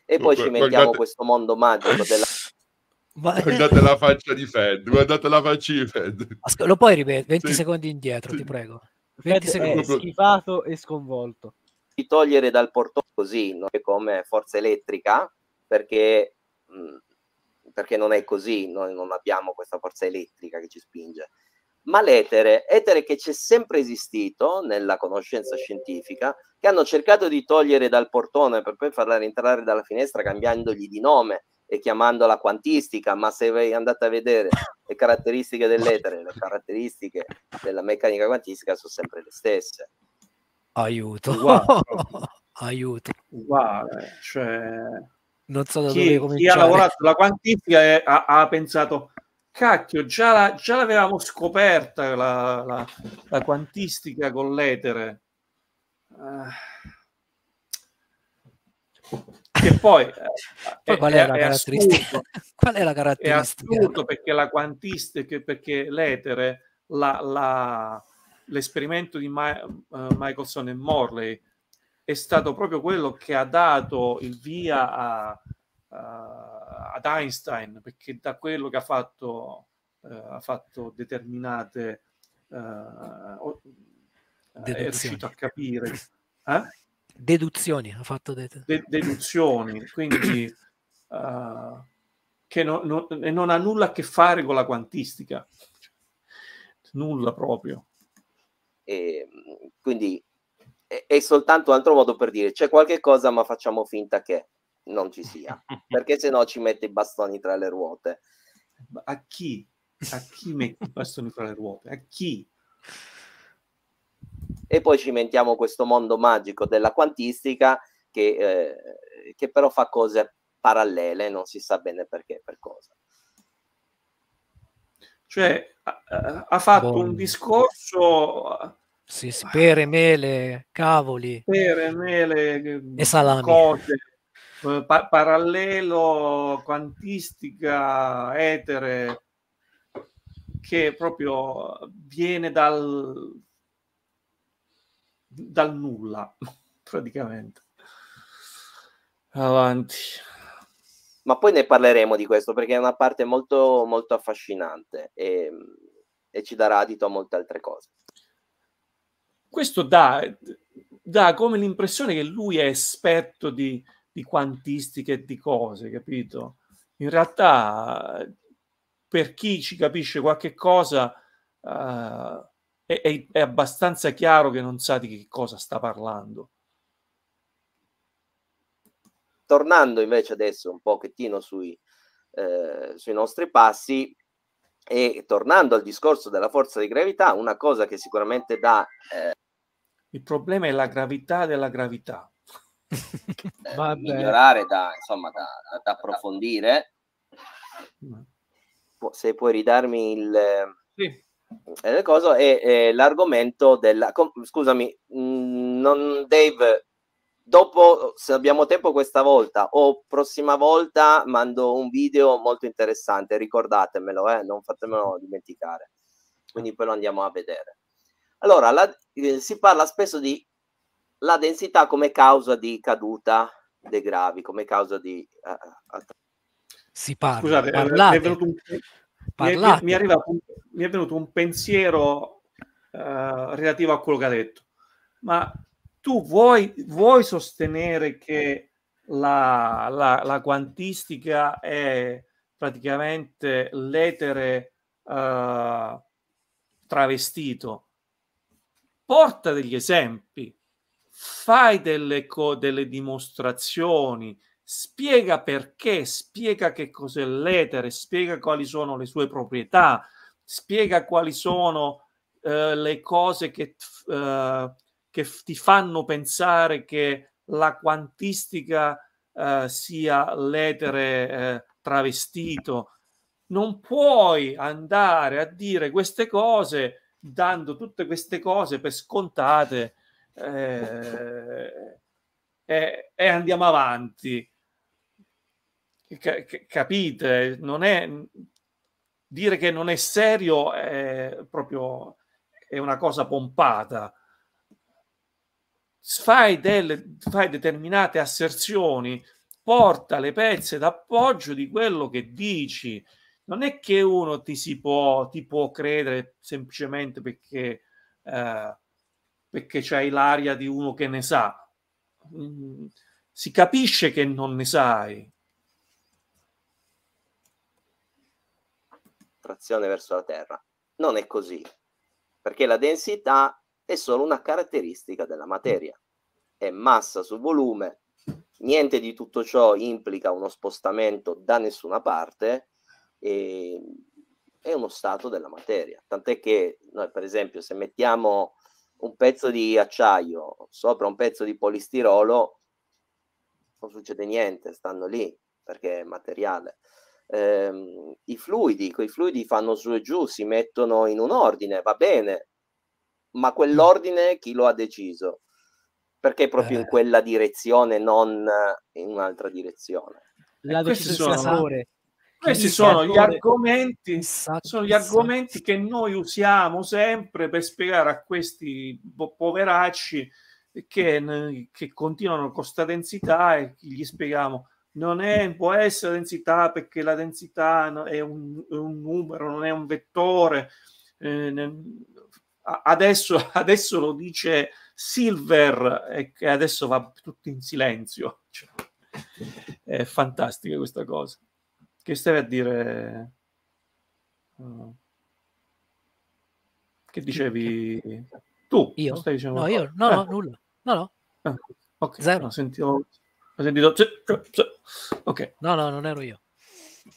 E poi ci mettiamo guardate... questo mondo magico della... Guardate la faccia di Fed, guardate la faccia di Fed. lo puoi ripetere 20 sì. secondi indietro, sì. ti prego. 20 secondi. schifato e sconvolto. Di togliere dal portone così, non è come forza elettrica, perché, mh, mm, perché non è così, noi non abbiamo questa forza elettrica che ci spinge. Ma l'etere, etere che c'è sempre esistito nella conoscenza scientifica, che hanno cercato di togliere dal portone per poi farla rientrare dalla finestra cambiandogli di nome, e chiamandola quantistica, ma se andate a vedere le caratteristiche dell'etere, le caratteristiche della meccanica quantistica sono sempre le stesse. Aiuto. Uguale, Aiuto. Uguale, cioè... Non so da chi, dove cominciare. Chi ha lavorato sulla quantistica e ha, ha, pensato, cacchio, già, la, già l'avevamo scoperta la, la, la, quantistica con l'etere. Uh che poi, eh, poi è, qual, è, è assurdo, qual, è, la caratteristica? È assurdo perché la quantistica, perché l'etere, la, la, l'esperimento di Ma- uh, Michelson e Morley è stato proprio quello che ha dato il via a, uh, ad Einstein, perché da quello che ha fatto, uh, ha fatto determinate... è riuscito a capire. Eh? Deduzioni, ho fatto det- De- deduzioni, quindi uh, che no, no, non ha nulla a che fare con la quantistica, nulla proprio. E, ehm, quindi è, è soltanto un altro modo per dire c'è qualche cosa ma facciamo finta che non ci sia, perché se no ci mette i bastoni tra le ruote. A chi? A chi mette i bastoni tra le ruote? A chi? e poi ci inventiamo questo mondo magico della quantistica che, eh, che però fa cose parallele, non si sa bene perché, per cosa. Cioè, ha, ha fatto bon. un discorso... Sì, sì, pere, mele, cavoli. Pere, mele, e salami. Cose, eh, pa- parallelo, quantistica, etere, che proprio viene dal dal nulla, praticamente. Avanti. Ma poi ne parleremo di questo perché è una parte molto, molto affascinante e, e ci darà adito a molte altre cose. Questo dà, dà come l'impressione che lui è esperto di, di quantistiche e di cose, capito? In realtà, per chi ci capisce qualche cosa, uh, è, è, è abbastanza chiaro che non sa di che cosa sta parlando. Tornando invece adesso un pochettino sui, eh, sui nostri passi, e tornando al discorso della forza di gravità, una cosa che sicuramente dà... Eh, il problema è la gravità della gravità. da eh, migliorare, da, insomma, da, da, approfondire. Se puoi ridarmi il... Eh, sì eh, cosa, è, è l'argomento della... Com- scusami, mh, mm, non, Dave, dopo, se abbiamo tempo questa volta o prossima volta, mando un video molto interessante, ricordatemelo, eh, non fatemelo dimenticare. Quindi poi lo andiamo a vedere. Allora, la, eh, si parla spesso di la densità come causa di caduta dei gravi, come causa di... Eh, eh si parla, Scusate, eh, parlate. è venuto un parlato. Mi è, mi, è mi è venuto un pensiero eh, relativo a quello che ha detto. Ma tu vuoi, vuoi sostenere che la, la, la, quantistica è praticamente l'etere eh, travestito? Porta degli esempi, fai delle, co- delle dimostrazioni, spiega perché, spiega che cos'è l'etere, spiega quali sono le sue proprietà, spiega quali sono eh, le cose che, eh, che ti fanno pensare che la quantistica eh, sia l'etere eh, travestito. Non puoi andare a dire queste cose dando tutte queste cose per scontate eh, e, e, andiamo avanti capite, non è dire che non è serio è proprio è una cosa pompata. Fai, delle, fai determinate asserzioni, porta le pezze d'appoggio di quello che dici. Non è che uno ti si può, ti può credere semplicemente perché, eh, perché c'hai l'aria di uno che ne sa. Mm, si capisce che non ne sai attrazione verso la Terra. Non è così, perché la densità è solo una caratteristica della materia, è massa su volume, niente di tutto ciò implica uno spostamento da nessuna parte, e è uno stato della materia, tant'è che noi per esempio se mettiamo un pezzo di acciaio sopra un pezzo di polistirolo non succede niente, stanno lì perché è materiale ehm, i fluidi, quei fluidi fanno su e giù, si mettono in un ordine, va bene, ma mm. quell'ordine chi lo ha deciso? Perché proprio eh. in quella direzione, non in un'altra direzione? La eh, decisione sono... Questi esatto, sono gli, argomenti, sono gli argomenti che noi usiamo sempre per spiegare a questi poveracci che, che continuano con questa densità e gli spieghiamo non è, può essere densità perché la densità è un, è un numero, non è un vettore. Eh, adesso, adesso, lo dice Silver e eh, che adesso va tutto in silenzio. Cioè, è fantastica questa cosa. Che stai a dire? Mm. Che dicevi? Tu? Io? No, io? No, eh. nulla. No, no. Ah, ok, Zero. No, sentivo... Ho sentito... Ok. No, no, non ero io.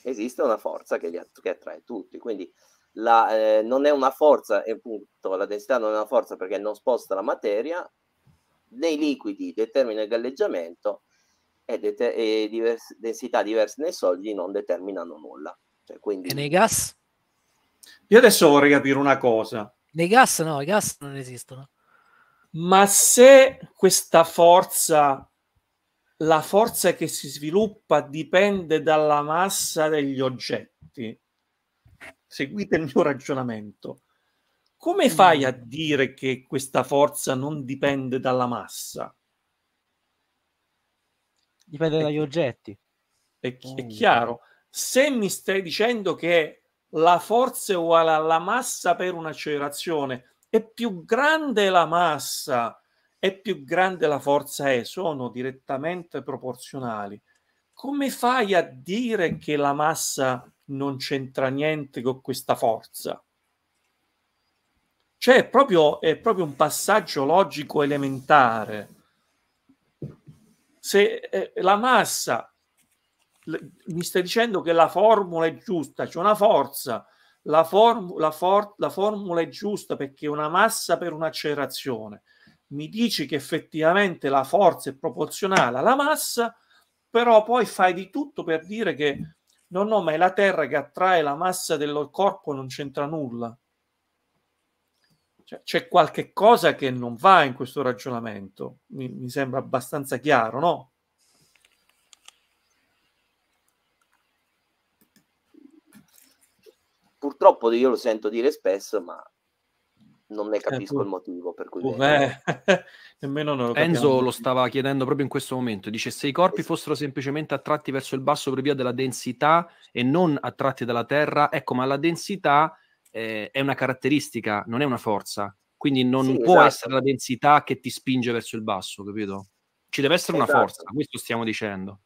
Esiste una forza che, li che attrae tutti, quindi la, eh, non è una forza, e appunto la densità non è una forza perché non sposta la materia, nei liquidi determina il galleggiamento e, deter- e divers- densità diverse nei solidi non determinano nulla. Cioè, quindi... E nei gas? Io adesso vorrei capire una cosa. Nei gas no, i gas non esistono. Ma se questa forza la forza che si sviluppa dipende dalla massa degli oggetti. Seguite il mio ragionamento. Come fai a dire che questa forza non dipende dalla massa? Dipende è, dagli oggetti. È, è oh. chiaro. Se mi stai dicendo che la forza è uguale alla massa per un'accelerazione, è più grande la massa e più grande la forza è, sono direttamente proporzionali. Come fai a dire che la massa non c'entra niente con questa forza? Cioè, è proprio, è proprio un passaggio logico elementare. Se eh, la massa, mi stai dicendo che la formula è giusta, c'è cioè una forza, la, form- la, for- la formula è giusta perché una massa per un'accelerazione mi dici che effettivamente la forza è proporzionale alla massa, però poi fai di tutto per dire che no, no, ma è la Terra che attrae la massa del corpo, non c'entra nulla. Cioè, c'è qualche cosa che non va in questo ragionamento, mi, mi sembra abbastanza chiaro, no? Purtroppo io lo sento dire spesso, ma non ne eh, capisco eh, il motivo per cui... Beh, nemmeno lo Enzo lo stava chiedendo proprio in questo momento, dice se i corpi esatto. fossero semplicemente attratti verso il basso per via della densità e non attratti dalla terra, ecco, ma la densità eh, è una caratteristica, non è una forza, quindi non sì, può esatto. essere la densità che ti spinge verso il basso, capito? Ci deve essere esatto. una forza, questo stiamo dicendo.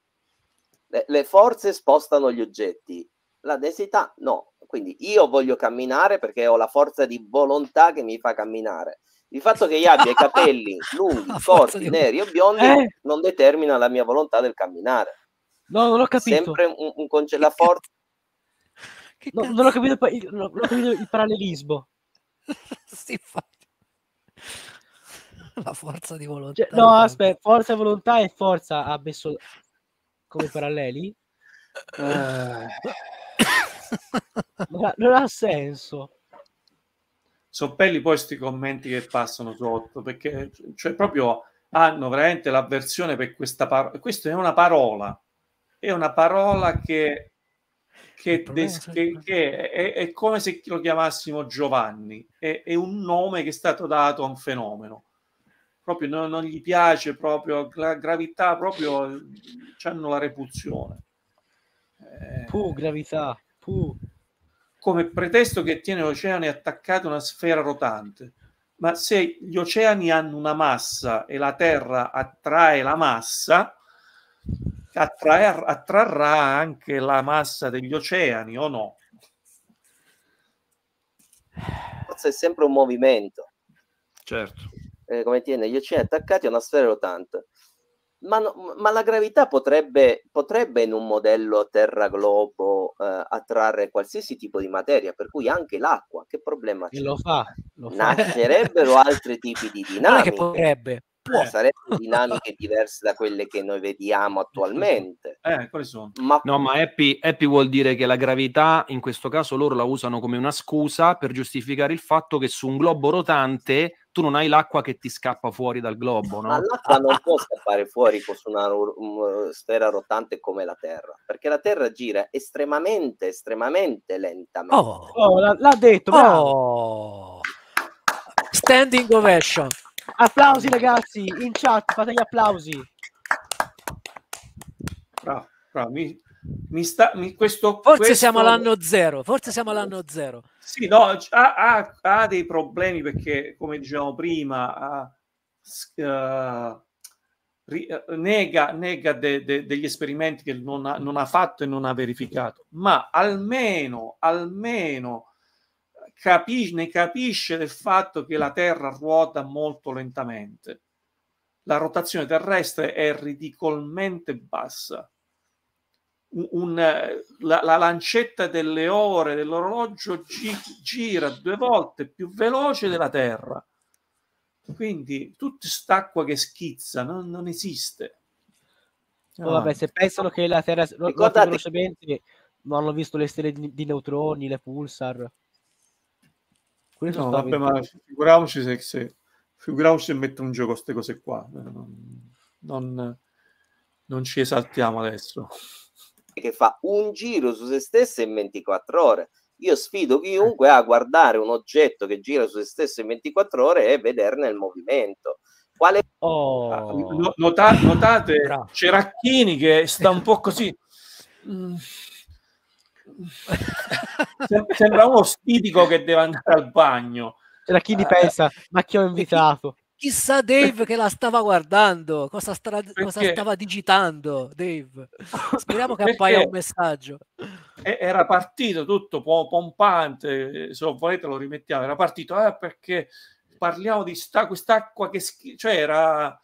Le, le forze spostano gli oggetti, la densità no, quindi io voglio camminare perché ho la forza di volontà che mi fa camminare. Il fatto che io abbia i capelli lunghi, corti, di... neri o biondi eh? non determina la mia volontà del camminare. No, non ho capito. Sempre un, un concetto, la forza... No, non, ho capito, non ho capito il parallelismo. sì, La forza di volontà. Cioè, no, aspetta, forza e volontà e forza ha messo come paralleli. Uh non ha senso. Sono belli poi questi commenti che passano sotto, perché cioè, proprio hanno veramente l'avversione per questa parola. Questa è una parola, è una parola che, che, des- che, che è, è, come se lo chiamassimo Giovanni, è, è, un nome che è stato dato a un fenomeno. Proprio non, non gli piace, proprio la gravità, proprio eh, hanno la repulsione. Eh, Puh, gravità. Pooh come pretesto che tiene l'oceano attaccato a una sfera rotante. Ma se gli oceani hanno una massa e la Terra attrae la massa, attraer, attrarrà anche la massa degli oceani o no? Forse è sempre un movimento. Certo. Eh, come tiene gli oceani attaccati a una sfera rotante ma, no, ma, la gravità potrebbe, potrebbe, in un modello terra-globo eh, attrarre qualsiasi tipo di materia, per cui anche l'acqua, che problema c'è? lo fa, lo Nascerebbero altri tipi di dinamiche. Non è che potrebbe, eh. sarebbero dinamiche diverse da quelle che noi vediamo attualmente. Eh, quali sono? Ma... No, ma Happy, Happy vuol dire che la gravità, in questo caso loro la usano come una scusa per giustificare il fatto che su un globo rotante tu non hai l'acqua che ti scappa fuori dal globo, no? Ma l'acqua non può scappare fuori su una uh, sfera rotante come la Terra, perché la Terra gira estremamente, estremamente lentamente. Oh, oh l'ha detto, bravo! Oh. Standing ovation. Applausi ragazzi, in chat fate gli applausi. Bravo, bravo. Mi, mi sta, mi, questo, forse questo... siamo all'anno zero, forse siamo all'anno zero. Sì, no, ha, ha, ha dei problemi perché, come dicevamo prima, ha, uh, ri, eh, nega, nega de, de, degli esperimenti che non ha, non ha fatto e non ha verificato, ma almeno, almeno capi- ne capisce del fatto che la Terra ruota molto lentamente. La rotazione terrestre è ridicolmente bassa. Un, un, la, la, lancetta delle ore dell'orologio gi- gira due volte più veloce della Terra. Quindi tutta st'acqua che schizza non, non esiste. No, oh, vabbè, se pensano che la Terra ruota velocemente, non hanno visto le stelle di, di neutroni, le pulsar. Quelle no, vabbè, ma figuriamoci se, se, figuriamoci se mette in gioco queste cose qua. Non, non, ci esaltiamo adesso. Che fa un giro su se stessa in 24 ore. Io sfido chiunque eh. a guardare un oggetto che gira su se stesso in 24 ore e vederne il movimento. Quale... Ah, oh. Nota- notate, Bravo. Ceracchini che sta un po' così. Mm. Sembra uno stitico che deve andare al bagno. C'era chi di pensa, ma chi ho eh, invitato? Chissà Dave che la stava guardando, cosa, stra- cosa stava digitando Dave. Speriamo che appaia un messaggio. Era partito tutto pompante, se volete lo rimettiamo, era partito eh, perché parliamo di sta- quest'acqua che schi- cioè era,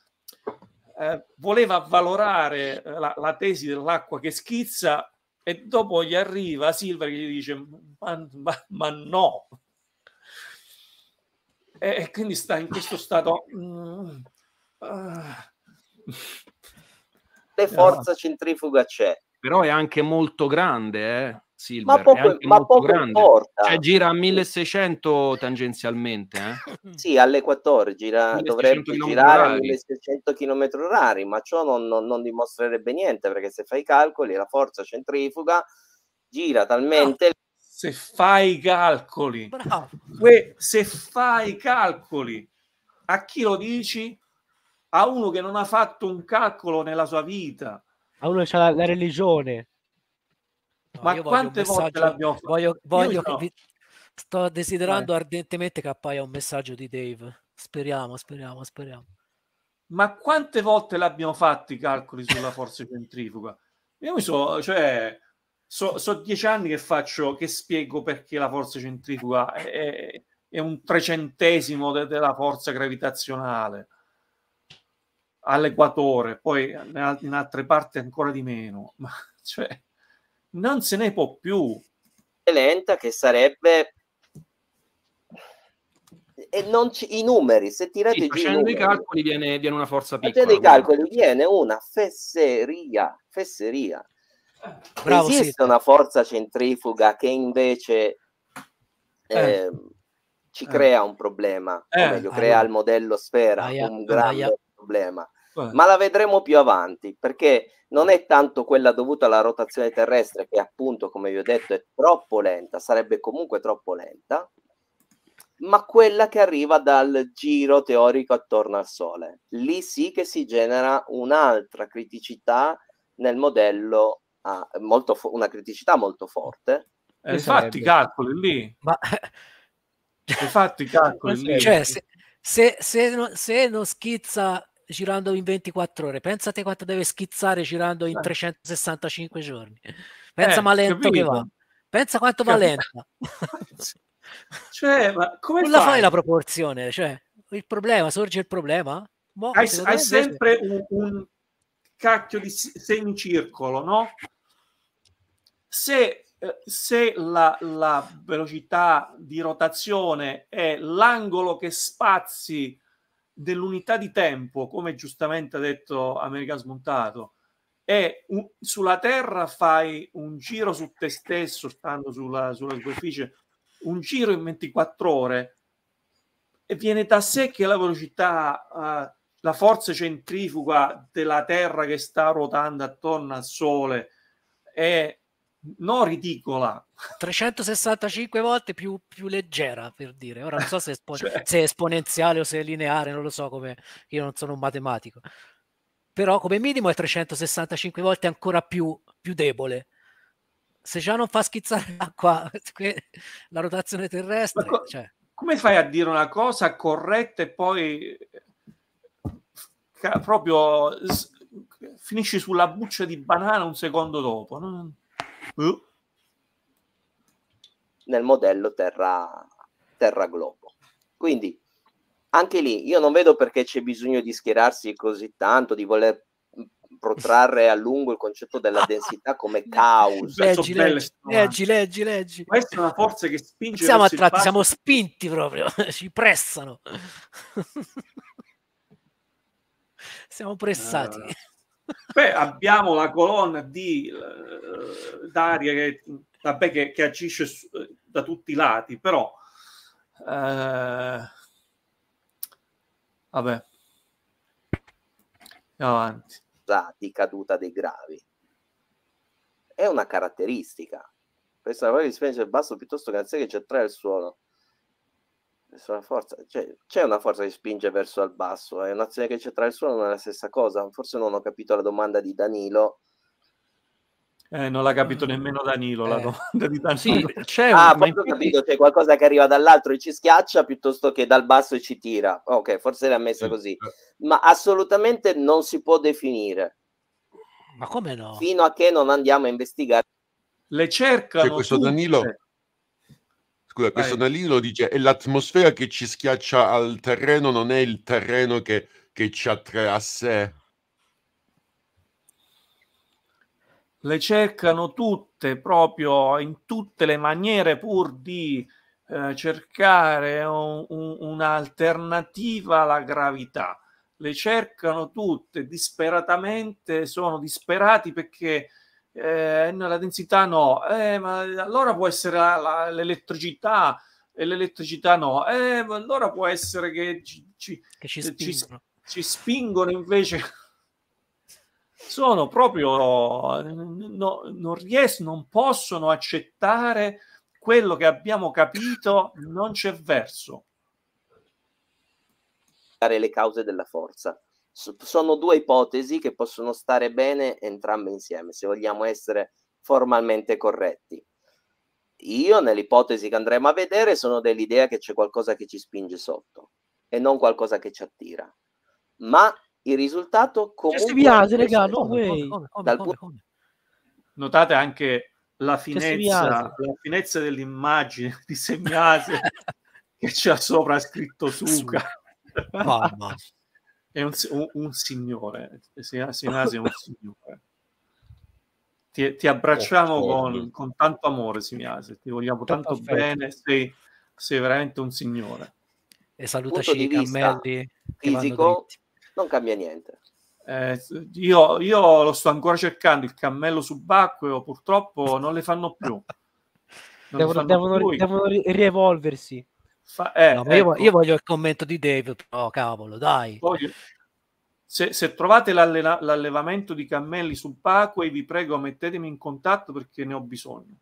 eh, voleva valorare la-, la tesi dell'acqua che schizza e dopo gli arriva Silva che gli dice ma, ma, ma no e, e, quindi sta in questo stato mm, ah. forza ah. centrifuga c'è però è anche molto grande eh? Silver, ma poco, ma poco importa. Cioè, gira a 1600 tangenzialmente. Eh? sì, alle 14 gira, dovrebbe girare orari. a 1600 km orari, ma ciò non, non, non, dimostrerebbe niente perché se fai i calcoli la forza centrifuga gira talmente... No. Ah, se fai i calcoli, Bravo. Que- se fai i calcoli, a chi lo dici? A uno che non ha fatto un calcolo nella sua vita. A uno c'ha la, la religione. No, Ma quante volte l'abbiamo fatto? Voglio, voglio no. vi, sto desiderando Vai. Eh. ardentemente che appaia un messaggio di Dave. Speriamo, speriamo, speriamo. Ma quante volte l'abbiamo fatto i calcoli sulla forza centrifuga? Io mi so, cioè, so, so, dieci anni che faccio, che spiego perché la forza centrifuga è, è un trecentesimo de, della forza gravitazionale all'equatore, poi in altre parti ancora di meno. Ma cioè, non se ne può più. Lenta che sarebbe e non ci, i numeri, se tirate sì, facendo numeri, i calcoli viene, viene, una forza piccola. Facendo i calcoli viene una fesseria, fesseria. Bravo, Esiste sì. una forza centrifuga che invece eh. Eh, ci eh. crea un problema, o eh. meglio, crea il modello sfera, un grande problema eh. ma la vedremo più avanti perché non è tanto quella dovuta alla rotazione terrestre che appunto, come vi ho detto, è troppo lenta, sarebbe comunque troppo lenta, ma quella che arriva dal giro teorico attorno al Sole. Lì sì che si genera un'altra criticità nel modello, ah, molto fo- una criticità molto forte. Eh, infatti, sarebbe... calcoli lì. Ma... Infatti, calcoli lì. Cioè, se, se, se, no, se non schizza girando in 24 ore. Pensate quanto deve schizzare girando in 365 eh. giorni. Pensa eh, ma lento capito. che va. Pensa quanto capito. va lento. cioè, ma come fai? la fai la proporzione? Cioè, il problema, sorge il problema? Boh, hai, hai sempre un, un, cacchio di semicircolo, no? Se, eh, se la, la velocità di rotazione è l'angolo che spazi dell'unità di tempo, come giustamente ha detto America Smontato, è un, sulla Terra fai un giro su te stesso, stando sulla, sulla superficie, un giro in 24 ore, e viene da sé che la velocità, eh, la forza centrifuga della Terra che sta ruotando attorno al Sole è non ridicola 365 volte più, più, leggera per dire ora non so se, espo- cioè... se è esponenziale o se è lineare non lo so come io non sono un matematico però come minimo è 365 volte ancora più, più debole se già non fa schizzare l'acqua la rotazione terrestre co- cioè... come fai a dire una cosa corretta e poi proprio finisci sulla buccia di banana un secondo dopo no? mm? nel modello Terra, terra Globo. Quindi anche lì io non vedo perché c'è bisogno di schierarsi così tanto, di voler protrarre a lungo il concetto della densità come causa. Leggi, leggi, leggi, leggi, leggi. Questa è una forza che spinge. Siamo attratti, siamo spinti proprio, ci pressano. siamo pressati. Uh, Beh, abbiamo la colonna di uh, eh, d'aria che, vabbè, che, che agisce su, eh, da tutti i lati, però... Uh, vabbè. Andiamo avanti. Di caduta dei gravi. È una caratteristica. Questa poi si spinge il basso piuttosto che anziché gettare il suolo forza, cioè, c'è una forza che spinge verso il basso, è eh. un'azione che c'è tra il suolo non è la stessa cosa, forse non ho capito la domanda di Danilo. Eh, non l'ha capito mm. nemmeno Danilo eh. la domanda di Danilo. Sì, c'è ah, un... ho capito, c'è qualcosa che arriva dall'altro e ci schiaccia piuttosto che dal basso e ci tira. Ok, forse l'ha messa sì. così. Ma assolutamente non si può definire. Ma come no? Fino a che non andiamo a investigare. Le cercano. C'è questo tutte. Danilo Scusa, questo Nalino dice, è l'atmosfera che ci schiaccia al terreno, non è il terreno che, che ci attrae a sé. Le cercano tutte, proprio in tutte le maniere, pur di eh, cercare un, un'alternativa alla gravità. Le cercano tutte disperatamente, sono disperati perché eh, no, la densità no, eh, ma allora può essere la, la, l'elettricità e eh, l'elettricità no, eh, ma allora può essere che ci, ci, che ci, eh, spingono. ci spingono. invece. Sono proprio, no, non riescono, non possono accettare quello che abbiamo capito, non c'è verso. Le cause della forza sono due ipotesi che possono stare bene entrambe insieme, se vogliamo essere formalmente corretti. Io, nell'ipotesi che andremo a vedere, sono dell'idea che c'è qualcosa che ci spinge sotto e non qualcosa che ci attira. Ma il risultato comunque... viaggio, raga, no way. Come, come, come, punto... Notate anche la finezza, la finezza dell'immagine di Semiase che ci ha sopra scritto Suca. Mamma è un, un, un signore, eh, Sinasi è un signore. Ti, ti abbracciamo oh, con, con, tanto amore, Simiase, ti vogliamo tanto, tanto bene, sei, sei, veramente un signore. E salutaci i cammelli. Fisico non cambia niente. Eh, io, io, lo sto ancora cercando, il cammello subacqueo purtroppo non le fanno più. devono, devono, più. devono rievolversi. Fa, eh, no, ecco. io, io, voglio il commento di Dave, però cavolo, dai. Voglio... Se, se, trovate l'allevamento di cammelli sul Pacway, vi prego mettetemi in contatto perché ne ho bisogno.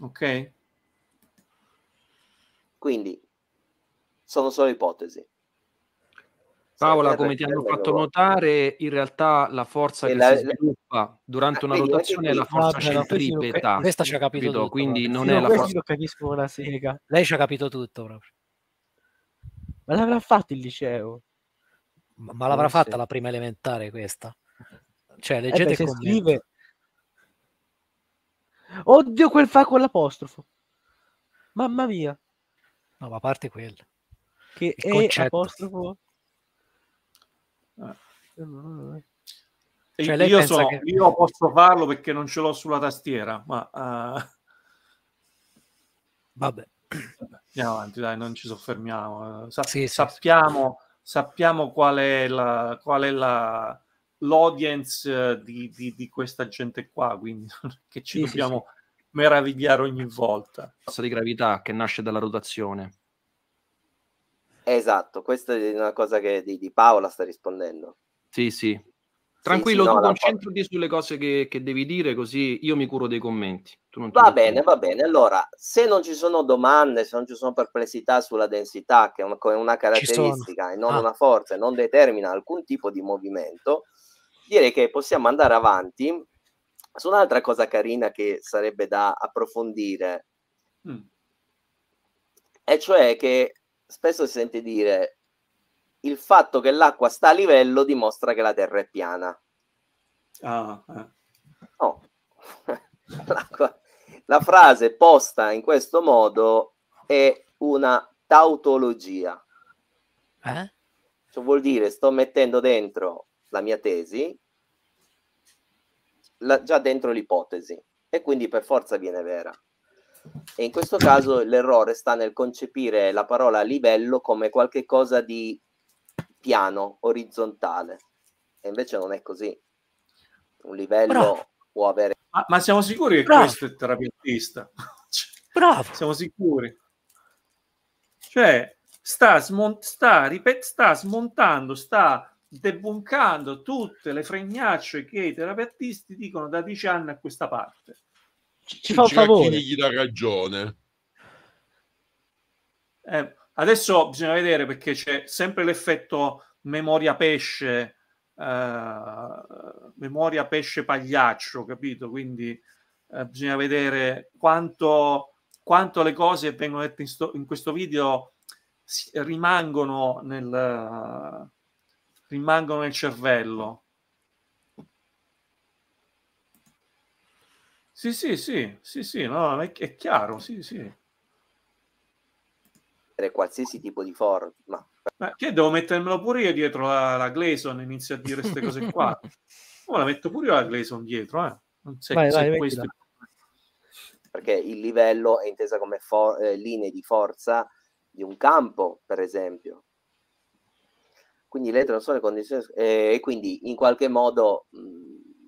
Ok? Quindi sono solo ipotesi. Paola, come ti hanno fatto notare, in realtà la forza che la, si sviluppa durante una ah, rotazione è la forza centripeta. Questa ci ha capito, tutto, quindi non è la forza. capisco una sega. Lei ci ha capito tutto proprio. Ma l'avrà fatto il liceo? Ma, ma l'avrà fatta la prima elementare questa? Cioè, eh leggete eh scrive... Oddio, quel fa con l'apostrofo. Mamma mia. No, ma a parte quello. Che il è concetto. apostrofo cioè, io, so, che... io, posso farlo perché non ce l'ho sulla tastiera, ma... Uh... Vabbè. Andiamo avanti, dai, non ci soffermiamo. Sa- sì, sappiamo, sì, sappiamo, qual è, la, qual è la, l'audience eh, di, di, di, questa gente qua, quindi che ci dobbiamo meravigliare ogni volta. La Forza di gravità che nasce dalla rotazione. Esatto, questa è una cosa che di, di Paola sta rispondendo. Sì, sì. Tranquillo, sì, sì, no, tu concentrati no, sulle cose che, che, devi dire, così io mi curo dei commenti. va bene, va bene. Allora, se non ci sono domande, se non ci sono perplessità sulla densità, che è una, una caratteristica e non ah. una forza, non determina alcun tipo di movimento, direi che possiamo andare avanti su un'altra cosa carina che sarebbe da approfondire. Mm. E cioè che spesso si sente dire il fatto che l'acqua sta a livello dimostra che la Terra è piana. Ah, eh. oh. la frase posta in questo modo è una tautologia. Eh? Ciò vuol dire sto mettendo dentro la mia tesi, la, già dentro l'ipotesi, e quindi per forza viene vera. E in questo caso l'errore sta nel concepire la parola livello come qualcosa di piano, orizzontale. E invece non è così. Un livello Bravo. può avere... Ma, ma, siamo sicuri che questo è terapeutista? Cioè, Bravo! Siamo sicuri. Cioè, sta, smont- sta, ripet- sta smontando, sta debuncando tutte le fregnacce che i terapeutisti dicono da dieci anni a questa parte. Ci, ci fa un favore. gli dà ragione. Eh, Adesso bisogna vedere perché c'è sempre l'effetto memoria pesce, eh, memoria pesce pagliaccio, capito? Quindi eh, bisogna vedere quanto, quanto, le cose che vengono dette in, sto, in questo video si, rimangono, nel, rimangono nel cervello. Sì, sì, sì, sì, sì, no, è, è chiaro, sì, sì mettere qualsiasi tipo di forma. Ma che devo mettermelo pure io dietro la, la Gleason? Inizio a dire queste cose qua. Ora la metto pure io la Gleason dietro, eh. Se, vai, vai, questo... Perché il livello è intesa come for- eh, linee di forza di un campo, per esempio. Quindi le non sono le condizioni, eh, e quindi in qualche modo mh, mm,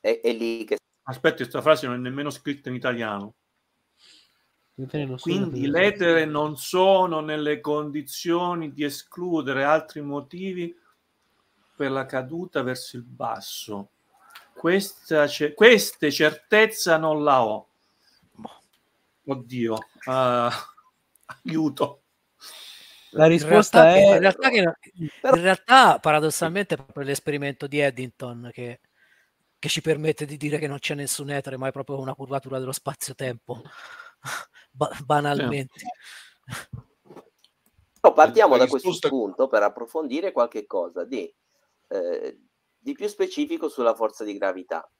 è, è lì che. Aspetta, questa frase non è nemmeno scritta in italiano. Quindi lettere non sono nelle condizioni di escludere altri motivi per la caduta verso il basso. Questa, queste certezza non la ho. Boh. Oddio, uh, aiuto. La risposta in è... in, realtà che, in realtà, paradossalmente, è proprio l'esperimento di Eddington che, che ci permette di dire che non c'è nessun etere, ma è proprio una curvatura dello spazio-tempo. ba- banalmente. No, partiamo da questo punto per approfondire qualche cosa di, eh, di più specifico sulla forza di gravità.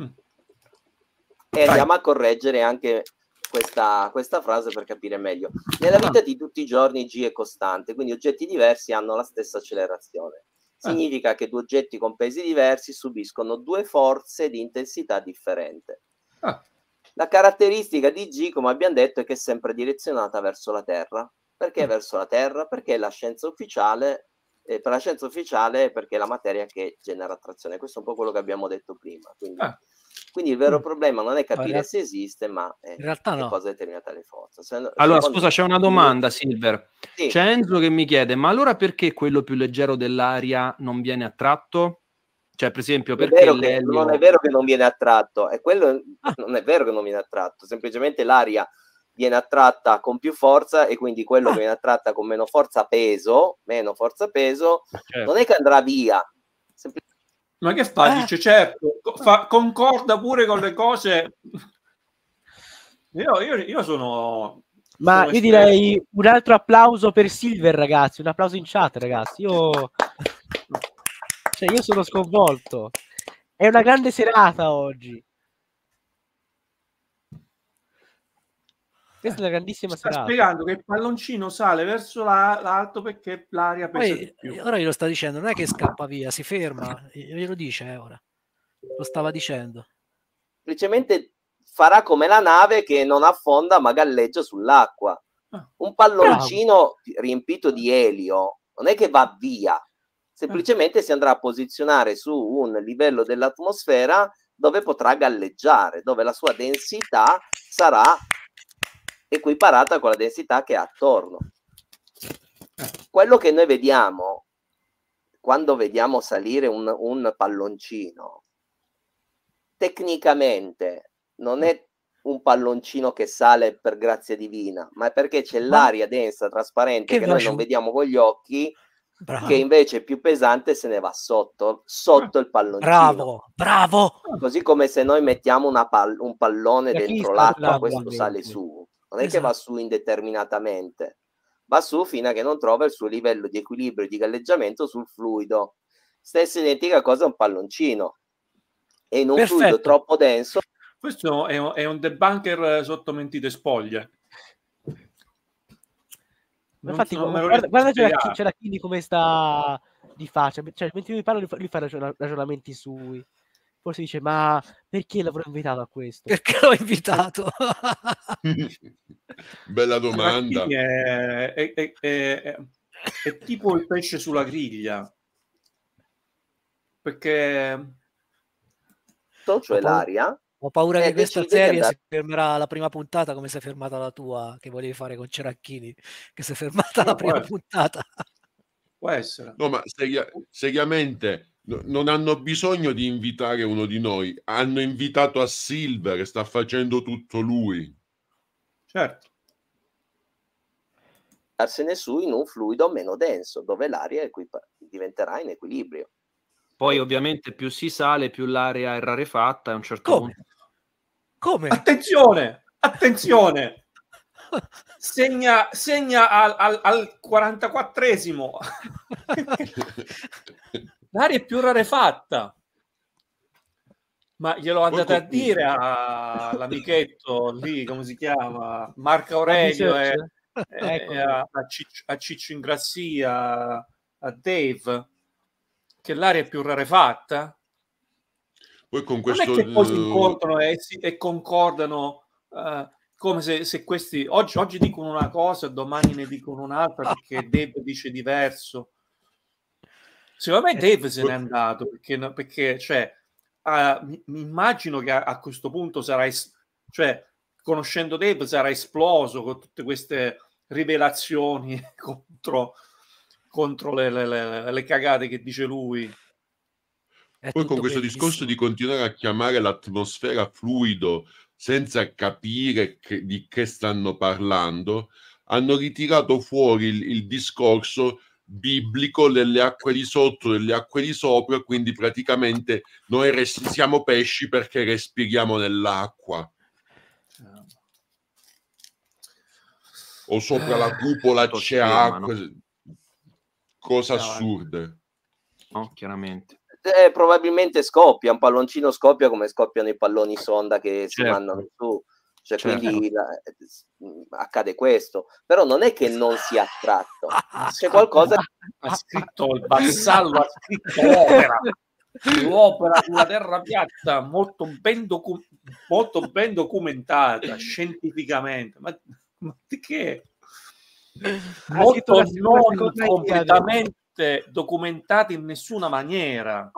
Mm. E andiamo a correggere anche questa, questa, frase per capire meglio. Nella vita ah. di tutti i giorni G è costante, quindi oggetti diversi hanno la stessa accelerazione. Ah. Significa eh. che due oggetti con pesi diversi subiscono due forze di intensità differente. Ah. La caratteristica di G, come abbiamo detto, è che è sempre direzionata verso la Terra. Perché mm. verso la Terra? Perché la scienza ufficiale, eh, per la scienza ufficiale è perché è la materia che genera attrazione. Questo è un po' quello che abbiamo detto prima. Quindi, ah. quindi il vero mm. problema non è capire ah, se esiste, ma è, in realtà no. cosa determinata tale forze. Se, allora, secondo... scusa, c'è una domanda, Silver. Sì. C'è Enzo che mi chiede, ma allora perché quello più leggero dell'aria non viene attratto? Cioè, per esempio, perché è che, non è vero che non viene attratto, è quello, non è vero che non viene attratto, semplicemente l'aria viene attratta con più forza e quindi quello che viene attratta con meno forza peso, meno forza peso, eh, certo. non è che andrà via. Semplic- Ma che fa? Eh. Dice, certo, fa, concorda pure con le cose. Io, io, io sono... Ma io direi un altro applauso per Silver, ragazzi, un applauso in chat, ragazzi. Io... Cioè, io sono sconvolto. È una grande serata oggi. Questa è una grandissima sta serata. Sta spiegando che il palloncino sale verso l'alto perché l'aria pesa Poi, più. Eh, ora glielo sta dicendo, non è che scappa via, si ferma. Glielo dice eh, ora. Lo stava dicendo. Semplicemente farà come la nave che non affonda ma galleggia sull'acqua. Ah. Un palloncino Bravo. riempito di elio non è che va via, Certo. semplicemente si andrà a posizionare su un livello dell'atmosfera dove potrà galleggiare, dove la sua densità sarà equiparata con la densità che ha attorno. Eh. Quello che noi vediamo quando vediamo salire un, un palloncino, tecnicamente non è un palloncino che sale per grazia divina, ma è perché c'è l'aria densa, trasparente, che, che noi non vediamo con gli occhi, Bravo. che invece è più pesante se ne va sotto, sotto il palloncino. Bravo, bravo! Così come se noi mettiamo pal- un pallone da dentro l'acqua, l'acqua, questo sale su. Non è esatto. che va su indeterminatamente, va su fino a che non trova il suo livello di equilibrio e di galleggiamento sul fluido. Stessa identica cosa un palloncino. E in un Perfetto. fluido troppo denso... Questo è un, è un debunker sotto mentite spoglie. Infatti, guarda, guarda c'è, la, Kini come sta di faccia. Cioè, mentre io parlo, lui fa ragionamenti sui. Forse dice, ma perché l'avrò invitato a questo? Perché l'ho invitato? Bella domanda. È, è, è, è, tipo il pesce sulla griglia. Perché... Socio e l'aria ho paura eh, che questa serie si fermerà la prima puntata come si è fermata la tua che volevi fare con Ceracchini, che si è fermata no, la prima puntata. Può essere. No, ma seria- seriamente no, non hanno bisogno di invitare uno di noi, hanno invitato a Silver che sta facendo tutto lui. Certo. Arsene su in un fluido meno denso, dove l'aria equipa- diventerà in equilibrio. Poi ovviamente più si sale, più l'area è rarefatta, a un certo Come? punto come? Attenzione, attenzione. Segna, segna al, al, al 44esimo. L'aria è più rarefatta. Ma glielo andate a dire all'amichetto lì, come si chiama? Marco Aurelio e, e eh, eh, ecco. a, a, Ciccio, Ingrassia, a Dave, che l'aria è più rarefatta? Poi con questo... Non è che poi si eh, incontrano e, si, e concordano uh, come se, se questi... Oggi, oggi, dicono una cosa, domani ne dicono un'altra perché Dave dice diverso. Secondo me eh, Dave se n'è andato perché, perché cioè, uh, mi, immagino che a, a questo punto sarà... Es- cioè, conoscendo Dave sarà esploso con tutte queste rivelazioni contro, contro le, le, le, le, cagate che dice lui. È Poi con questo bellissimo. discorso di continuare a chiamare l'atmosfera fluido senza capire che, di che stanno parlando, hanno ritirato fuori il, il discorso biblico delle acque di sotto, e delle acque di sopra, quindi praticamente noi rest- siamo pesci perché respiriamo nell'acqua. O sopra la eh, cupola c'è acqua, cose eh. assurde. No, chiaramente eh, probabilmente scoppia, un palloncino scoppia come scoppiano i palloni sonda che certo. si mandano su. Cioè, certo. quindi la, eh, accade questo, però non è che non sia attratto, c'è qualcosa ha scritto il Bassallo ha scritto l'opera l'opera sulla terra piatta molto ben, docu- molto ben documentata scientificamente ma, ma di che molto non completamente tutte documentate in nessuna maniera.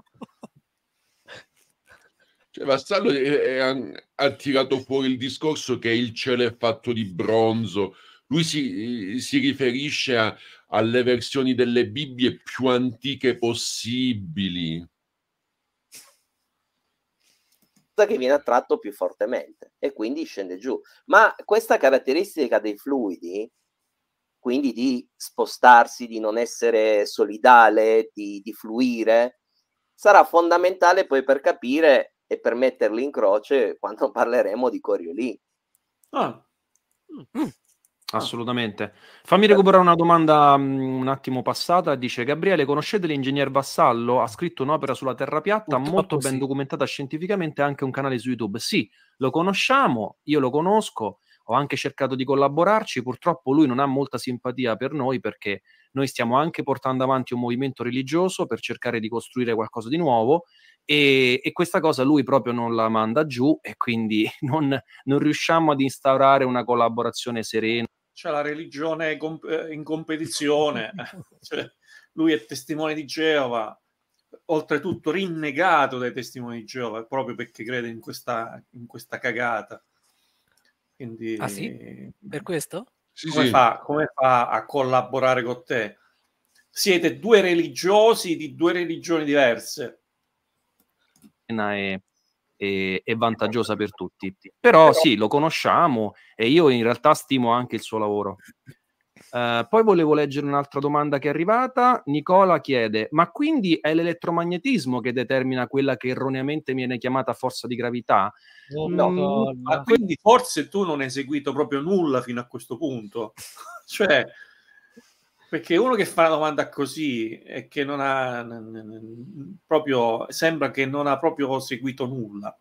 Cioè, Vassallo eh, eh, ha tirato fuori il discorso che il cielo è fatto di bronzo. Lui si, eh, si riferisce a, alle versioni delle Bibbie più antiche possibili. Che viene attratto più fortemente e quindi scende giù. Ma questa caratteristica dei fluidi quindi di spostarsi, di non essere solidale, di, di fluire, sarà fondamentale poi per capire e per metterli in croce quando parleremo di Coriolì. Ah. Mm. Ah. Assolutamente. Fammi recuperare una domanda mm, un attimo passata. Dice Gabriele, conoscete l'ingegner Vassallo? Ha scritto un'opera sulla Terra piatta, Purtroppo molto ben sì. documentata scientificamente, anche un canale su YouTube. Sì, lo conosciamo, io lo conosco ho anche cercato di collaborarci, purtroppo lui non ha molta simpatia per noi perché noi stiamo anche portando avanti un movimento religioso per cercare di costruire qualcosa di nuovo e, e questa cosa lui proprio non la manda giù e quindi non, non riusciamo ad instaurare una collaborazione serena. C'è la religione eh, in competizione, cioè, lui è testimone di Geova, oltretutto rinnegato dai testimoni di Geova proprio perché crede in questa, in questa cagata. Quindi, ah sì? Per questo? Sì, come, sì. Fa, come, Fa, a collaborare con te? Siete due religiosi di due religioni diverse. È, è, è vantaggiosa per tutti. Però, Però sì, lo conosciamo e io in realtà stimo anche il suo lavoro. Eh, poi volevo leggere un'altra domanda che è arrivata. Nicola chiede: Ma quindi è l'elettromagnetismo che determina quella che erroneamente viene chiamata forza di gravità? Eh, no, no, mm, no. Ma quindi forse tu non hai seguito proprio nulla fino a questo punto. cioè, perché uno che fa una domanda così e che non ha proprio sembra che non ha proprio seguito nulla.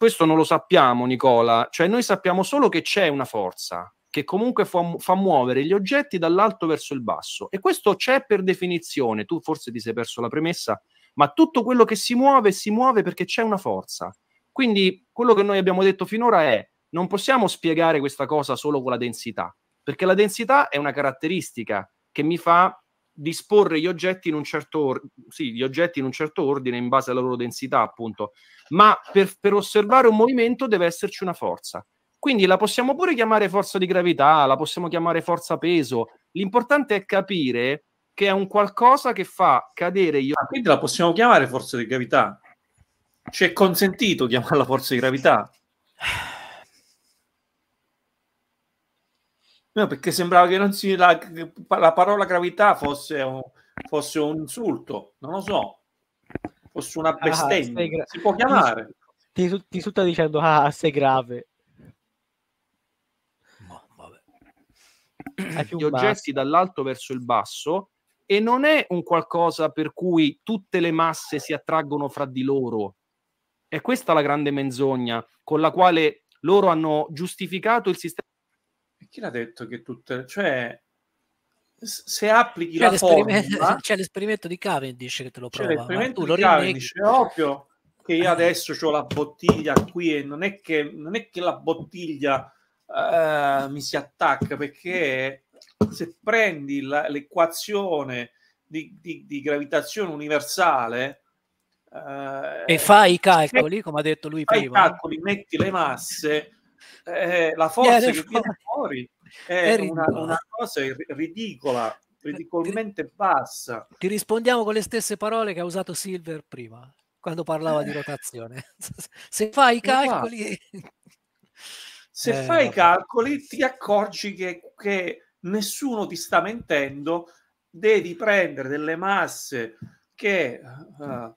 questo non lo sappiamo, Nicola, cioè noi sappiamo solo che c'è una forza che comunque fa, fa, muovere gli oggetti dall'alto verso il basso e questo c'è per definizione, tu forse ti sei perso la premessa, ma tutto quello che si muove si muove perché c'è una forza. Quindi quello che noi abbiamo detto finora è non possiamo spiegare questa cosa solo con la densità, perché la densità è una caratteristica che mi fa disporre gli oggetti, in un certo or- sì, gli oggetti in un certo ordine in base alla loro densità, appunto. Ma per, per osservare un movimento deve esserci una forza. Quindi la possiamo pure chiamare forza di gravità, la possiamo chiamare forza peso. L'importante è capire che è un qualcosa che fa cadere gli... oggetti. Ah, quindi la possiamo chiamare forza di gravità? Ci è consentito chiamarla forza di gravità? No, perché sembrava che non si, la, la parola gravità fosse un, fosse un, insulto, non lo so, fosse una ah, bestemmia, ah, gra- si può chiamare. Ti, ti, ti sta dicendo, ah, sei grave. No, vabbè. Gli oggetti dall'alto verso il basso e non è un qualcosa per cui tutte le masse si attraggono fra di loro. È questa la grande menzogna con la quale loro hanno giustificato il sistema e chi l'ha detto che tutte... Cioè, se applichi c'è cioè la formula... C'è cioè l'esperimento di Cavendish che te lo cioè prova. C'è l'esperimento di Cavendish, è ovvio che io adesso ho la bottiglia qui e non è che, non è che la bottiglia uh, mi si attacca perché se prendi la, l'equazione di, di, di, gravitazione universale uh, e fai i calcoli, come ha detto lui fai prima, i calcoli, metti le masse eh, la forza viene che viene fuori è, è una, una, cosa ridicola, ridicolmente bassa. Ti rispondiamo con le stesse parole che ha usato Silver prima, quando parlava eh. di rotazione. Se fai i calcoli... Esatto. Se eh, fai i calcoli ti accorgi che, che nessuno ti sta mentendo, devi prendere delle masse che... Uh,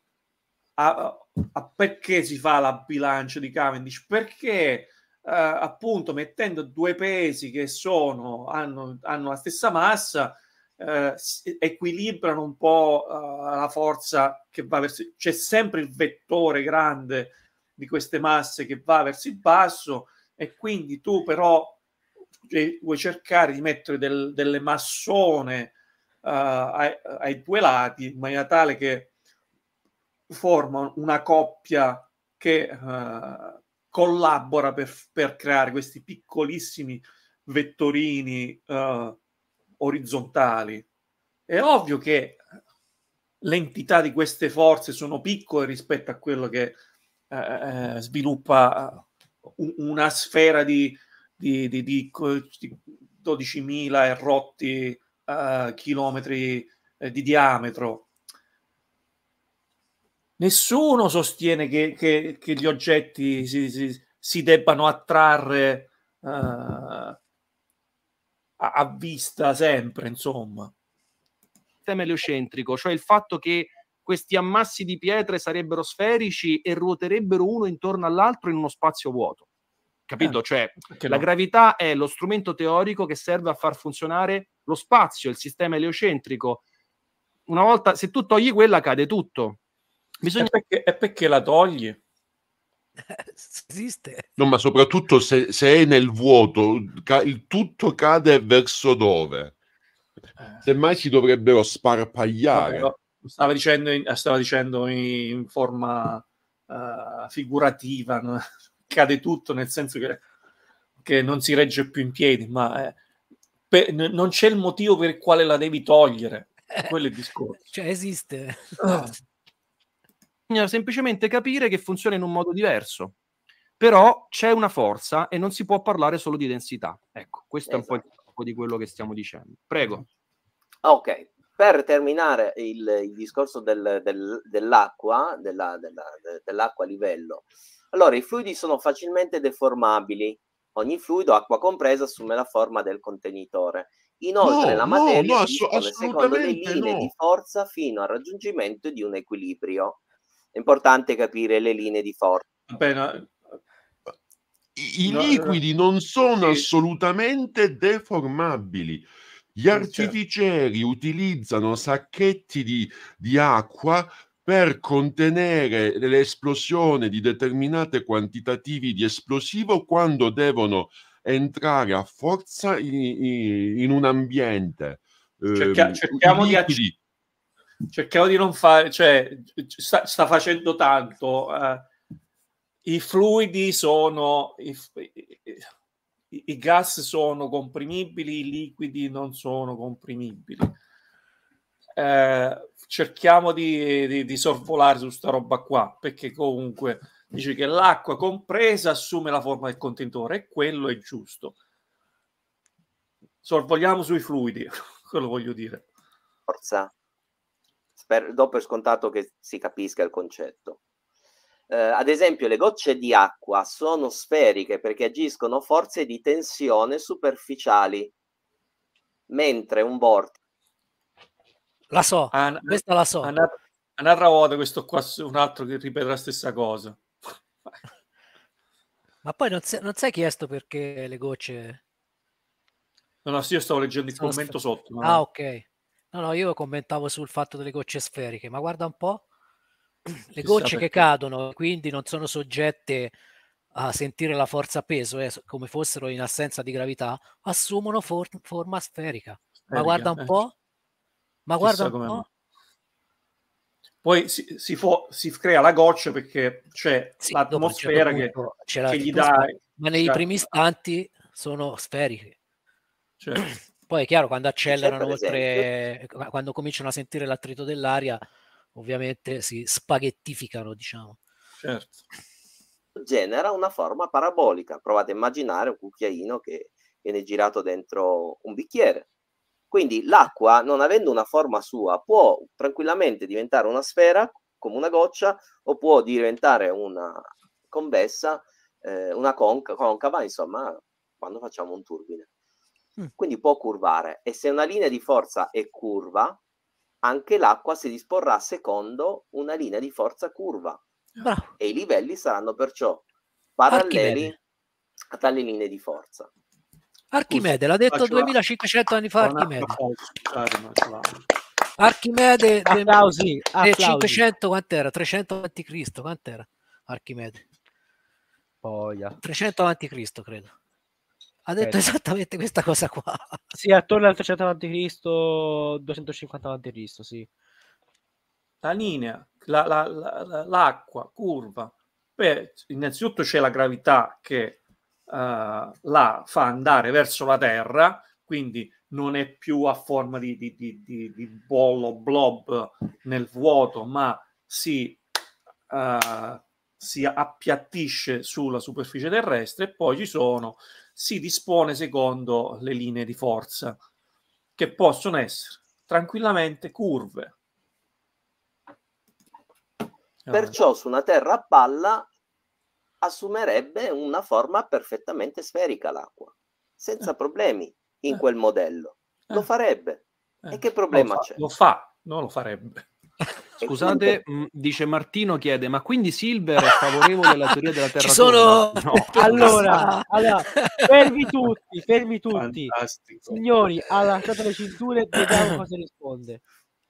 a, a, perché si fa la bilancia di Cavendish? Perché eh, appunto mettendo due pesi che sono, hanno, hanno la stessa massa, eh, equilibrano un po' eh, la forza che va verso c'è sempre il vettore grande di queste masse che va verso il basso e quindi tu però vuoi cercare di mettere del, delle massone eh, ai, ai, due lati in maniera tale che formano una coppia che eh, collabora per, per creare questi piccolissimi vettorini uh, orizzontali. È ovvio che l'entità di queste forze sono piccole rispetto a quello che eh, eh sviluppa eh, una sfera di, di, di, di 12.000 e rotti eh, chilometri eh, di diametro nessuno sostiene che, che, che gli oggetti si, si, si debbano attrarre uh, a, a, vista sempre, insomma. Sistema eliocentrico, cioè il fatto che questi ammassi di pietre sarebbero sferici e ruoterebbero uno intorno all'altro in uno spazio vuoto. Capito? Eh, cioè, la gravità è lo strumento teorico che serve a far funzionare lo spazio, il sistema eliocentrico. Una volta, se tu togli quella, cade tutto Bisogna... È perché, è perché la togli esiste. No, ma soprattutto se, se è nel vuoto, ca- il tutto cade verso dove? Eh. Semmai si dovrebbero sparpagliare. stava dicendo in, eh, stava dicendo in forma uh, figurativa, no? cade tutto nel senso che, che, non si regge più in piedi, ma eh, per, n- non c'è il motivo per il quale la devi togliere. Quello è il discorso. Cioè esiste. Oh bisogna semplicemente capire che funziona in un modo diverso. Però c'è una forza e non si può parlare solo di densità. Ecco, questo esatto. è un po' il tipo esatto. di quello che stiamo dicendo. Prego. Ok, per terminare il, il discorso del, del, dell'acqua, della, della, dell'acqua a livello. Allora, i fluidi sono facilmente deformabili. Ogni fluido, acqua compresa, assume la forma del contenitore. Inoltre, no, la materia no, no ass- secondo le linee no. di forza fino al raggiungimento di un equilibrio è importante capire le linee di forza. Appena... I, no, liquidi no. Eh, non sono sì. assolutamente deformabili. Gli artificieri certo. utilizzano sacchetti di, di acqua per contenere l'esplosione di determinate quantitativi di esplosivo quando devono entrare a forza in, in un ambiente. Cerca, ehm, cerchiamo, di, cerchiamo di non fare, cioè sta, sta facendo tanto, eh, i fluidi sono, i, i, i, gas sono comprimibili, i liquidi non sono comprimibili. Eh, cerchiamo di, di, di sorvolare su sta roba qua, perché comunque dice che l'acqua compresa assume la forma del contenitore e quello è giusto. Sorvogliamo sui fluidi, quello voglio dire. Forza. Spero, do per scontato che si capisca il concetto. Eh, ad esempio, le gocce di acqua sono sferiche perché agiscono forze di tensione superficiali, mentre un vortice. La so, An- ah, questa la so. An- un'altra volta, questo qua, un altro che ripete la stessa cosa. Ma poi non, si, non sei chiesto perché le gocce. No, no, sì, io stavo leggendo il commento sotto. No? Ah, ok. No, no, io commentavo sul fatto delle gocce sferiche, ma guarda un po', le Chissà gocce che cadono, quindi non sono soggette a sentire la forza peso, eh, come fossero in assenza di gravità, assumono for- forma sferica. sferica. Ma guarda un eh. po', ma Chissà guarda un po'. Poi si, si, fo- si, crea la goccia perché c'è sì, l'atmosfera che, che gli dà... Ma nei cioè primi istanti sono sferiche. Certo. Poi è chiaro, quando accelerano oltre, eh, quando cominciano a sentire l'attrito dell'aria, ovviamente si spaghettificano, diciamo. Certo. Genera una forma parabolica. Provate a immaginare un cucchiaino che viene girato dentro un bicchiere. Quindi l'acqua, non avendo una forma sua, può tranquillamente diventare una sfera come una goccia o può diventare una convessa, eh, una conca, concava, insomma, quando facciamo un turbine. Mm. quindi può curvare e se una linea di forza è curva, anche l'acqua si disporrà secondo una linea di forza curva Bravo. e i livelli saranno perciò paralleli a tali linee di forza. Archimede, l'ha detto 2500 anni fa Archimede. Archimede applausi, eh, applausi. 500 quant'era? 300 avanti Cristo, quant'era? Archimede. Boia. 300 avanti Cristo, credo. Ha detto Beh. Certo. esattamente questa cosa qua. Sì, attorno al 300 a.C., 250 a.C., sì. La linea, la, la, la, l'acqua curva. Beh, innanzitutto c'è la gravità che uh, la fa andare verso la Terra, quindi non è più a forma di, di, di, di bollo blob nel vuoto, ma si, uh, si appiattisce sulla superficie terrestre e poi ci sono si dispone secondo le linee di forza, che possono essere tranquillamente curve. Eh. Perciò su una terra a palla assumerebbe una forma perfettamente sferica l'acqua, senza eh. problemi in eh. quel modello. Lo eh. farebbe. Eh. E che problema lo fa, c'è? Lo fa, non lo farebbe. Scusate, mm, dice Martino chiede, ma quindi Silver è favorevole alla teoria della Terra? Ci sono... No. Allora, allora, fermi tutti, fermi tutti. Fantastico. Signori, ha lasciato le cinture, vediamo cosa risponde.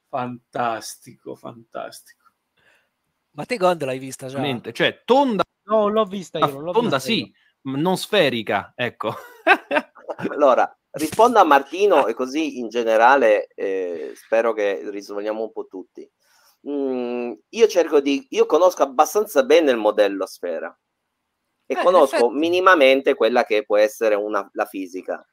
Fantastico, fantastico. Ma te Gond l'hai vista già? Niente, cioè tonda... No, l'ho vista io. L'ho tonda vista sì, io. non sferica, ecco. allora, rispondo a Martino e così in generale eh, spero che risolviamo un po' tutti. Mm, io cerco di, io conosco abbastanza bene il modello sfera e eh, conosco minimamente quella che può essere una, la fisica.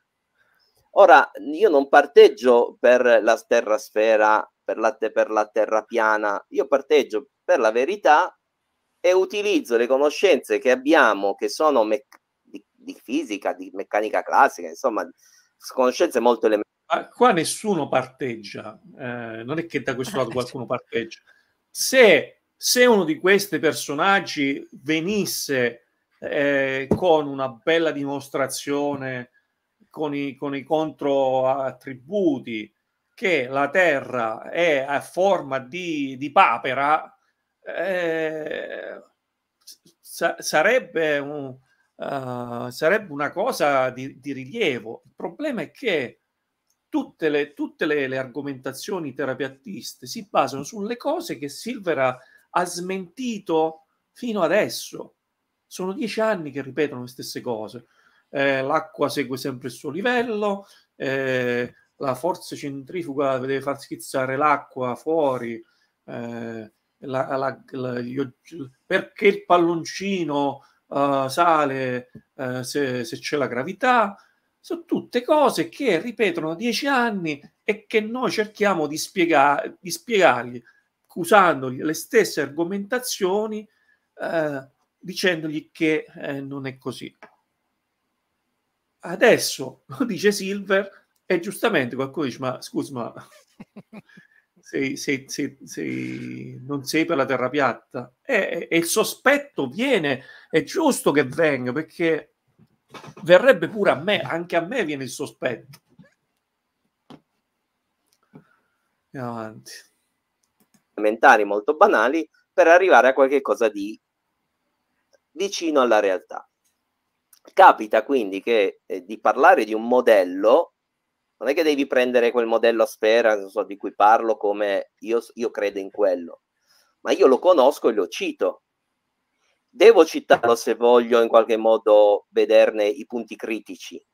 Ora, io non parteggio per la terrasfera, per la, per la terra piana, io parteggio per la verità e utilizzo le conoscenze che abbiamo, che sono me- di, di, fisica, di meccanica classica, insomma, conoscenze molto elementari. Ma qua nessuno parteggia, eh, non è che da questo lato eh, qualcuno parteggia. Se, se uno di questi personaggi venisse eh, con una bella dimostrazione, con i, con i controattributi, che la Terra è a forma di, di papera, eh, sa- sarebbe un, Uhm, sarebbe una cosa di, di, rilievo. Il problema è che tutte, le, tutte le, le argomentazioni terapeutiste si basano sulle cose che Silvera ha smentito fino adesso. Sono dieci anni che ripetono le stesse cose. Eh, l'acqua segue sempre il suo livello, eh, la forza centrifuga deve far schizzare l'acqua fuori, eh, la, la, la, gli, perché il palloncino uh, sale uh, se, se c'è la gravità, sono tutte cose che ripetono dieci anni e che noi cerchiamo di, spiegare, di spiegargli usando le stesse argomentazioni, eh, dicendogli che eh, non è così. Adesso lo dice Silver e giustamente qualcuno dice, ma scusa, ma sei, sei, sei, non sei per la terra piatta. E, e, il sospetto viene, è giusto che venga, perché verrebbe pure a me, anche a me viene il sospetto. Andiamo avanti. Elementari molto banali per arrivare a qualcosa di vicino alla realtà. Capita quindi che eh, di parlare di un modello non è che devi prendere quel modello a sfera so, di cui parlo come io, io credo in quello, ma io lo conosco e lo cito. Devo citarlo se voglio in qualche modo vederne i punti critici.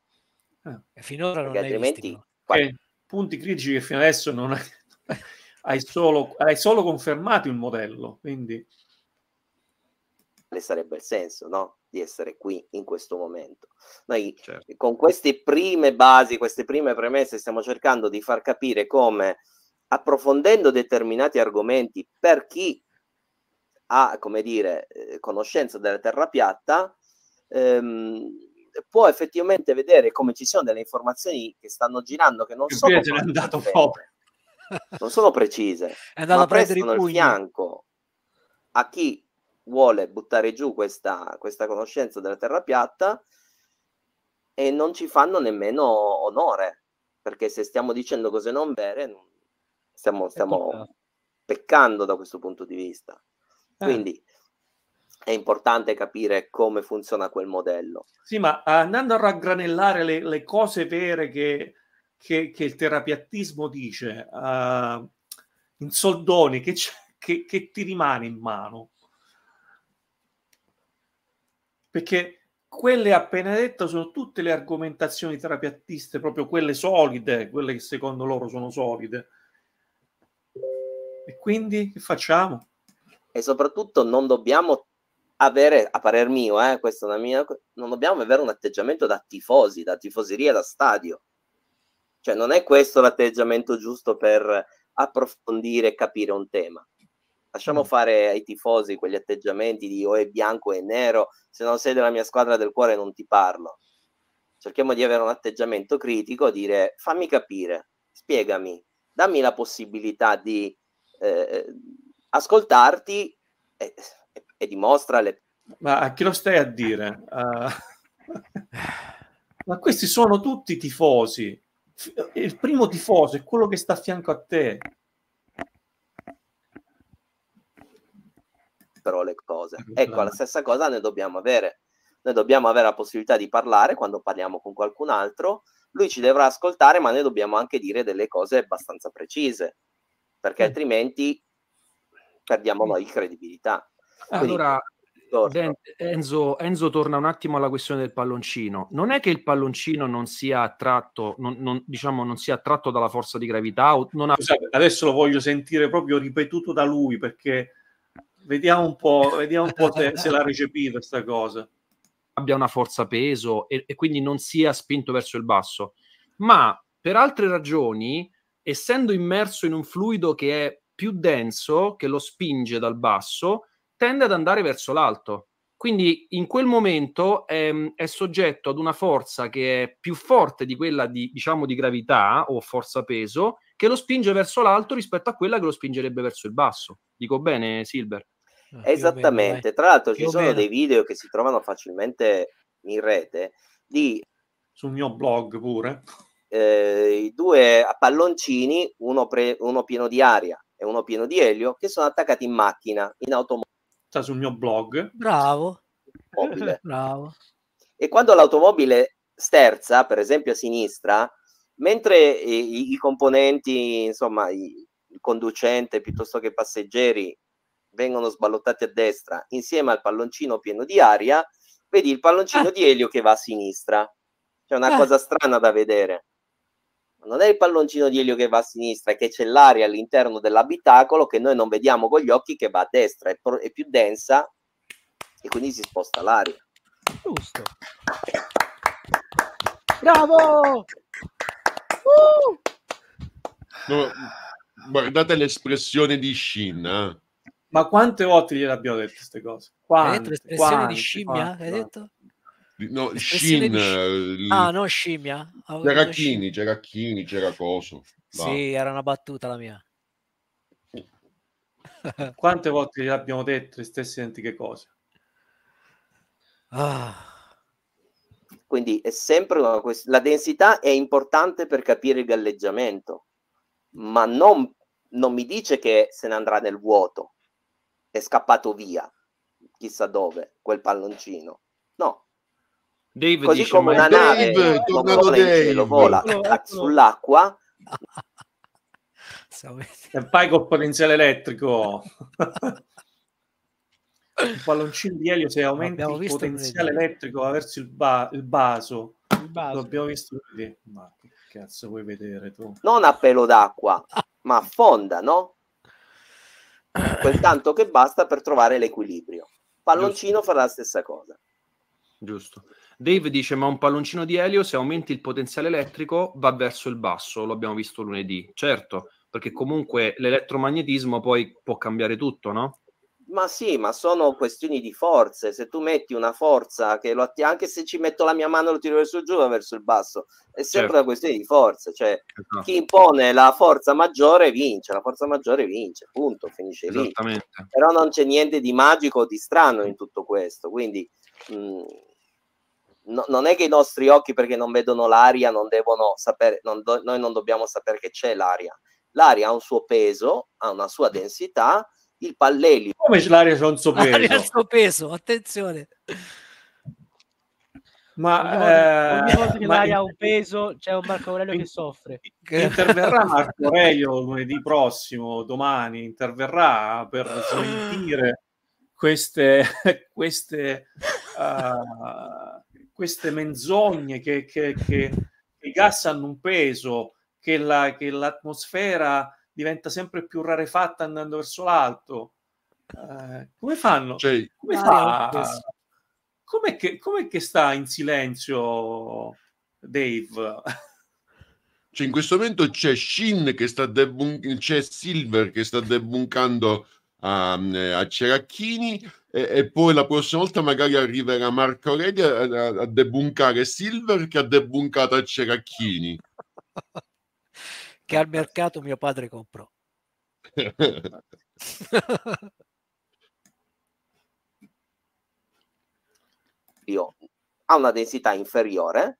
Ah, e finora non hai altrimenti... visto. Qual... punti critici che fino adesso non hai, hai, solo, hai solo confermato il modello, quindi quale sarebbe il senso no? di essere qui in questo momento. Noi certo. con queste prime basi, queste prime premesse stiamo cercando di far capire come approfondendo determinati argomenti per chi ha, come dire, eh, conoscenza della terra piatta, ehm, può effettivamente vedere come ci sono delle informazioni che stanno girando che non, sono, non sono precise, è andato a prendere il fianco a chi vuole buttare giù questa, questa conoscenza della terra piatta e non ci fanno nemmeno onore, perché se stiamo dicendo cose non vere, stiamo, stiamo peccando da questo punto di vista. Eh. Quindi è importante capire come funziona quel modello. Sì, ma andando a raggranellare le, le cose vere che, che, che, il terapiattismo dice, uh, in soldoni, che, che, ti rimane in mano? perché quelle appena dette sono tutte le argomentazioni terapeutiste, proprio quelle solide, quelle che secondo loro sono solide. E quindi che facciamo? E soprattutto non dobbiamo avere, a parer mio, eh, questa è una mia, non dobbiamo avere un atteggiamento da tifosi, da tifoseria, da stadio. Cioè non è questo l'atteggiamento giusto per approfondire e capire un tema. Lasciamo mm. fare ai tifosi quegli atteggiamenti di o è bianco o è nero, se non sei della mia squadra del cuore non ti parlo. Cerchiamo di avere un atteggiamento critico, dire fammi capire, spiegami, dammi la possibilità di eh, eh ascoltarti e, e, e dimostrale. Ma a chi lo stai a dire? Uh... Ma questi sono tutti tifosi. Il primo tifoso è quello che sta a fianco a te però le cose. Eh, ecco, la stessa cosa ne dobbiamo avere. Noi dobbiamo avere la possibilità di parlare quando parliamo con qualcun altro, lui ci dovrà ascoltare, ma noi dobbiamo anche dire delle cose abbastanza precise, perché mm. altrimenti perdiamo noi credibilità. Quindi, allora, Enzo, Enzo, torna un attimo alla questione del palloncino. Non è che il palloncino non sia attratto, non, non, diciamo, non sia attratto dalla forza di gravità? O non ha... Scusate, adesso lo voglio sentire proprio ripetuto da lui perché Vediamo un po', vediamo un po se, se l'ha recepita questa cosa. Abbia una forza peso e, e quindi non sia spinto verso il basso. Ma per altre ragioni, essendo immerso in un fluido che è più denso, che lo spinge dal basso, tende ad andare verso l'alto. Quindi in quel momento è, ehm, è, soggetto ad una forza che è più forte di quella di, diciamo, di gravità o forza peso, che lo spinge verso l'alto rispetto a quella che lo spingerebbe verso il basso. Dico bene, Silver? Ah, no, Esattamente, meno, tra l'altro più ci sono meno. dei video che si trovano facilmente in rete di... Sul mio blog pure. Eh, due palloncini, uno, pre, uno, pieno di aria e uno pieno di elio, che sono attaccati in macchina, in automobile. Sta sul mio blog. Bravo. Bravo. E quando l'automobile sterza, per esempio a sinistra, mentre i, i componenti, insomma, i, il conducente piuttosto che i passeggeri vengono sballottati a destra insieme al palloncino pieno di aria, vedi il palloncino ah. di Elio che va a sinistra. C'è una ah. cosa strana da vedere. Non è il palloncino di Elio che va a sinistra, è che c'è l'aria all'interno dell'abitacolo che noi non vediamo con gli occhi che va a destra, è, pro- è più densa e quindi si sposta l'aria. Giusto. Bravo! Uh! No, guardate l'espressione di Shin. Eh? Ma quante volte gliel'abbiamo detto queste cose? Quante, Hai detto l'espressione quante, di scimmia? Quante, Hai detto? No, shin, di... Ah, no, scimmia. Geracchini, Geracchini, Geracoso. coso. Sì, era una battuta la mia. Quante volte gliel'abbiamo detto le stesse identiche cose? Ah. Quindi è sempre una questione. La densità è importante per capire il galleggiamento, ma non, non mi dice che se ne andrà nel vuoto è scappato via, chissà dove, quel palloncino. No. Dave Così dice, come una Dave, nave non vola in cielo, vola ecco, ecco. sull'acqua. e poi col potenziale elettrico. il palloncino di elio se aumenta il potenziale elettrico verso il, ba- il baso il baso l'abbiamo visto ma che cazzo vuoi vedere tu non a pelo d'acqua ma affonda no? quel tanto che basta per trovare l'equilibrio. Palloncino Giusto. farà la stessa cosa. Giusto. Dave dice: Ma un palloncino di elio, se aumenti il potenziale elettrico, va verso il basso. Lo abbiamo visto lunedì. Certo, perché comunque l'elettromagnetismo poi può cambiare tutto, no? Ma sì, ma sono questioni di forze. Se tu metti una forza che lo atti- anche se ci metto la mia mano e lo tiro verso giù o verso il basso, è sempre certo. una questione di forza. Cioè, esatto. chi impone la forza maggiore vince, la forza maggiore vince, punto, finisce lì. Però non c'è niente di magico o di strano in tutto questo. Quindi mh, mm, no, non è che i nostri occhi, perché non vedono l'aria, non devono sapere, non do- noi non dobbiamo sapere che c'è l'aria. L'aria ha un suo peso, ha una sua densità il Palleli. Come ce l'aria c'ha un suo peso? L'aria suo peso, attenzione. Ma ogni volta, eh, che ma... l'aria ha un peso c'è un Marco Aurelio in, che soffre. Interverrà Marco Aurelio lunedì prossimo, domani, interverrà per smentire queste, queste, uh, queste menzogne che, che, che, che i gas hanno un peso, che, la, che l'atmosfera diventa sempre più rarefatta andando verso l'alto. Eh, come fanno? Cioè, come ah. fa? Com'è che, com'è che sta in silenzio Dave? Cioè, in questo momento c'è Shin che sta debunkando, c'è Silver che sta debunkando a, a Ceracchini e, e, poi la prossima volta magari arriverà Marco Redi a, a, a debunkare Silver che ha debuncato a Ceracchini. che al mercato mio padre comprò. ha una densità inferiore,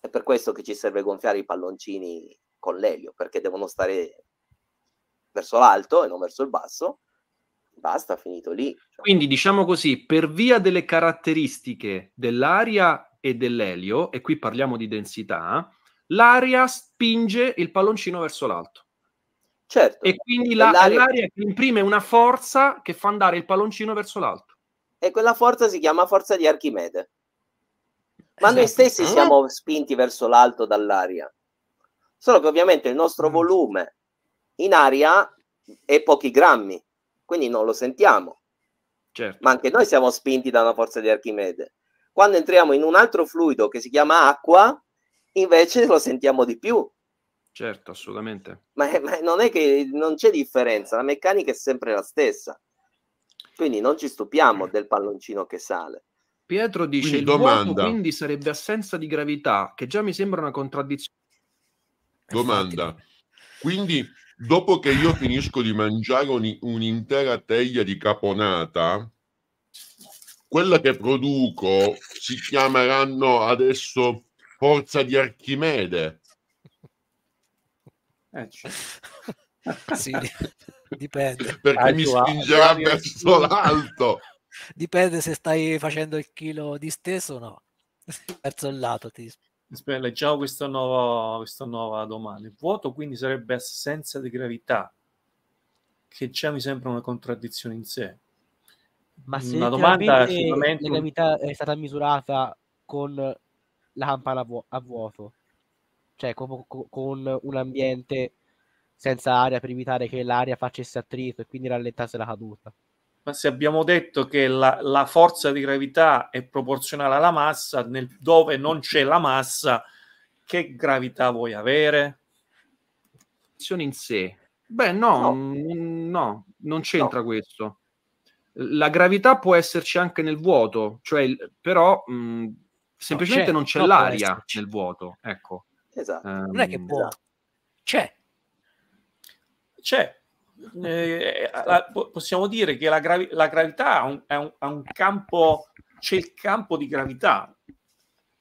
è per questo che ci serve gonfiare i palloncini con l'elio, perché devono stare verso l'alto e non verso il basso. Basta, finito lì. Cioè Quindi diciamo così, per via delle caratteristiche dell'aria e dell'elio, e qui parliamo di densità, l'aria spinge il palloncino verso l'alto. Certo. E quindi la, l'aria... l'aria imprime una forza che fa andare il palloncino verso l'alto. E quella forza si chiama forza di Archimede. Ma esatto. noi stessi ah. siamo spinti verso l'alto dall'aria. Solo che ovviamente il nostro mm. volume in aria è pochi grammi, quindi non lo sentiamo. Certo. Ma anche noi siamo spinti da una forza di Archimede. Quando entriamo in un altro fluido che si chiama acqua, invece lo sentiamo di più. Certo, assolutamente. Ma, ma non è che non c'è differenza, la meccanica è sempre la stessa. Quindi non ci stupiamo del palloncino che sale. Pietro dice quindi, il domanda. Vuoto, quindi sarebbe assenza di gravità, che già mi sembra una contraddizione. Domanda. Quindi dopo che io finisco di mangiare un, un'intera teglia di caponata, quella che produco si chiameranno adesso Forza di Archimede. Ecco. sì, dipende. Perché ah, mi spingerà verso l'alto. Dipende se stai facendo il chilo di disteso o no. Verso il lato ti Aspetta, leggiamo questa nuova, questa nuova domanda. Il vuoto quindi sarebbe assenza di gravità, che già mi sembra una contraddizione in sé. Ma mm, se la domanda è eh, sicuramente... la gravità è stata misurata con lampada vu- a vuoto, cioè co- co- con un ambiente senza aria per evitare che l'aria facesse attrito e quindi rallentasse la caduta. Ma se abbiamo detto che la, la forza di gravità è proporzionale alla massa, nel, dove non c'è la massa, che gravità vuoi avere? In sé, beh, no, no, n- no non c'entra no. questo. La gravità può esserci anche nel vuoto, cioè, però mh, semplicemente no, non c'è l'aria l'aria nel vuoto, ecco. Esatto. Um, non è che può. Esatto. C'è. C'è. Eh, la, possiamo dire che la, gravi- la gravità ha un, un, un, campo, c'è il campo di gravità,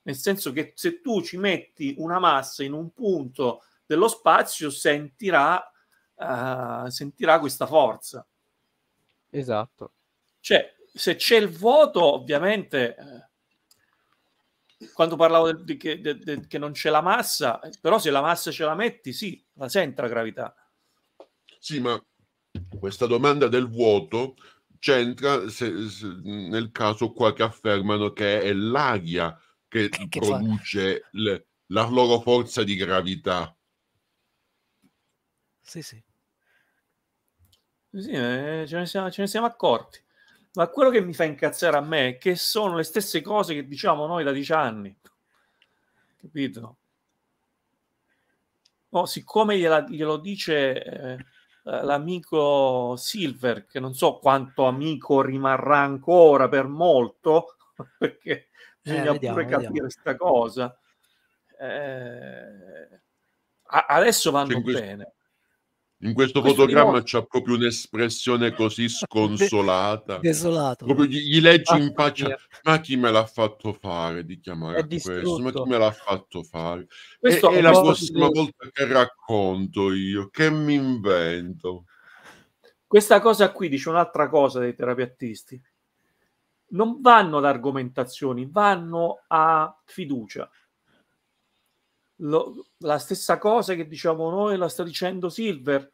nel senso che se tu ci metti una massa in un punto dello spazio sentirà, uh, sentirà questa forza. Esatto. Cioè, se c'è il vuoto, ovviamente... Eh, quando parlavo di che, de, de, che non c'è la massa, eh, però se la massa ce la metti, sì, la senti la gravità. Sì, ma questa domanda del vuoto c'entra se, se, nel caso qua che affermano che è l'aria che, che produce le, la loro forza di gravità. Sì, sì. sì eh, ce, ne siamo, ce ne siamo accorti. Ma quello che mi fa incazzare a me è che sono le stesse cose che diciamo noi da dieci anni. Capito? No, oh, siccome gliela, glielo dice eh, eh, l'amico Silver, che non so quanto amico rimarrà ancora per molto, perché eh, bisogna vediamo, pure capire questa cosa. Eh, adesso vanno bene. In questo, questo fotogramma c'è proprio un'espressione così sconsolata. Desolato. Proprio gli, gli leggi in faccia, ma chi me l'ha fatto fare di chiamare questo? Ma chi me l'ha fatto fare? Questo e, è la prossima di... volta che racconto io, che mi invento. Questa cosa qui dice un'altra cosa dei terapeutisti. Non vanno ad argomentazioni, vanno a fiducia lo, la stessa cosa che diciamo noi la sta dicendo Silver,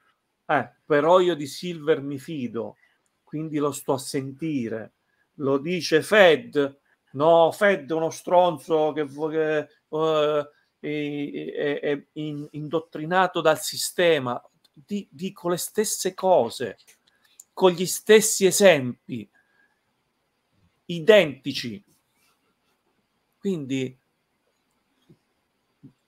eh, però io di Silver mi fido, quindi lo sto a sentire. Lo dice Fed, no, Fed è uno stronzo che, che uh, è, è, in, indottrinato dal sistema. Di, dico le stesse cose, con gli stessi esempi, identici. Quindi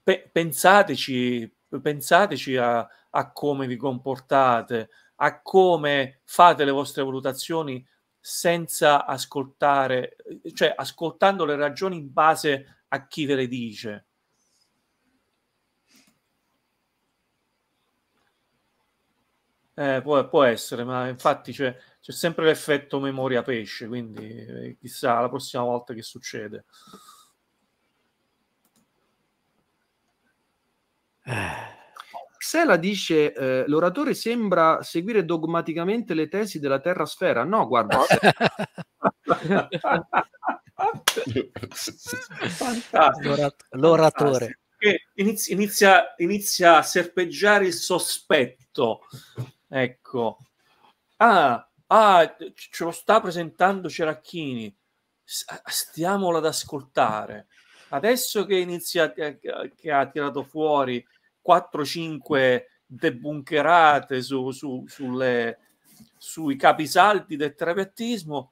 pe- pensateci, pensateci a, a come vi comportate, a come fate le vostre valutazioni senza ascoltare, cioè ascoltando le ragioni in base a chi ve le dice. Eh, può, può, essere, ma infatti c'è, c'è sempre l'effetto memoria pesce, quindi eh, chissà la prossima volta che succede. Sela dice eh, l'oratore sembra seguire dogmaticamente le tesi della terrasfera. No, guarda. L'orat- l'oratore. Eh, inizia, inizia, inizia, a serpeggiare il sospetto. Ecco. Ah, ah, ce lo sta presentando Ceracchini. Ah, Stiamolo ad ascoltare. Adesso che inizia che ha tirato fuori 4-5 debunkerate su, su, sulle, sui capisaldi del travettismo.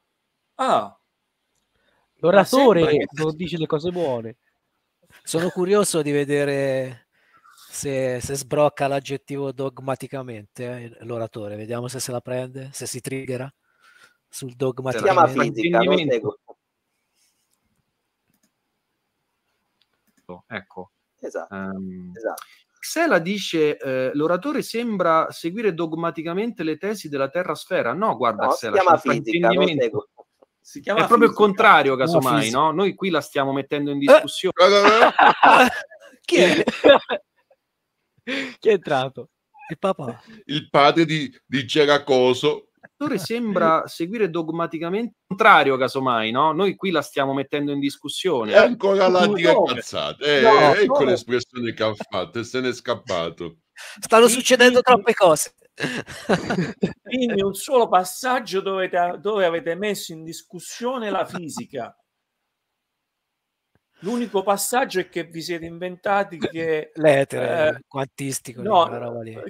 Ah, l'oratore che... non dice le cose buone. Sono curioso di vedere se, se sbrocca l'aggettivo dogmaticamente eh, l'oratore. Vediamo se se la prende, se si triggera sul dogmaticamente. Si chiama fisica, Ecco. Esatto. Um, esatto. Sela dice eh, l'oratore sembra seguire dogmaticamente le tesi della terra sfera. No, guarda no, Xela, si chiama fisica, si chiama È proprio il contrario, casomai, no, Noi qui la stiamo mettendo in eh, discussione. Chi è? Eh. Chi è entrato? Il papà. Il padre di, di Geracoso lettore eh, sembra seguire dogmaticamente il contrario, casomai, no? Noi qui la stiamo mettendo in discussione. E ancora la dire cazzata. Eh, no, eh, ecco no. l'espressione che ha fatto, se n'è scappato. Stanno succedendo troppe cose. Quindi un solo passaggio dove, dove avete messo in discussione la fisica. L'unico passaggio è che vi siete inventati che l'etere eh, quantistico, no,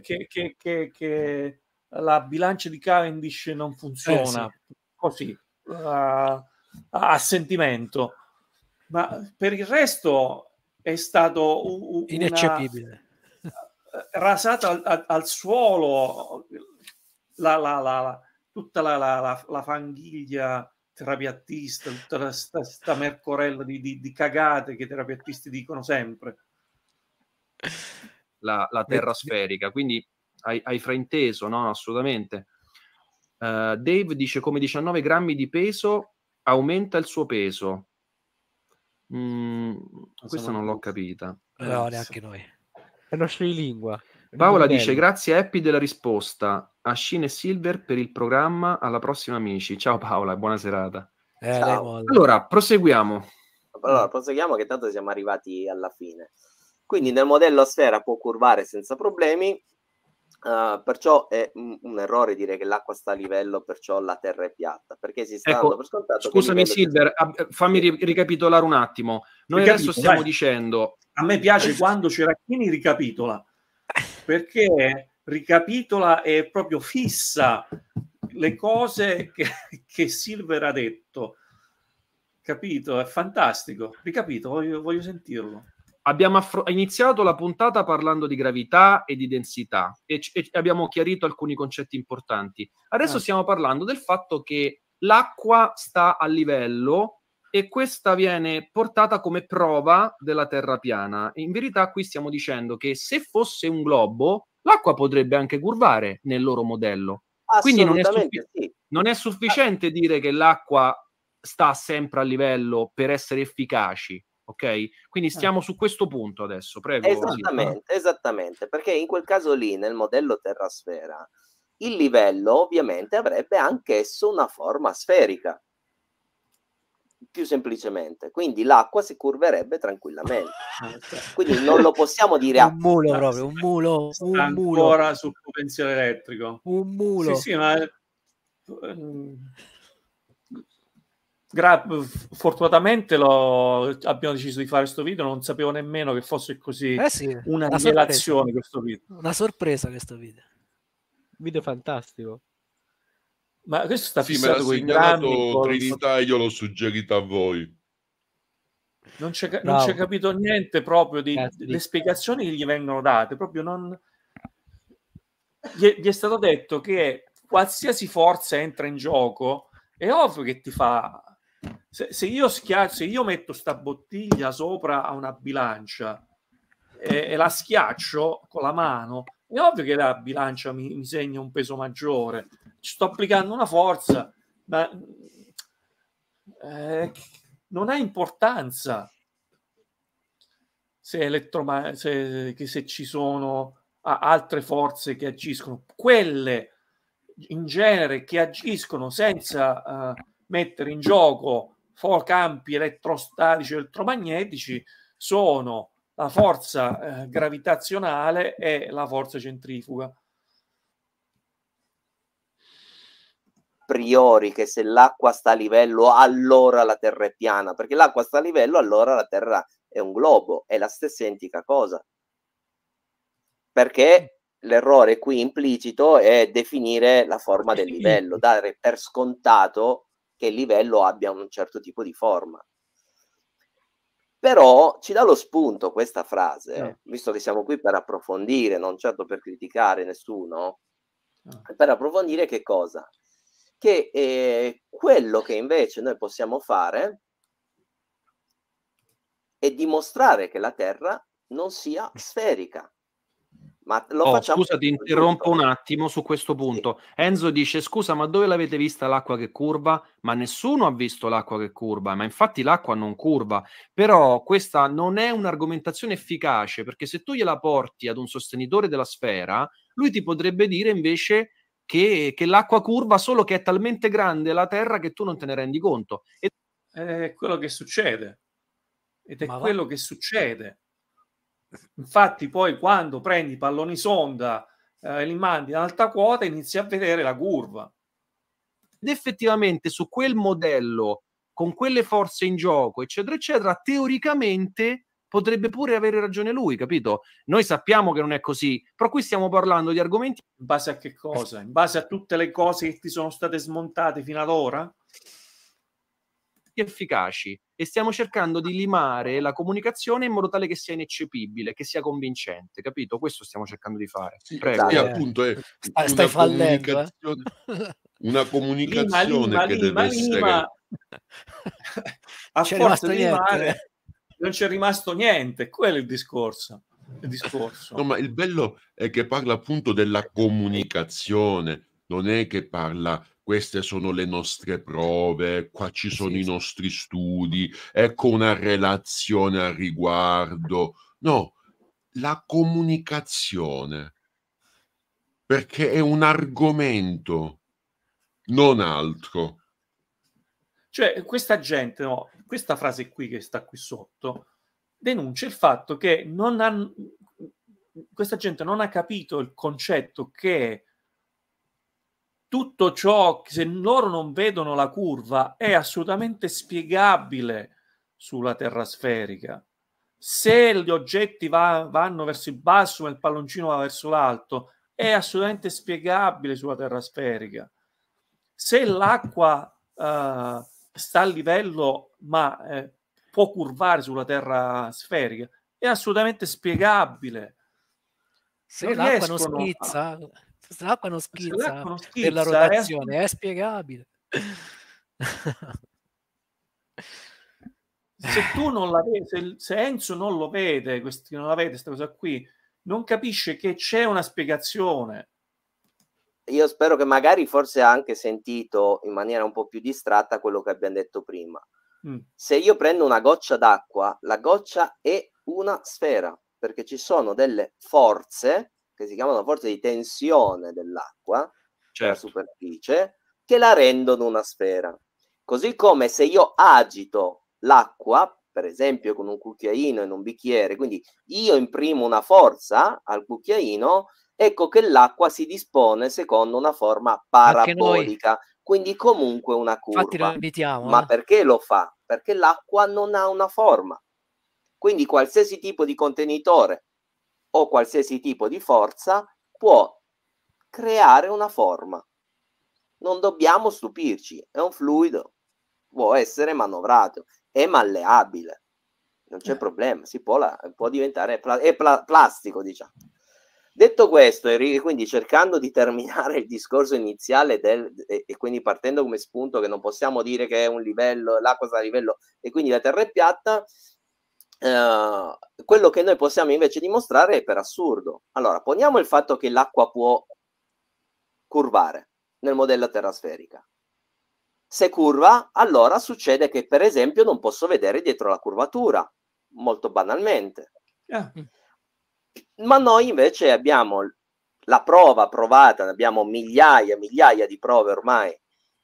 che, che, che, che la bilancia di Cavendish non funziona, eh, sì. così, eh, a, a sentimento. Ma per il resto è stato un, ineccepibile. Eh, rasata al, al, suolo la, la, la, tutta la, fanghiglia terapiattista, tutta questa mercorella di, di, di, cagate che i terapiattisti dicono sempre. La, terra sferica, quindi hai, hai frainteso, no? Assolutamente. Uh, Dave dice come 19 grammi di peso aumenta il suo peso. Mm, questa non l'ho capita. Eh, no, neanche noi. È uno lingua. Paola dice grazie Happy della risposta a Shin e Silver per il programma. Alla prossima amici. Ciao Paola, buona serata. Eh, allora, proseguiamo. Allora, proseguiamo che tanto siamo arrivati alla fine. Quindi nel modello a sfera può curvare senza problemi, Ah, perciò è un, un, errore dire che l'acqua sta a livello, perciò la terra è piatta, perché si sta ecco, per scontato. Scusami, Silver, è... fammi ricapitolare un attimo. Noi Ricapito, adesso stiamo vai. dicendo. A me piace quando Ceracchini ricapitola perché ricapitola e proprio fissa le cose che, che, Silver ha detto. Capito? È fantastico. Ricapito, voglio, voglio sentirlo abbiamo affro- iniziato la puntata parlando di gravità e di densità e, c- e abbiamo chiarito alcuni concetti importanti. Adesso ah. stiamo parlando del fatto che l'acqua sta a livello e questa viene portata come prova della terra piana. In verità qui stiamo dicendo che se fosse un globo, l'acqua potrebbe anche curvare nel loro modello. Quindi non è, suffi- sì. non è sufficiente dire che l'acqua sta sempre a livello per essere efficaci ok? Quindi ah. stiamo su questo punto adesso, prego. Esattamente, esattamente, perché in quel caso lì, nel modello terrasfera, il livello ovviamente avrebbe anch'esso una forma sferica, più semplicemente. Quindi l'acqua si curverebbe tranquillamente. Quindi non lo possiamo dire a... un mulo proprio, un mulo, un ancora mulo. sul potenziale elettrico. Un mulo. Sì, sì, ma eh, Gra- fortunatamente abbiamo deciso di fare questo video, non sapevo nemmeno che fosse così eh sì, una, una rivelazione questo video. Una sorpresa questo video. Video fantastico. Ma questo sta sì, fissato con i grammi. Con... io l'ho suggerito a voi. Non c'è, non c'è capito niente proprio delle di... spiegazioni che gli vengono date, proprio non... Gli è, gli è stato detto che qualsiasi forza entra in gioco, è ovvio che ti fa se, se io schiaccio, se io metto sta bottiglia sopra a una bilancia e, e la schiaccio con la mano, è ovvio che la bilancia mi, mi segna un peso maggiore. Ci sto applicando una forza, ma eh, non ha importanza se, elettroma- se, se ci sono altre forze che agiscono. Quelle in genere che agiscono senza uh, mettere in gioco campi elettrostatici e elettromagnetici sono la forza eh, gravitazionale e la forza centrifuga. priori che se l'acqua sta a livello allora la terra è piana, perché l'acqua sta a livello allora la terra è un globo, è la stessa identica cosa. Perché l'errore qui implicito è definire la forma del livello, dare per scontato che il livello abbia un certo tipo di forma. Però ci dà lo spunto questa frase, no. visto che siamo qui per approfondire, non certo per criticare nessuno, no. Ah. per approfondire che cosa? Che eh, quello che invece noi possiamo fare è dimostrare che la Terra non sia sferica. Ma lo oh, facciamo... Scusa, ti interrompo un attimo su questo punto. Sì. Enzo dice: Scusa, ma dove l'avete vista l'acqua che curva? Ma nessuno ha visto l'acqua che curva, ma infatti l'acqua non curva. Però questa non è un'argomentazione efficace perché se tu gliela porti ad un sostenitore della sfera, lui ti potrebbe dire invece che, che l'acqua curva solo che è talmente grande la Terra che tu non te ne rendi conto. Ed... È quello che succede. Ed è ma quello va... che succede Infatti poi quando prendi i palloni sonda eh, e li mandi in alta quota inizi a vedere la curva. Ed effettivamente su quel modello, con quelle forze in gioco, eccetera, eccetera, teoricamente potrebbe pure avere ragione lui, capito? Noi sappiamo che non è così, però qui stiamo parlando di argomenti... In base a che cosa? In base a tutte le cose che ti sono state smontate fino ad ora? più efficaci e stiamo cercando di limare la comunicazione in modo tale che sia ineccepibile, che sia convincente, capito? Questo stiamo cercando di fare. Sì, Prego. Sì, eh. appunto è ah, stai fallendo. Eh. Comunicazione, eh? Una comunicazione lima, lima, che lima, deve essere... A c'è forza di limare eh. non c'è rimasto niente, quello è il discorso. Il discorso. No, ma il bello è che parla appunto della comunicazione, non è che parla queste sono le nostre prove, qua ci sono sì, i nostri studi, ecco una relazione al riguardo. No, la comunicazione, perché è un argomento, non altro. Cioè, questa gente, no, questa frase qui che sta qui sotto, denuncia il fatto che non ha, questa gente non ha capito il concetto che tutto ciò, se loro non vedono la curva, è assolutamente spiegabile sulla terra sferica. Se gli oggetti va, vanno verso il basso ma il palloncino va verso l'alto, è assolutamente spiegabile sulla terra sferica. Se l'acqua eh, sta a livello ma eh, può curvare sulla terra sferica, è assolutamente spiegabile. Se non l'acqua non schizza, a l'acqua non schizza, l'acqua non schizza per la eh, rotazione, è, è spiegabile. se tu non la vedi, se, se Enzo non lo vede, questi, non la vede questa cosa qui, non capisce che c'è una spiegazione. Io spero che magari forse ha anche sentito in maniera un po' più distratta quello che abbiamo detto prima. Mm. Se io prendo una goccia d'acqua, la goccia è una sfera, perché ci sono delle forze che si chiamano forze di tensione dell'acqua, certo. superficie, che la rendono una sfera. Così come se io agito l'acqua, per esempio con un cucchiaino in un bicchiere, quindi io imprimo una forza al cucchiaino, ecco che l'acqua si dispone secondo una forma parabolica, quindi comunque una curva. Infatti lo Invitiamo, Ma eh? perché lo fa? Perché l'acqua non ha una forma. Quindi qualsiasi tipo di contenitore o qualsiasi tipo di forza può creare una forma. Non dobbiamo stupirci, è un fluido, può essere manovrato, è malleabile, non c'è problema, si può, la, può diventare pla- pla- plastico, diciamo. Detto questo, e quindi cercando di terminare il discorso iniziale del, e, e, quindi partendo come spunto che non possiamo dire che è un livello, l'acqua sta a livello e quindi la terra è piatta, Ehm, quello che noi possiamo invece dimostrare è per assurdo. Allora, poniamo il fatto che l'acqua può curvare nel modello terrasferica. Se curva, allora succede che, per esempio, non posso vedere dietro la curvatura, molto banalmente. Ah. Mm. Ma noi invece abbiamo la prova provata, abbiamo migliaia e migliaia di prove ormai,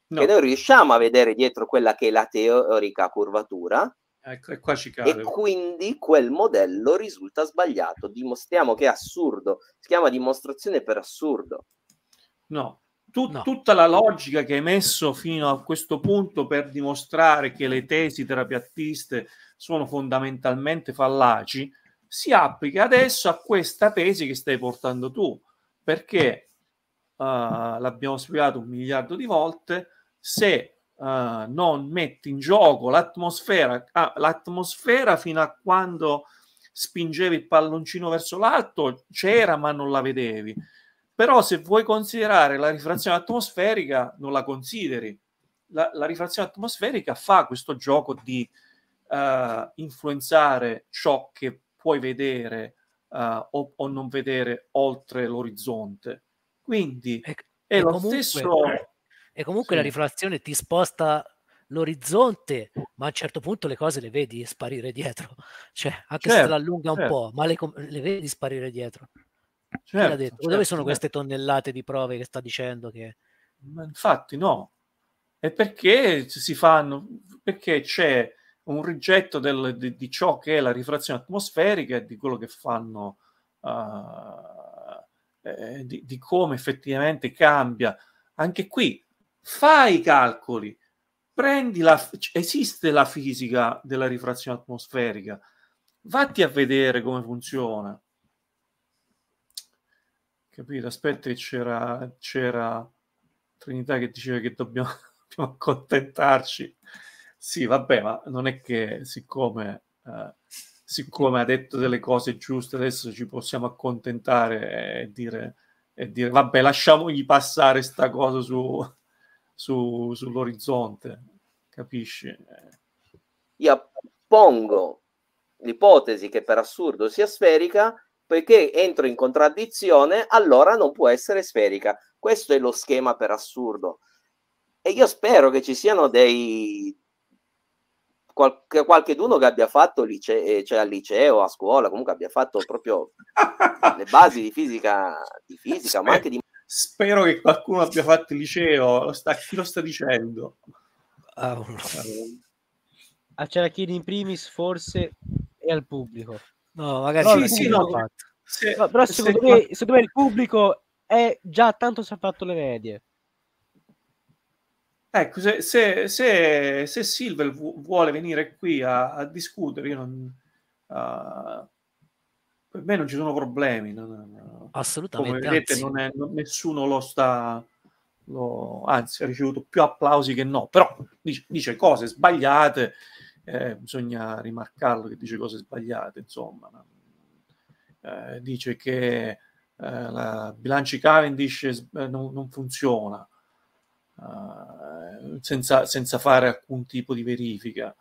no. che noi riusciamo a vedere dietro quella che è la teorica curvatura, Ecco, e qua ci cade. E quindi quel modello risulta sbagliato. Dimostriamo che è assurdo. Si chiama dimostrazione per assurdo. No, Tut- no. tutta la logica che hai messo fino a questo punto per dimostrare che le tesi terapiattiste sono fondamentalmente fallaci si applica adesso a questa tesi che stai portando tu perché uh, l'abbiamo spiegato un miliardo di volte se uh, non mette in gioco l'atmosfera, ah, l'atmosfera fino a quando spingevi il palloncino verso l'alto c'era ma non la vedevi. Però se vuoi considerare la rifrazione atmosferica non la consideri. La, la rifrazione atmosferica fa questo gioco di uh, influenzare ciò che puoi vedere uh, o, o, non vedere oltre l'orizzonte. Quindi e, è e lo comunque, stesso e comunque sì. la riflazione ti sposta l'orizzonte, ma a un certo punto le cose le vedi sparire dietro, cioè anche certo, se la allunga certo. un po', ma le, le, vedi sparire dietro. Certo, certo Dove sono certo, queste tonnellate di prove che sta dicendo che... Ma infatti no, è perché si fanno, perché c'è un rigetto del, di, di, ciò che è la rifrazione atmosferica e di quello che fanno, uh, eh, di, di come effettivamente cambia. Anche qui fai i calcoli, prendi la, esiste la fisica della rifrazione atmosferica, vatti a vedere come funziona. Capito? Aspetta che c'era, c'era Trinità che diceva che dobbiamo, dobbiamo accontentarci. Sì, vabbè, ma non è che siccome... Eh, siccome ha detto delle cose giuste, adesso ci possiamo accontentare e dire, e dire vabbè, lasciamogli passare sta cosa su, su, sull'orizzonte, capisci? Io pongo l'ipotesi che per assurdo sia sferica, poiché entro in contraddizione, allora non può essere sferica. Questo è lo schema per assurdo. E io spero che ci siano dei qualche, qualcheduno che abbia fatto lice- eh, cioè al liceo, a scuola, comunque abbia fatto proprio le basi di fisica, di fisica ma anche di spero che qualcuno abbia fatto il liceo. Lo sta, chi lo sta dicendo? A ah, oh, ah, Cerachini in primis, forse, e al pubblico. No, magari no, sì, sì, no. Se, no, però se secondo, se... me, secondo me il pubblico è già tanto si è fatto le medie. Ecco, se, se, se, se Silver vuole venire qui a, a discutere, io non, uh, per me non ci sono problemi. No, no, Assolutamente. Come vedete, non è, non, nessuno lo sta. Lo, anzi, ha ricevuto più applausi che no, però dice, dice cose sbagliate. Eh, bisogna rimarcarlo che dice cose sbagliate, insomma. Eh, dice che eh, la bilanci Cavendish eh, non, non funziona eh, senza, senza, fare alcun tipo di verifica.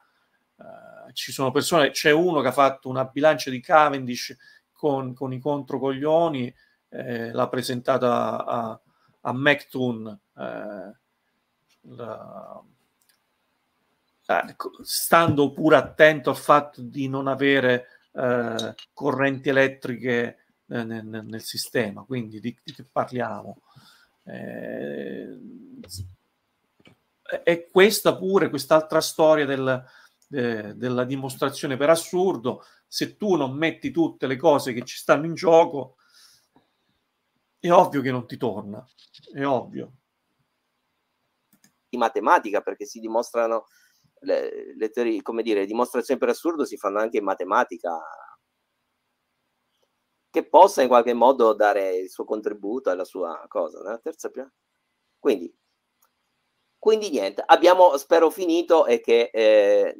Eh, ci sono persone, c'è uno che ha fatto una bilancia di Cavendish con, con i controcoglioni eh, l'ha presentata a, a McToon eh, la, eh, ecco, stando pure attento al fatto di non avere eh, correnti elettriche eh, nel, nel, sistema quindi di, di che parliamo eh, è questa pure quest'altra storia del, de, della dimostrazione per assurdo se tu non metti tutte le cose che ci stanno in gioco, è ovvio che non ti torna, è ovvio. In matematica, perché si dimostrano le, le teorie, come dire, dimostrazioni per assurdo si fanno anche in matematica, che possa in qualche modo dare il suo contributo alla sua cosa, nella terza piano. Quindi quindi niente, abbiamo spero finito e che eh,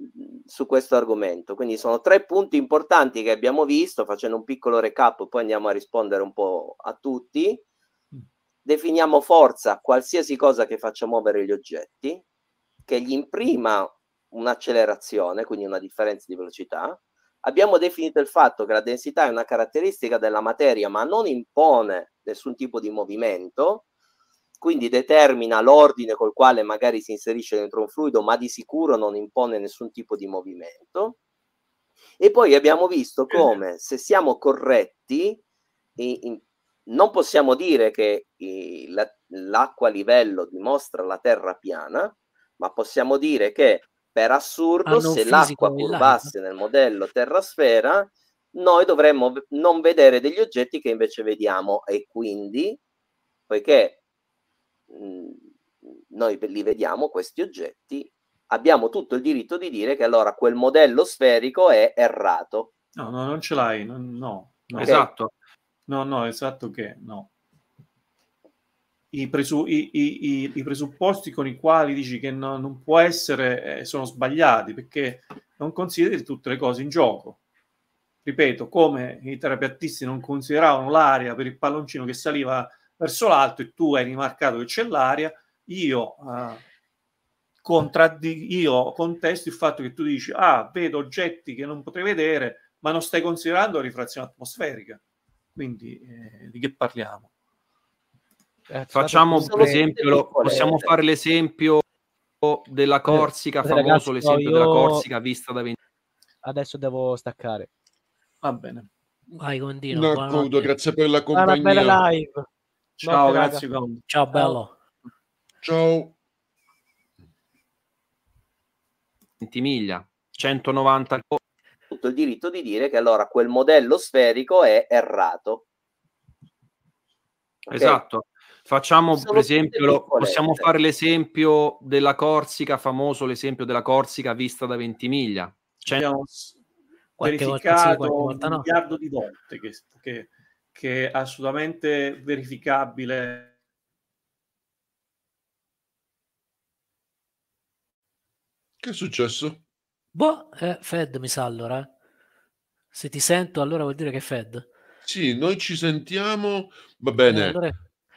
su questo argomento. Quindi sono tre punti importanti che abbiamo visto, facendo un piccolo recap, poi andiamo a rispondere un po' a tutti. Mm. Definiamo forza qualsiasi cosa che faccia muovere gli oggetti, che gli imprima un'accelerazione, quindi una differenza di velocità. Abbiamo definito il fatto che la densità è una caratteristica della materia, ma non impone nessun tipo di movimento quindi determina l'ordine col quale magari si inserisce dentro un fluido, ma di sicuro non impone nessun tipo di movimento. E poi abbiamo visto come se siamo corretti, non possiamo dire che l'acqua a livello dimostra la terra piana, ma possiamo dire che per assurdo ah, se l'acqua curvasse nel modello terra-sfera, noi dovremmo non vedere degli oggetti che invece vediamo e quindi, poiché Mm, noi li vediamo questi oggetti, abbiamo tutto il diritto di dire che allora quel modello sferico è errato. No, no, non ce l'hai, no, no, okay. esatto. No, no, esatto che no. I, presu- i, i, i, presupposti con i quali dici che no, non può essere eh, sono sbagliati perché non consideri tutte le cose in gioco. Ripeto, come i terapeutisti non consideravano l'aria per il palloncino che saliva verso l'alto e tu hai rimarcato che c'è l'aria, io, eh, io contesto il fatto che tu dici, ah, vedo oggetti che non potrei vedere, ma non stai considerando la rifrazione atmosferica. Quindi eh, di che parliamo? Eh, facciamo per esempio, possiamo fare l'esempio della Corsica, famoso ragazzi, l'esempio io... della Corsica vista da 20 Adesso devo staccare. Va bene. Vai, continua. D'accordo, grazie per la compagnia. Una bella live. Ciao, grazie. Ciao, bello. Ciao. Ventimiglia, 190 tutto il diritto di dire che allora quel modello sferico è errato. Okay? Esatto. Facciamo per esempio, possiamo fare l'esempio della Corsica, famoso l'esempio della Corsica vista da Ventimiglia. Cioè, Abbiamo verificato volta sì, volta no. un miliardo di volte che, che che è assolutamente verificabile Che è successo? Boh, eh, Fed mi sa allora. Se ti sento allora vuol dire che è Fed. Sì, noi ci sentiamo, va eh, bene. Eh, allora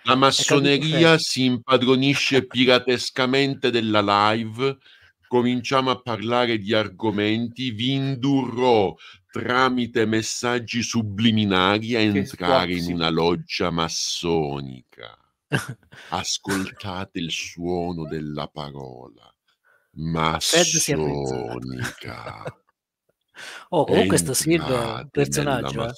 la massoneria si impadronisce piratescamente della live. Cominciamo a parlare di argomenti. Vi indurrò tramite messaggi subliminari a entrare in una loggia massonica. Ascoltate il suono della parola massonica. Oh, comunque sta Silva un personaggio. Eh?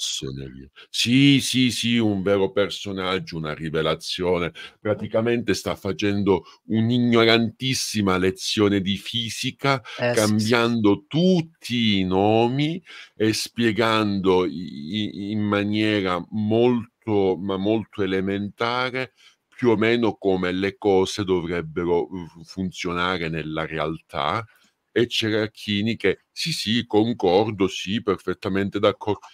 Sì, sì, sì, un vero personaggio, una rivelazione. Praticamente sta facendo un'ignorantissima lezione di fisica, eh, cambiando sì, tutti i nomi e spiegando in maniera molto, ma molto elementare più o meno come le cose dovrebbero uh, funzionare nella realtà e Ceracchini che sì, sì, concordo, sì, perfettamente d'accordo.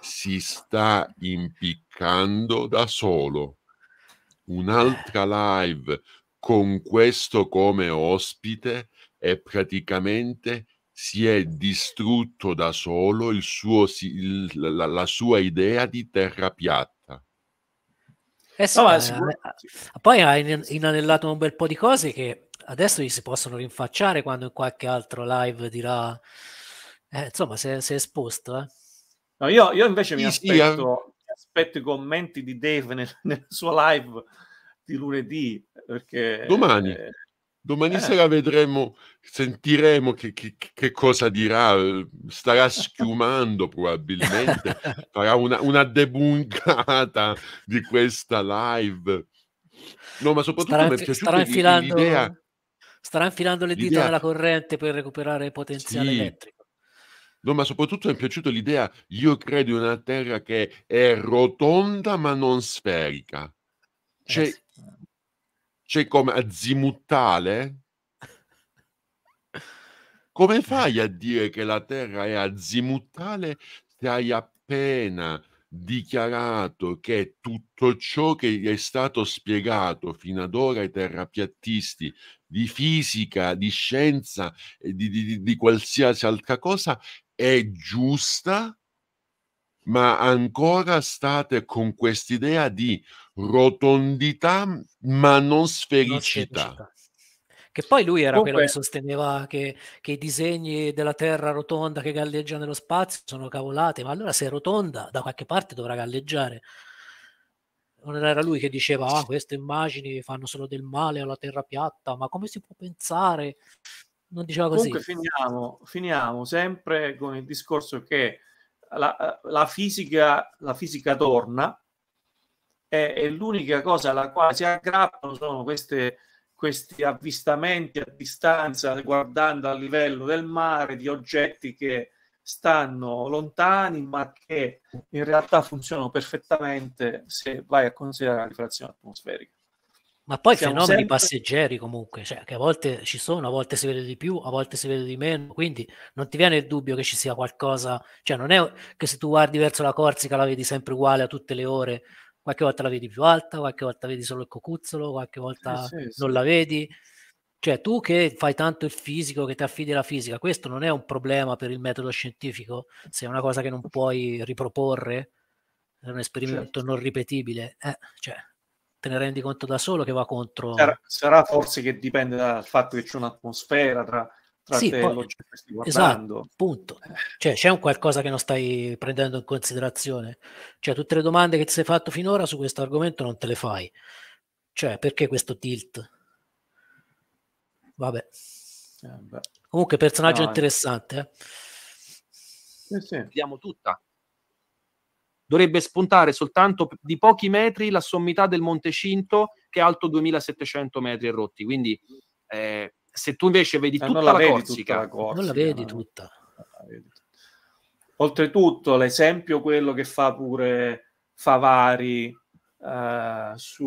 Si sta impiccando da solo. Un'altra live con questo come ospite e praticamente si è distrutto da solo il suo, il, la, la sua idea di terra piatta. Eh no, eh, eh, poi ha inanellato un bel po' di cose che adesso gli si possono rinfacciare quando in qualche altro live dirà, eh, insomma, si è, si è esposto. Eh. No, io, io, invece mi, aspetto, sì, eh. aspetto, i commenti di Dave nel, nel, suo live di lunedì, perché... Domani. Eh, Domani eh. sera vedremo, sentiremo che, che, che, cosa dirà, starà schiumando probabilmente, farà una, una debunkata di questa live. No, ma soprattutto starà, mi è piaciuta l'idea, starà infilando le dita nella corrente per recuperare potenziale sì. elettrico. No, ma soprattutto mi è piaciuta l'idea, io credo in una Terra che è rotonda ma non sferica. Eh c'è, eh sì. c'è come azimutale? Come fai a dire che la Terra è azimutale se hai appena dichiarato che tutto ciò che è stato spiegato fino ad ora ai terrapiattisti di fisica, di scienza, di, di, di qualsiasi altra cosa è giusta, ma ancora state con quest'idea di rotondità ma non sfericità. Non sfericità. Che poi lui era Comunque... quello che sosteneva che, che, i disegni della Terra rotonda che galleggia nello spazio sono cavolate, ma allora se è rotonda da qualche parte dovrà galleggiare. Non era lui che diceva, ah, queste immagini fanno solo del male alla Terra piatta, ma come si può pensare? Non diceva così. Comunque finiamo, finiamo sempre con il discorso che la, la, fisica, la fisica torna, e l'unica cosa alla quale si aggrappano sono queste questi avvistamenti a distanza, guardando a livello del mare, di oggetti che stanno lontani, ma che in realtà funzionano perfettamente se vai a considerare la rifrazione atmosferica. Ma poi Siamo fenomeni sempre... passeggeri comunque, cioè che a volte ci sono, a volte si vede di più, a volte si vede di meno, quindi non ti viene il dubbio che ci sia qualcosa, cioè non è che se tu guardi verso la Corsica la vedi sempre uguale a tutte le ore qualche volta la vedi più alta, qualche volta vedi solo il cocuzzolo, qualche volta eh, sì, sì, non la vedi. Cioè, tu che fai tanto il fisico, che ti affidi alla fisica, questo non è un problema per il metodo scientifico, se è una cosa che non puoi riproporre, è un esperimento certo. non ripetibile, eh, cioè, te ne rendi conto da solo che va contro... Sarà, sarà forse che dipende dal fatto che c'è un'atmosfera tra tra sì, te poi, e lo stai esatto, guardando. Esatto, punto. Cioè, c'è un qualcosa che non stai prendendo in considerazione? Cioè, tutte le domande che ti sei fatto finora su questo argomento non te le fai. Cioè, perché questo tilt? Vabbè. Eh, Comunque, personaggio no, eh. interessante. Eh. Eh, sì. Vediamo tutta. Dovrebbe spuntare soltanto di pochi metri la sommità del Monte Cinto, che è alto 2700 metri e rotti. Quindi eh, se tu invece vedi eh, tutta, la vedi Corsica, tutta la Corsica, non eh. ah, la vedi tutta. Oltretutto, l'esempio quello che fa pure Favari uh, su,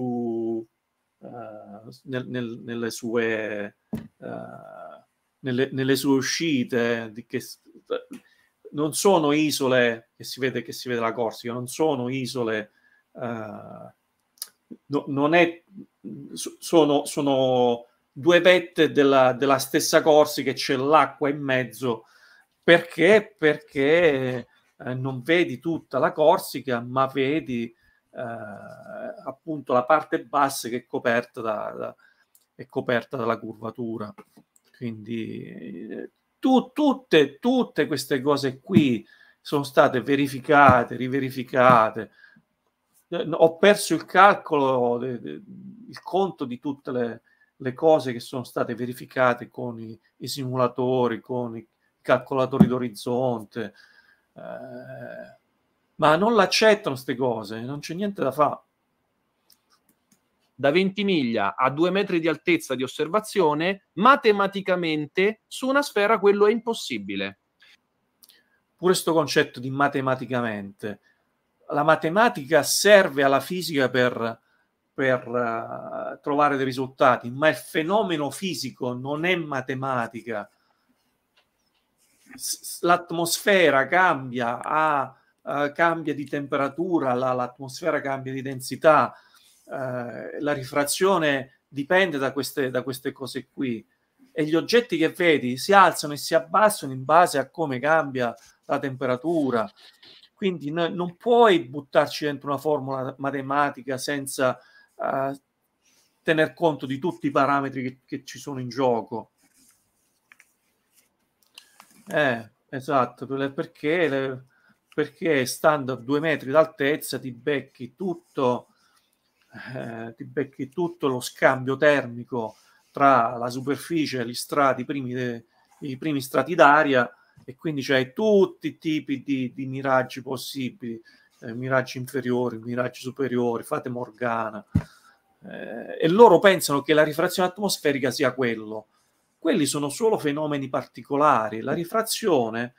uh, nel, nel, nelle, sue, uh, nelle, nelle, sue, uscite, di, che, non sono isole, che si vede che si vede la Corsica, non sono isole, no, non è, sono, sono due vette della, della stessa corsi che c'è l'acqua in mezzo. Perché? Perché eh, non vedi tutta la Corsica, ma vedi eh, appunto la parte bassa che è coperta, da, da, è coperta dalla curvatura. Quindi tu, tutte, tutte queste cose qui sono state verificate, riverificate. Eh, ho perso il calcolo, il conto di tutte le, le cose che sono state verificate con i, i simulatori, con i calcolatori d'orizzonte, eh, ma non l'accettano queste cose, non c'è niente da fare. Da 20 miglia a 2 metri di altezza di osservazione, matematicamente su una sfera quello è impossibile. Pure questo concetto di matematicamente. La matematica serve alla fisica per per uh, trovare dei risultati, ma il fenomeno fisico non è matematica. l'atmosfera cambia, ha, uh, cambia di temperatura, la, l'atmosfera cambia di densità, uh, la rifrazione dipende da queste, da queste cose qui e gli oggetti che vedi si alzano e si abbassano in base a come cambia la temperatura. Quindi no, non puoi buttarci dentro una formula matematica senza eh, tener conto di tutti i parametri che, che ci sono in gioco. Eh, esatto, perché, perché stando a due metri d'altezza ti becchi tutto, eh, ti becchi tutto lo scambio termico tra la superficie e gli strati, primi de, i primi strati d'aria e quindi c'hai tutti i tipi di, di miraggi possibili eh, miraggi inferiori, miraggi superiori, fate Morgana. Eh, e loro pensano che la rifrazione atmosferica sia quello. Quelli sono solo fenomeni particolari. La rifrazione,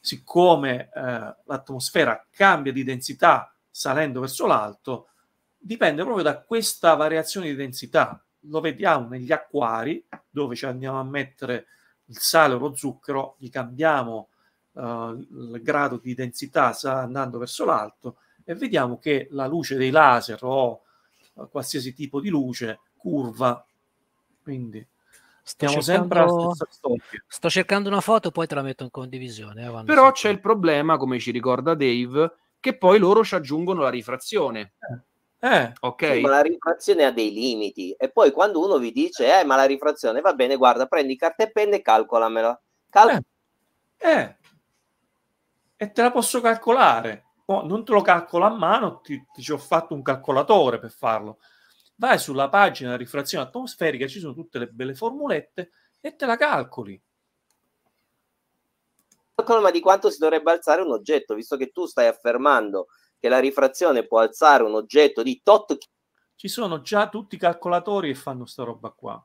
siccome eh, l'atmosfera cambia di densità salendo verso l'alto, dipende proprio da questa variazione di densità. Lo vediamo negli acquari, dove ci andiamo a mettere il sale o lo zucchero, gli cambiamo eh, il grado di densità sta andando verso l'alto e vediamo che la luce dei laser o eh, qualsiasi tipo di luce curva. Quindi stiamo sempre alla Sto cercando una foto, poi te la metto in condivisione. Eh, Però c'è il problema, come ci ricorda Dave, che poi loro ci aggiungono la rifrazione. Eh. eh. ok. Sì, ma la rifrazione ha dei limiti e poi quando uno vi dice eh ma la rifrazione va bene guarda prendi carta e penne e calcolamela Cal- eh. eh e te la posso calcolare. Oh, non te lo calcolo a mano, ti, ti ho fatto un calcolatore per farlo. Vai sulla pagina rifrazione atmosferica, ci sono tutte le belle formulette e te la calcoli. Ma di quanto si dovrebbe alzare un oggetto, visto che tu stai affermando che la rifrazione può alzare un oggetto di tot. Ci sono già tutti i calcolatori che fanno sta roba qua.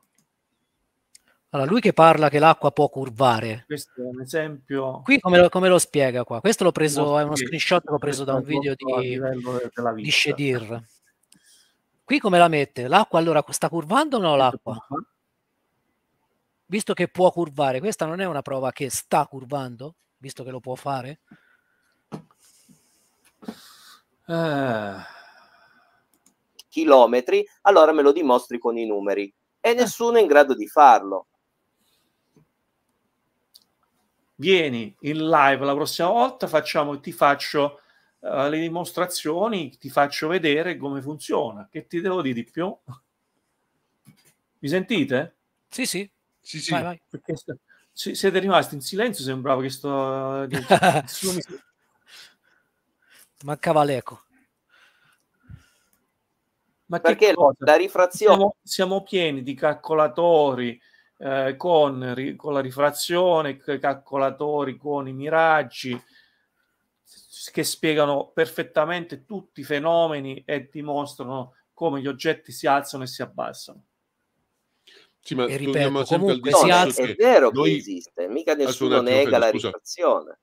Allora, lui che parla che l'acqua può curvare. Questo è un esempio. Qui come lo, come lo spiega qua? Questo l'ho preso, è uno screenshot che ho preso da un video di, di Shedir. Qui come la mette? L'acqua allora sta curvando o no l'acqua? Visto che può curvare, questa non è una prova che sta curvando, visto che lo può fare? Eh... Chilometri, allora me lo dimostri con i numeri. E eh. nessuno è in grado di farlo vieni in live la prossima volta, facciamo, ti faccio uh, le dimostrazioni, ti faccio vedere come funziona. Che ti devo dire di più? Mi sentite? Sì, sì. sì, sì. Vai, vai. Perché, se siete rimasti in silenzio, sembrava che sto... Mancava l'eco. Ma Perché la rifrazione... Siamo, siamo pieni di calcolatori, eh, con, con, la rifrazione, con i calcolatori con i miraggi che spiegano perfettamente tutti i fenomeni e dimostrano come gli oggetti si alzano e si abbassano. Sì, ma e ripeto, comunque si alza... è vero che esiste, mica nessuno attimo, nega la rifrazione.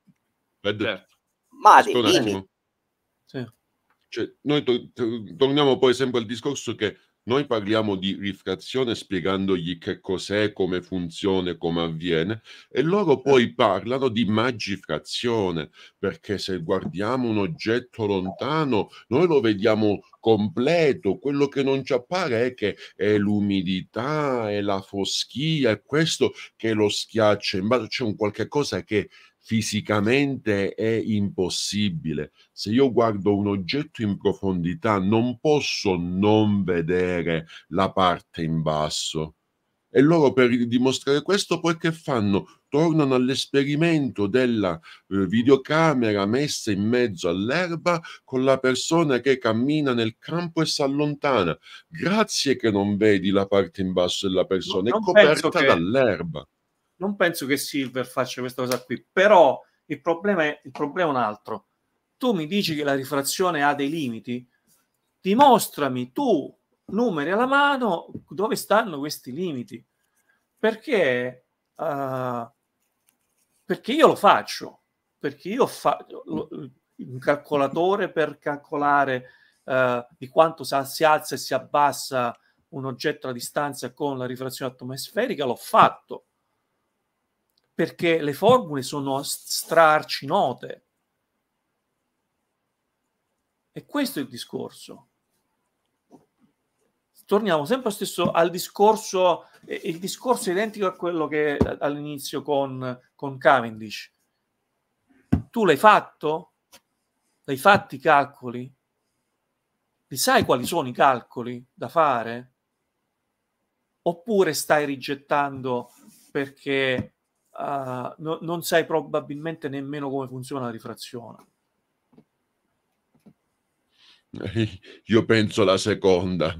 Certo. Ma dei limiti. Cioè, noi to- to- torniamo poi sempre al discorso che noi parliamo di rifrazione spiegandogli che cos'è, come funziona, come avviene e loro poi parlano di magifrazione perché se guardiamo un oggetto lontano noi lo vediamo completo, quello che non ci appare è che è l'umidità, è la foschia, è questo che lo schiaccia, in basso c'è un qualche cosa che fisicamente è impossibile. Se io guardo un oggetto in profondità non posso non vedere la parte in basso. E loro per dimostrare questo poi che fanno? Tornano all'esperimento della eh, videocamera messa in mezzo all'erba con la persona che cammina nel campo e si allontana. Grazie che non vedi la parte in basso della persona, no, è coperta che... dall'erba non penso che Silver faccia questa cosa qui, però il problema è, il problema è un altro. Tu mi dici che la rifrazione ha dei limiti, dimostrami tu, numeri alla mano, dove stanno questi limiti. Perché, uh, perché io lo faccio, perché io faccio un calcolatore per calcolare uh, di quanto si alza e si abbassa un oggetto a distanza con la rifrazione atmosferica, l'ho fatto perché le formule sono strarci note. E questo è il discorso. Torniamo sempre stesso al discorso, il discorso è identico a quello che all'inizio con, con Cavendish. Tu l'hai fatto? L'hai fatti i calcoli? Li sai quali sono i calcoli da fare? Oppure stai rigettando perché uh, no, non sai probabilmente nemmeno come funziona la rifrazione. Io penso la seconda.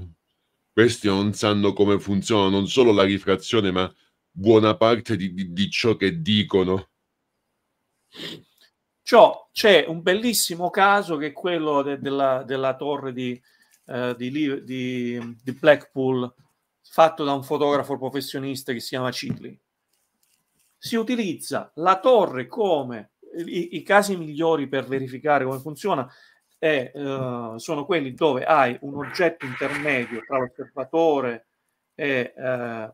Questi non sanno come funziona non solo la rifrazione, ma buona parte di, di, di ciò che dicono. Ciò c'è un bellissimo caso che è quello de, della, della, torre di, eh, di, Blackpool fatto da un fotografo professionista che si chiama Cicli si utilizza la torre come i, i casi migliori per verificare come funziona è, eh, sono quelli dove hai un oggetto intermedio tra l'osservatore e, eh,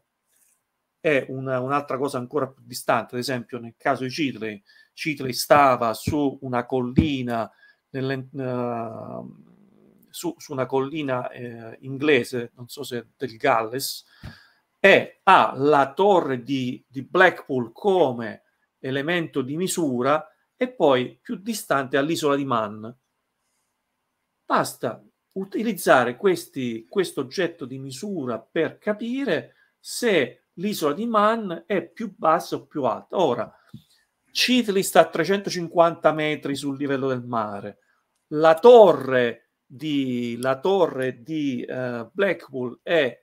e una, un'altra cosa ancora più distante. Ad esempio, nel caso di Citrei, Citrei stava su una collina, nelle, uh, su, su, una collina eh, inglese, non so se del Galles, e ha la torre di, di Blackpool come elemento di misura e poi più distante all'isola di Man. Basta utilizzare questi, questo oggetto di misura per capire se l'isola di Man è più bassa o più alta. Ora, Citli sta a 350 metri sul livello del mare, la torre di, la torre di uh, Blackpool è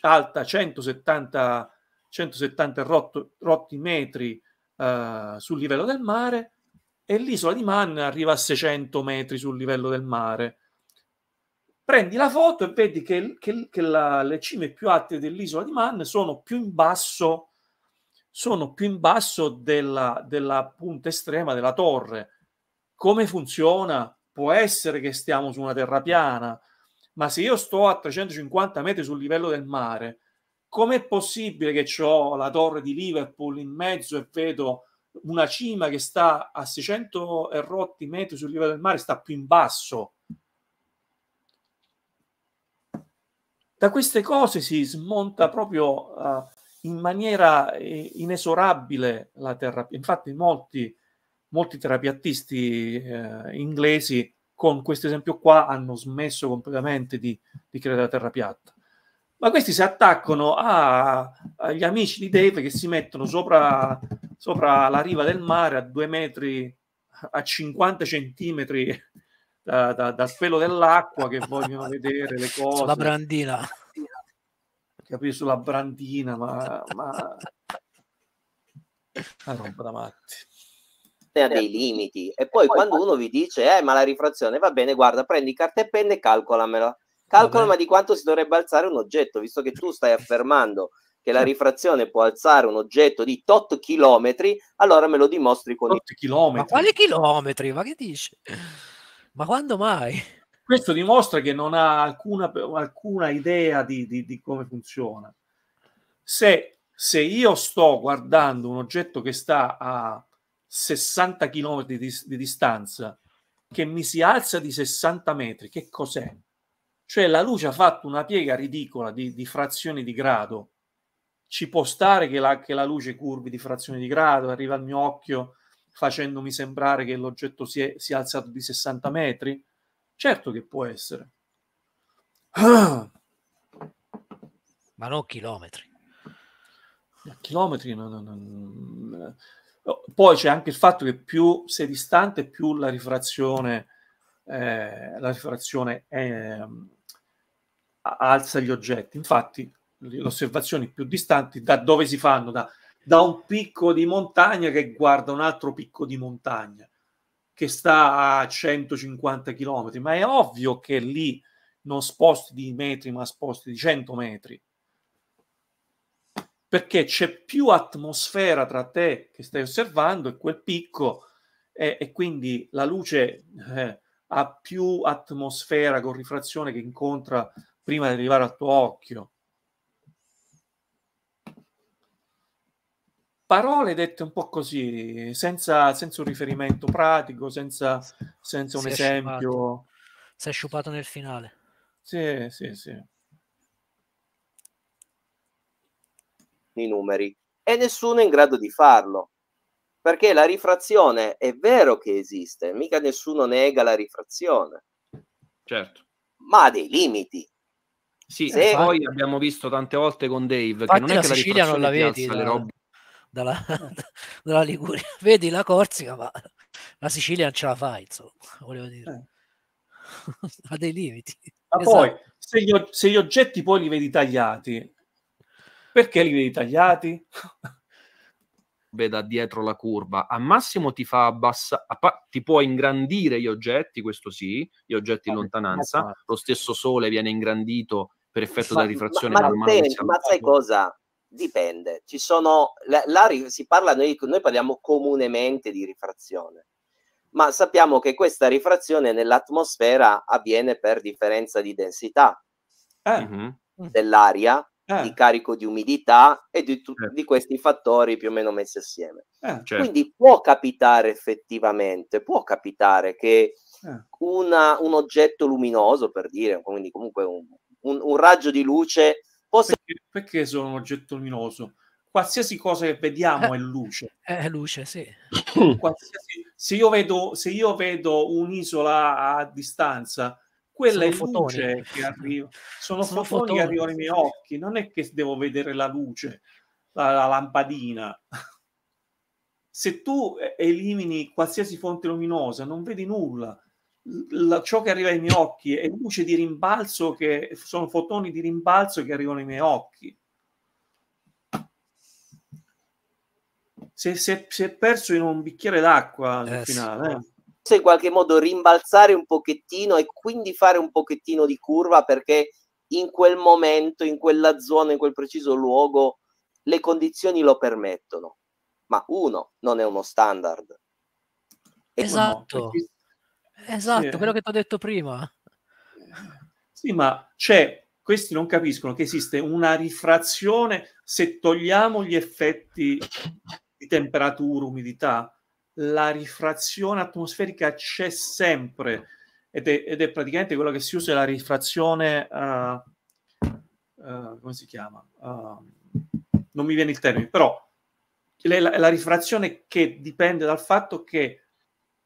alta 170, 170 rotto, rotti metri eh, sul livello del mare e l'isola di Man arriva a 600 metri sul livello del mare. Prendi la foto e vedi che, che, che la, le cime più alte dell'isola di Man sono più in basso, sono più in basso della, della punta estrema della torre. Come funziona? Può essere che stiamo su una terra piana, ma se io sto a 350 metri sul livello del mare, com'è possibile che ho la torre di Liverpool in mezzo e vedo una cima che sta a 600 e rotti metri sul livello del mare, sta più in basso? Da queste cose si smonta proprio uh, in maniera eh, inesorabile la terapia. Infatti molti, molti terapiatisti eh, inglesi con questo esempio qua hanno smesso completamente di, di creare la terra piatta. Ma questi si attaccano a, agli amici di Dave che si mettono sopra, sopra la riva del mare a due metri, a 50 centimetri da, da, dal pelo dell'acqua che vogliono vedere le cose. La brandina. Capire sulla brandina, ma, ma... Una roba da matti ha dei limiti. E poi, e poi quando poi... uno vi dice, eh, ma la rifrazione va bene, guarda, prendi carta e penne e calcolamela. Calcolama di quanto si dovrebbe alzare un oggetto, visto che tu stai affermando che la rifrazione può alzare un oggetto di tot chilometri, allora me lo dimostri con... Tot i... chilometri? Ma quali chilometri? Ma che dici? Ma quando mai? Questo dimostra che non ha alcuna, alcuna idea di, di, di come funziona. Se, se io sto guardando un oggetto che sta a 60 km di, di, distanza che mi si alza di 60 metri, che cos'è? Cioè la luce ha fatto una piega ridicola di, di frazioni di grado. Ci può stare che la, che la luce curvi di frazioni di grado, arriva al mio occhio facendomi sembrare che l'oggetto si è, si è alzato di 60 metri? Certo che può essere. Ah. Ma non chilometri. A chilometri no, no, no, poi c'è anche il fatto che più sei distante, più la rifrazione, eh, la rifrazione è, ehm, alza gli oggetti. Infatti, le osservazioni più distanti da dove si fanno? Da, da un picco di montagna che guarda un altro picco di montagna che sta a 150 km, ma è ovvio che lì non sposti di metri, ma sposti di 100 metri perché c'è più atmosfera tra te che stai osservando e quel picco e, e quindi la luce eh, ha più atmosfera con rifrazione che incontra prima di arrivare al tuo occhio. Parole dette un po' così, senza, senza un riferimento pratico, senza, senza un si esempio. Sciupato. Si è sciupato nel finale. Sì, sì, sì. i numeri e nessuno è in grado di farlo. Perché la rifrazione è vero che esiste, mica nessuno nega la rifrazione. Certo. Ma ha dei limiti. Sì, Se... poi abbiamo visto tante volte con Dave Infatti che non è la che Sicilia la non la vedi da, rob- dalla, dalla, Liguria, vedi la Corsica, ma la Sicilia non ce la fa, insomma, volevo dire. Eh. ha dei limiti. Ma esatto. poi, se gli, se gli, oggetti poi li vedi tagliati, perché li vedi tagliati? Veda dietro la curva, a massimo ti fa abbassare, ti può ingrandire gli oggetti, questo sì, gli oggetti in lontananza, esatto. lo stesso sole viene ingrandito per effetto della rifrazione ma, ma, ma, te, ma sai cosa? Dipende, ci sono, la, la, si parla, noi, noi parliamo comunemente di rifrazione, ma sappiamo che questa rifrazione nell'atmosfera avviene per differenza di densità eh. dell'aria eh. di carico di umidità e di, tutti certo. eh. questi fattori più o meno messi assieme. Eh, certo. Quindi può capitare effettivamente, può capitare che eh. una, un oggetto luminoso, per dire, quindi comunque un, un, un raggio di luce possa... Perché, perché sono un oggetto luminoso? Qualsiasi cosa che vediamo è luce. È luce, sì. se, io vedo, se io vedo un'isola a distanza, quella sono è fotoni. luce che arriva, sono, sono fotoni, fotoni, che arrivano ai miei occhi, non è che devo vedere la luce, la, la lampadina. Se tu elimini qualsiasi fonte luminosa, non vedi nulla. La, ciò che arriva ai miei occhi è luce di rimbalzo che sono fotoni di rimbalzo che arrivano ai miei occhi. Se si è perso in un bicchiere d'acqua al eh, finale. Sì. Eh in qualche modo rimbalzare un pochettino e quindi fare un pochettino di curva perché in quel momento, in quella zona, in quel preciso luogo, le condizioni lo permettono. Ma uno non è uno standard. E esatto, quindi... esatto, sì. quello che ti ho detto prima. Sì, ma c'è, questi non capiscono che esiste una rifrazione se togliamo gli effetti di temperatura, umidità, la rifrazione atmosferica c'è sempre ed è, ed è praticamente quello che si usa la rifrazione, uh, uh, come si chiama? Uh, non mi viene il termine, però la, la rifrazione che dipende dal fatto che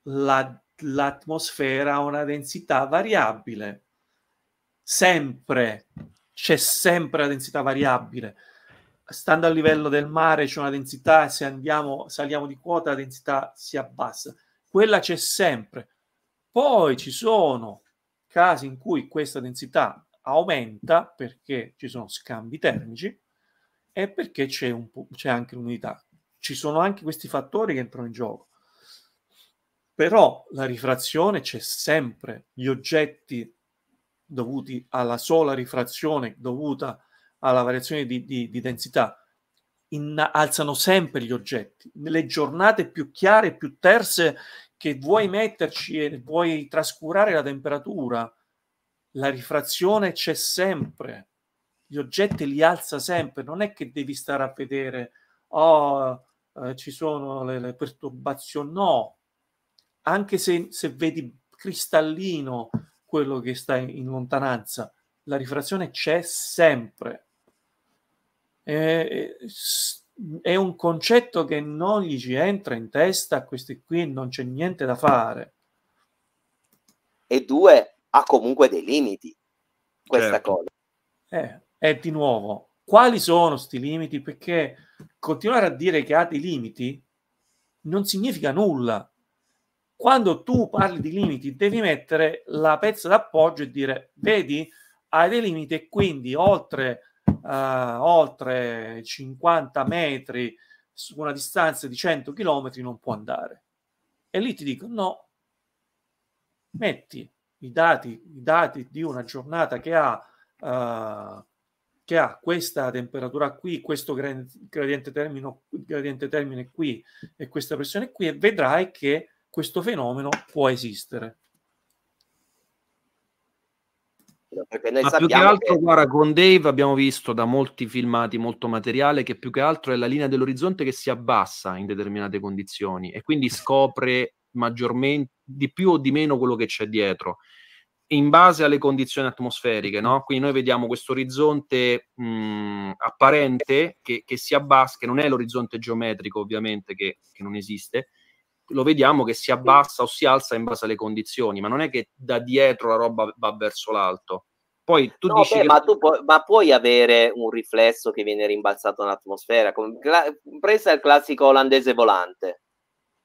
la, l'atmosfera ha una densità variabile, sempre c'è sempre la densità variabile stando al livello del mare c'è una densità se andiamo, saliamo di quota la densità si abbassa. Quella c'è sempre. Poi ci sono casi in cui questa densità aumenta perché ci sono scambi termici e perché c'è, un, c'è anche l'umidità. Ci sono anche questi fattori che entrano in gioco. Però la rifrazione c'è sempre. Gli oggetti dovuti alla sola rifrazione dovuta a alla variazione di, di, di densità, in, alzano sempre gli oggetti. Nelle giornate più chiare, più terse, che vuoi metterci e vuoi trascurare la temperatura, la rifrazione c'è sempre. Gli oggetti li alza sempre, non è che devi stare a vedere, oh, eh, ci sono le, le, perturbazioni. No, anche se, se vedi cristallino quello che sta in, in lontananza, la rifrazione c'è sempre eh, è un concetto che non gli ci entra in testa a questi qui, non c'è niente da fare. E due, ha comunque dei limiti questa certo. cosa. Eh, e di nuovo, quali sono questi limiti? Perché continuare a dire che ha dei limiti non significa nulla. Quando tu parli di limiti, devi mettere la pezza d'appoggio e dire, vedi, hai dei limiti e quindi oltre a eh, oltre 50 metri su una distanza di 100 km non può andare. E lì ti dico no, metti i dati, i dati di una giornata che ha, eh, che ha questa temperatura qui, questo gradiente termine, gradiente termine qui e questa pressione qui e vedrai che questo fenomeno può esistere. Perché noi Ma sappiamo più che altro, che... guarda, con Dave abbiamo visto da molti filmati, molto materiale, che più che altro è la linea dell'orizzonte che si abbassa in determinate condizioni e quindi scopre maggiormente di più o di meno quello che c'è dietro in base alle condizioni atmosferiche, no? Quindi noi vediamo questo orizzonte mh, mm, apparente che, che, si abbassa, che non è l'orizzonte geometrico ovviamente, che, che non esiste, lo vediamo che si abbassa o si alza in base alle condizioni, ma non è che da dietro la roba va verso l'alto. Poi tu no, dici beh, che... ma, tu pu- ma puoi avere un riflesso che viene rimbalzato nell'atmosfera, con... Cla- presa il classico olandese volante,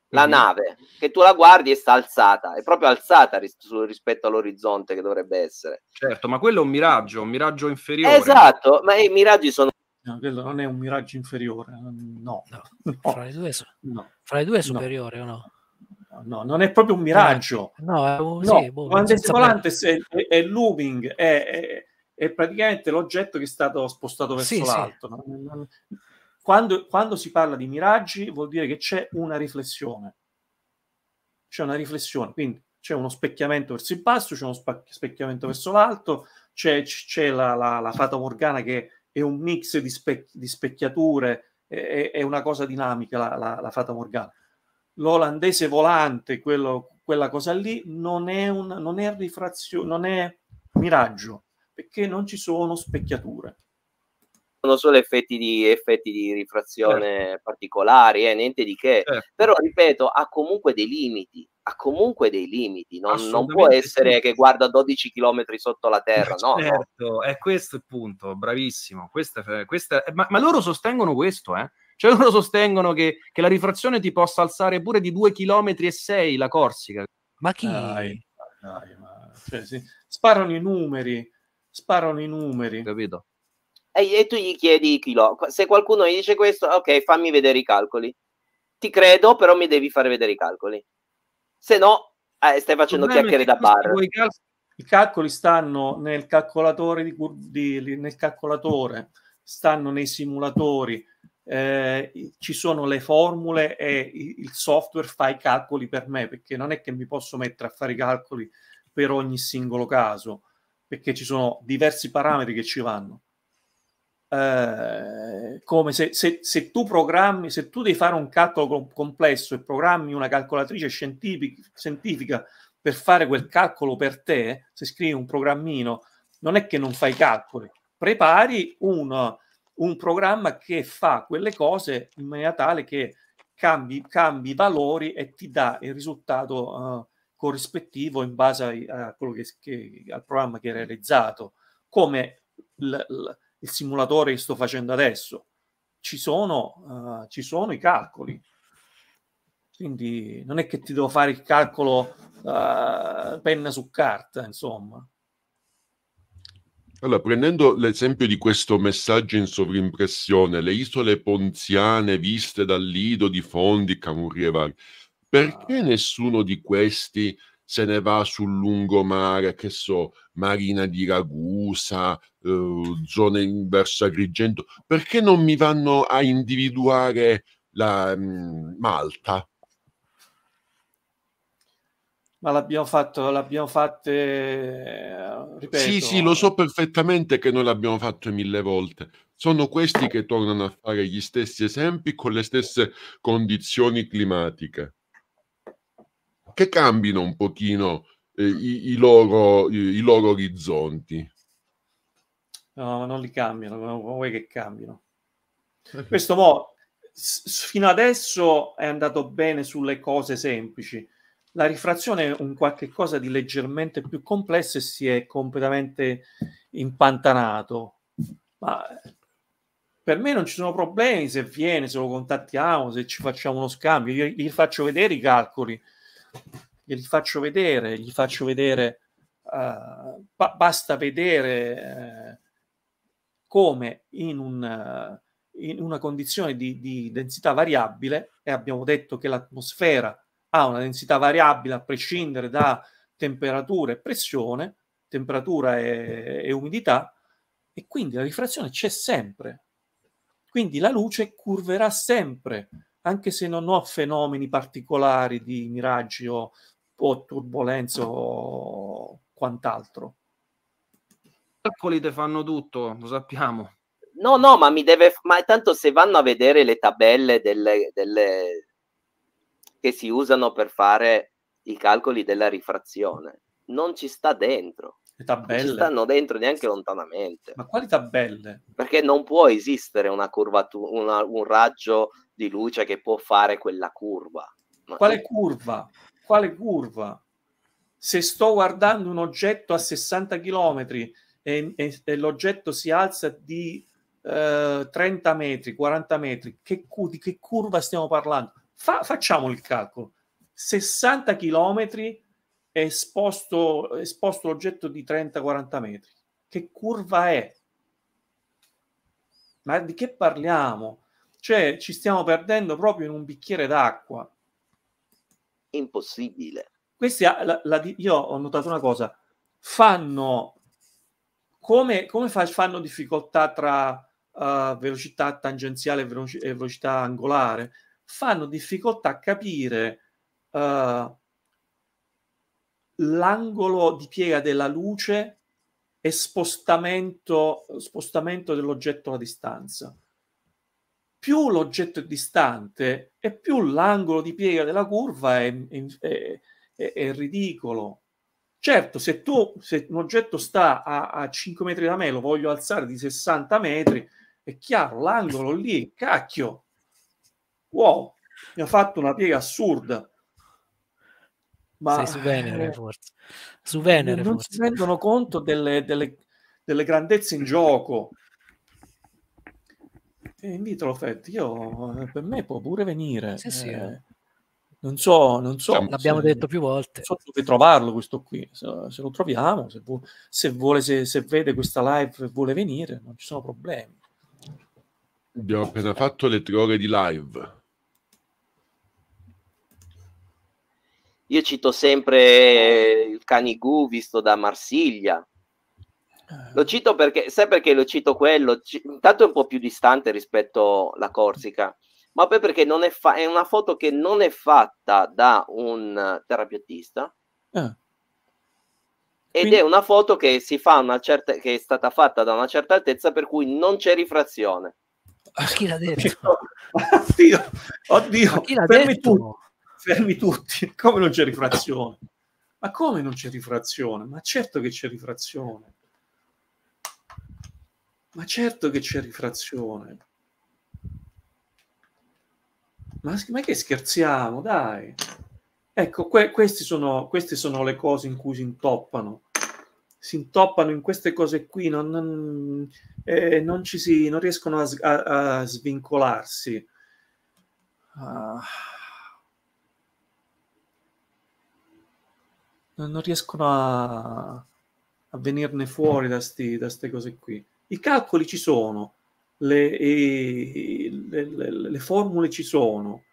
la mm-hmm. nave, che tu la guardi e sta alzata, è proprio alzata ris- rispetto all'orizzonte che dovrebbe essere. Certo, ma quello è un miraggio, un miraggio inferiore. Esatto, ma i miraggi sono No, quello non è un miraggio inferiore, no. no. Fra, le due, no. fra le due è superiore o no? No, non è proprio un miraggio. No, sì, no, boh, quando è volante è, è, looming, è, è, è, praticamente l'oggetto che è stato spostato verso sì, l'alto. Sì. Quando, quando, si parla di miraggi vuol dire che c'è una riflessione. C'è una riflessione, quindi c'è uno specchiamento verso il basso, c'è uno specchiamento verso l'alto, c'è, c'è la, la, la fata morgana che è un mix di, spec- di specchiature, è, è, una cosa dinamica la, la, la Fata Morgana. L'olandese volante, quello, quella cosa lì, non è, un, non è rifrazione, non è miraggio, perché non ci sono specchiature sono solo effetti di, effetti di rifrazione eh. particolari, eh, niente di che. Eh. Però, ripeto, ha comunque dei limiti, ha comunque dei limiti, non, non può essere sì. che guarda 12 km sotto la terra, no? Certo, no. è questo il punto, bravissimo. Questa, eh, questa, eh, ma, ma, loro sostengono questo, eh? Cioè loro sostengono che, che la rifrazione ti possa alzare pure di 2 km e 6 la Corsica. Ma chi? Dai, dai, ma... Cioè, sì. Sparano i numeri, sparano i numeri. Capito? e, e tu gli chiedi i chilo. Se qualcuno gli dice questo, ok, fammi vedere i calcoli. Ti credo, però mi devi fare vedere i calcoli. Se no, eh, stai facendo chiacchiere da bar. I calcoli stanno nel calcolatore, di, di, nel calcolatore, stanno nei simulatori, eh, ci sono le formule e il software fa i calcoli per me, perché non è che mi posso mettere a fare i calcoli per ogni singolo caso, perché ci sono diversi parametri che ci vanno. Eh, come se, se, se, tu programmi, se tu devi fare un calcolo complesso e programmi una calcolatrice scientifica per fare quel calcolo per te, se scrivi un programmino, non è che non fai calcoli, prepari un, un programma che fa quelle cose in maniera tale che cambi, cambi valori e ti dà il risultato uh, corrispettivo in base ai, che, che, al programma che hai realizzato, come l, l, il simulatore che sto facendo adesso. Ci sono, uh, ci sono i calcoli. Quindi non è che ti devo fare il calcolo uh, penna su carta, insomma. Allora, prendendo l'esempio di questo messaggio in sovrimpressione, le isole ponziane viste dal lido di Fondi, Camurri e vari, perché ah. nessuno di questi se ne va sul lungomare, che so, Marina di Ragusa, eh, zone verso Agrigento, perché non mi vanno a individuare la mh, mm, Malta? Ma l'abbiamo fatto, l'abbiamo fatte, eh, ripeto. Sì, sì, lo so perfettamente che noi l'abbiamo fatto mille volte. Sono questi che tornano a fare gli stessi esempi con le stesse condizioni climatiche che cambino un pochino eh, i, i, loro, i, i, loro, orizzonti. No, ma non li cambiano, non vuoi che cambino. Eh. Questo mo, fino adesso è andato bene sulle cose semplici. La rifrazione è un qualche cosa di leggermente più complesso e si è completamente impantanato. Ma per me non ci sono problemi se viene, se lo contattiamo, se ci facciamo uno scambio, io gli faccio vedere i calcoli, glieli faccio vedere, gli faccio vedere, uh, ba- basta vedere uh, come in, un, uh, in, una condizione di, di, densità variabile, e abbiamo detto che l'atmosfera ha una densità variabile a prescindere da temperatura e pressione, temperatura e, e umidità, e quindi la rifrazione c'è sempre. Quindi la luce curverà sempre anche se non ho fenomeni particolari di miraggi o, o turbolenze o quant'altro. I calcoli te fanno tutto, lo sappiamo. No, no, ma mi deve. Ma tanto se vanno a vedere le tabelle delle, delle, che si usano per fare i calcoli della rifrazione, non ci sta dentro. Le tabelle. Non ci stanno dentro neanche lontanamente. Ma quali tabelle? Perché non può esistere una curvatura, una, un raggio di luce che può fare quella curva. Ma... Quale curva? Quale curva? Se sto guardando un oggetto a 60 km e, e, e l'oggetto si alza di eh, 30 metri, 40 metri, che, di che curva stiamo parlando? Fa, facciamo il calcolo. 60 chilometri esposto, è esposto l'oggetto di 30-40 metri. Che curva è? Ma di che parliamo? Cioè, ci stiamo perdendo proprio in un bicchiere d'acqua. Impossibile. Questi, la, la, io ho notato una cosa, fanno come, come fa, fanno difficoltà tra uh, velocità tangenziale e, e, velocità angolare? Fanno difficoltà a capire uh, l'angolo di piega della luce e spostamento, spostamento dell'oggetto alla distanza. Più l'oggetto è distante e più l'angolo di piega della curva è, è, è, è ridicolo. Certo, se tu se un oggetto sta a, a 5 metri da me, lo voglio alzare di 60 metri, è chiaro, l'angolo lì, cacchio, wow, mi ha fatto una piega assurda ma, Sei su Venere, eh, forse. Su Venere, non forse. si rendono conto delle, delle, delle grandezze in gioco. Eh, invito Fett, io eh, per me può pure venire. Sì, sì. Eh. eh, non so, non so. Cioè, L'abbiamo se, detto più volte. Non so dove trovarlo questo qui. Se, se lo troviamo, se, vu- se vuole, se, vede questa live e vuole venire, non ci sono problemi. Abbiamo appena fatto le tre ore di live. Io cito sempre il Canigù visto da Marsiglia. Lo eh. cito perché, sai perché lo cito quello? C- intanto è un po' più distante rispetto alla Corsica, ma poi perché non è, fa- è, una foto che non è fatta da un terapeutista. Ah. Eh. Ed Quindi... è una foto che, si fa una certa, che è stata fatta da una certa altezza, per cui non c'è rifrazione. Ma chi l'ha detto? Oddio, oddio, oddio. Chi l'ha fermi detto? tutto fermi tutti. Come non c'è rifrazione? Ma come non c'è rifrazione? Ma certo che c'è rifrazione. Ma certo che c'è rifrazione. Ma, ma che scherziamo, dai. Ecco, que- sono, queste sono le cose in cui si intoppano si intoppano in queste cose qui, non, non, eh, non, si, non riescono a, a, a svincolarsi. Uh. non, non riescono a, a, venirne fuori da queste cose qui. I calcoli ci sono, le, le, le, le formule ci sono,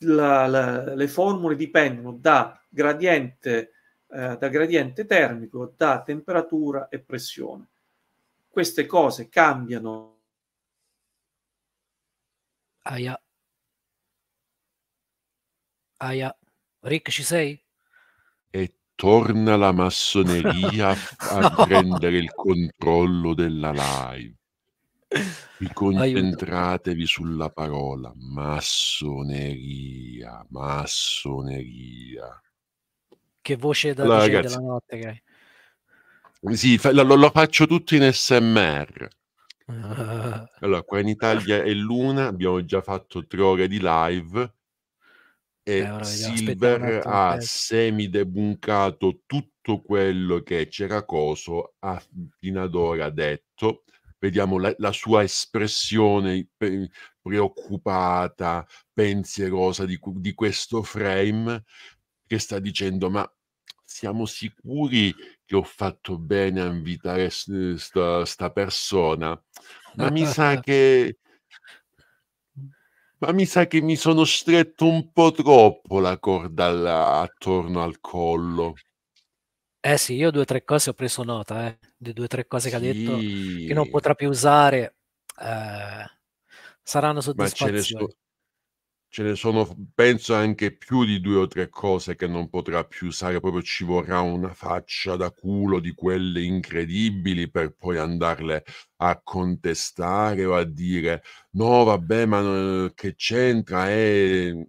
la, la, le formule dipendono da gradiente, eh, da gradiente termico, da temperatura e pressione. Queste cose cambiano. Aia. Aia. Rick, ci sei? e torna la massoneria a no. prendere il controllo della live. Vi concentratevi sulla parola massoneria, massoneria. Che voce da allora, ragazzi, della notte che hai. Sì, lo, lo, faccio tutto in SMR. Ah. Allora, qua in Italia è l'una, abbiamo già fatto tre ore di live e Silver ha eh. semidebuncato tutto quello che Ceracoso ha fino ad ora detto. Vediamo la, la sua espressione pe preoccupata, pensierosa di, di questo frame che sta dicendo ma siamo sicuri che ho fatto bene a invitare sta, sta persona, ma mi sa che ma mi sa che mi sono stretto un po' troppo la corda là, attorno al collo. Eh sì, io due o tre cose ho preso nota, eh, di due o tre cose sì. che ha detto che non potrà più usare. Eh, saranno soddisfazioni. Ma ce ne, so, ce ne sono, penso, anche più di due o tre cose che non potrà più usare, proprio ci vorrà una faccia da culo di quelle incredibili per poi andarle a contestare o a dire no, vabbè, ma no, che c'entra? Eh...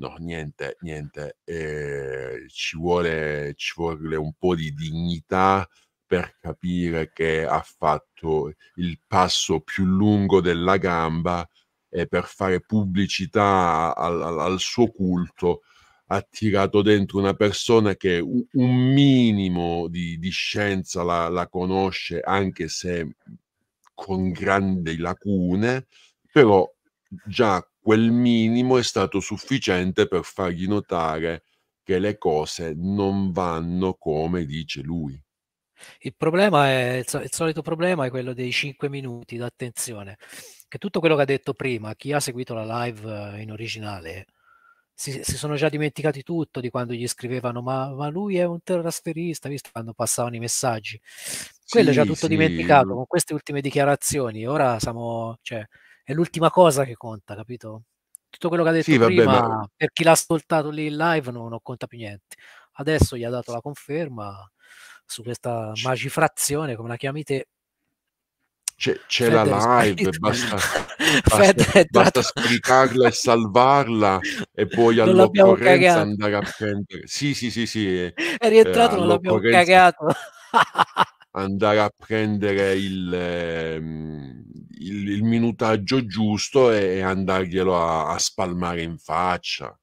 No, niente, niente, eh, ci, vuole, ci vuole un po' di dignità per capire che ha fatto il passo più lungo della gamba eh, per fare pubblicità al, al, al, suo culto, ha tirato dentro una persona che un, minimo di, di scienza la, la, conosce, anche se con grandi lacune, però già quel minimo è stato sufficiente per fargli notare che le cose non vanno come dice lui. Il problema è il solito problema è quello dei 5 minuti d'attenzione che tutto quello che ha detto prima, chi ha seguito la live eh, in originale, si, si sono già dimenticati tutto di quando gli scrivevano ma, ma lui è un terrorista, visto quando passavano i messaggi. Quello sì, già tutto sì. dimenticato con queste ultime dichiarazioni. Ora siamo, cioè, è l'ultima cosa che conta, capito? Tutto quello che ha detto sì, vabbè, prima, ma... per chi l'ha ascoltato lì in live, non, non conta più niente. Adesso gli ha dato la conferma su questa magifrazione, come la chiami te, c'è, c'è la live, è basta, basta, basta, scaricarla e salvarla e poi all'occorrenza andare a prendere. Sì, sì, sì, sì. Eh, è rientrato, eh, non l'abbiamo cagato. andare a prendere il, ehm, il, il minutaggio giusto e, e andarglielo a, a spalmare in faccia.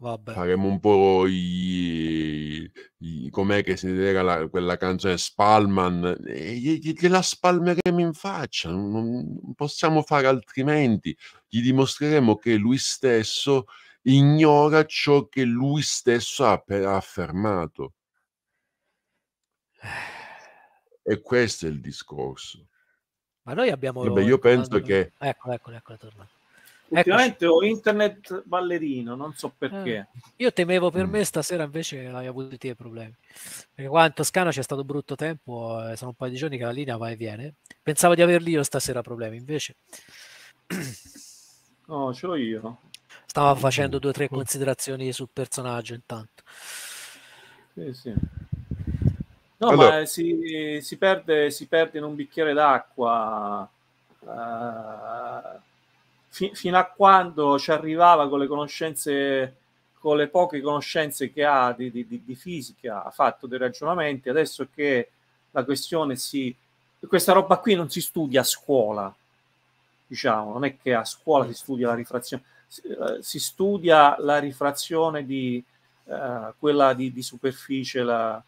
Vabbè. Faremo un po' i, i com'è che si era la, quella canzone Spalman, e gli, gliela spalmeremo in faccia, non, non, possiamo fare altrimenti, gli dimostreremo che lui stesso ignora ciò che lui stesso ha appena affermato. E questo è il discorso. Ma noi abbiamo... Vabbè, io penso che... Eccolo, eccolo, eccolo, tornato Ultimamente Eccoci. ho internet ballerino, non so perché. Eh, io temevo per me stasera, invece hai avuto i problemi. Perché qua in Toscana c'è stato brutto tempo, eh, sono un paio di giorni che la linea va e viene. Pensavo di averli io stasera problemi, invece... No, ce l'ho io. Stavo facendo due o tre considerazioni sul personaggio intanto. Sì, sì. No, allora. ma si, si, perde, si, perde, in un bicchiere d'acqua. Uh fi- fino a quando ci arrivava con le conoscenze con le poche conoscenze che ha di, di, di, fisica, ha fatto dei ragionamenti, adesso che la questione si... questa roba qui non si studia a scuola, diciamo, non è che a scuola si studia la rifrazione, si, eh, si studia la rifrazione di eh, quella di, di superficie, la...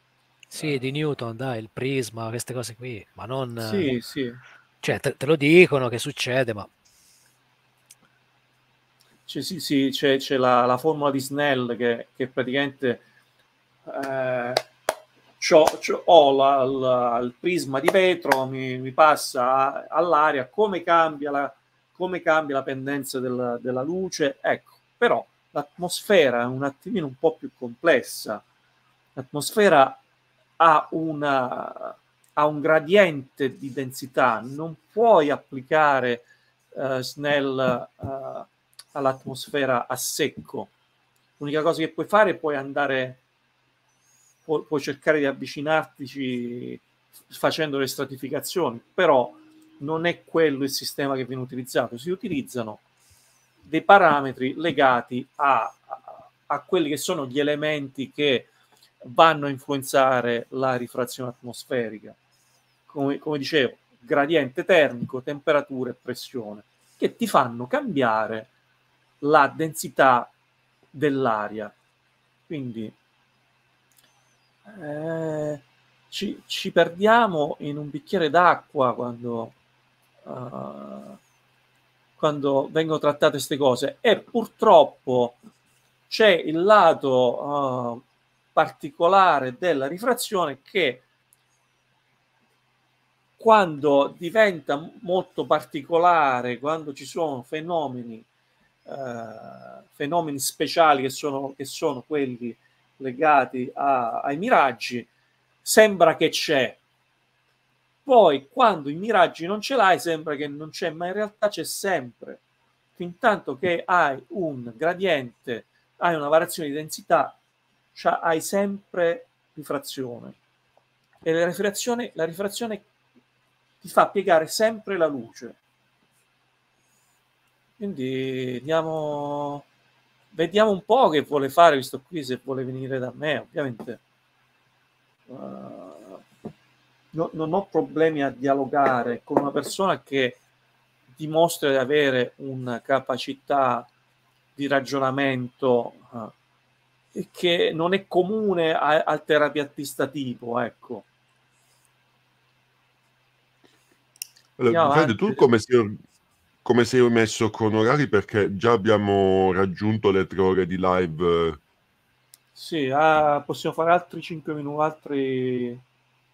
Sì, di Newton, dai, il prisma, queste cose qui, ma non... Sì, sì. Cioè, te, te lo dicono che succede, ma c'è, sì, sì, c'è, c'è la, la, formula di Snell che, che praticamente eh, c'ho, c'ho, ho la, la, il prisma di vetro, mi, mi passa all'aria, come cambia la, come cambia la pendenza della, della luce, ecco, però l'atmosfera è un attimino un po' più complessa, l'atmosfera ha, una, ha un gradiente di densità, non puoi applicare eh, Snell... Eh, all'atmosfera a secco. L'unica cosa che puoi fare è puoi andare, pu- puoi cercare di avvicinartici facendo le stratificazioni, però non è quello il sistema che viene utilizzato, si utilizzano dei parametri legati a, a, a quelli che sono gli elementi che vanno a influenzare la rifrazione atmosferica. Come, come dicevo, gradiente termico, temperatura e pressione, che ti fanno cambiare la densità dell'aria. Quindi eh, ci, ci, perdiamo in un bicchiere d'acqua quando, uh, quando vengono trattate queste cose e purtroppo c'è il lato uh, particolare della rifrazione che quando diventa molto particolare, quando ci sono fenomeni eh, fenomeni speciali che sono, che sono quelli legati a, ai miraggi, sembra che c'è. Poi quando i miraggi non ce l'hai sembra che non c'è, ma in realtà c'è sempre. Fintanto che hai un gradiente, hai una variazione di densità, cioè hai sempre rifrazione. E la rifrazione, la rifrazione ti fa piegare sempre la luce. Quindi diamo, vediamo un po' che vuole fare questo qui, se vuole venire da me, ovviamente. Uh, no, non ho problemi a dialogare con una persona che dimostra di avere una capacità di ragionamento uh, che non è comune a, al terapeutista tipo, ecco. Allora, Fede, tu come, si, come sei messo con orari? Perché già abbiamo raggiunto le tre ore di live. Eh. Sì, ah, possiamo fare altri 5 minuti, altri,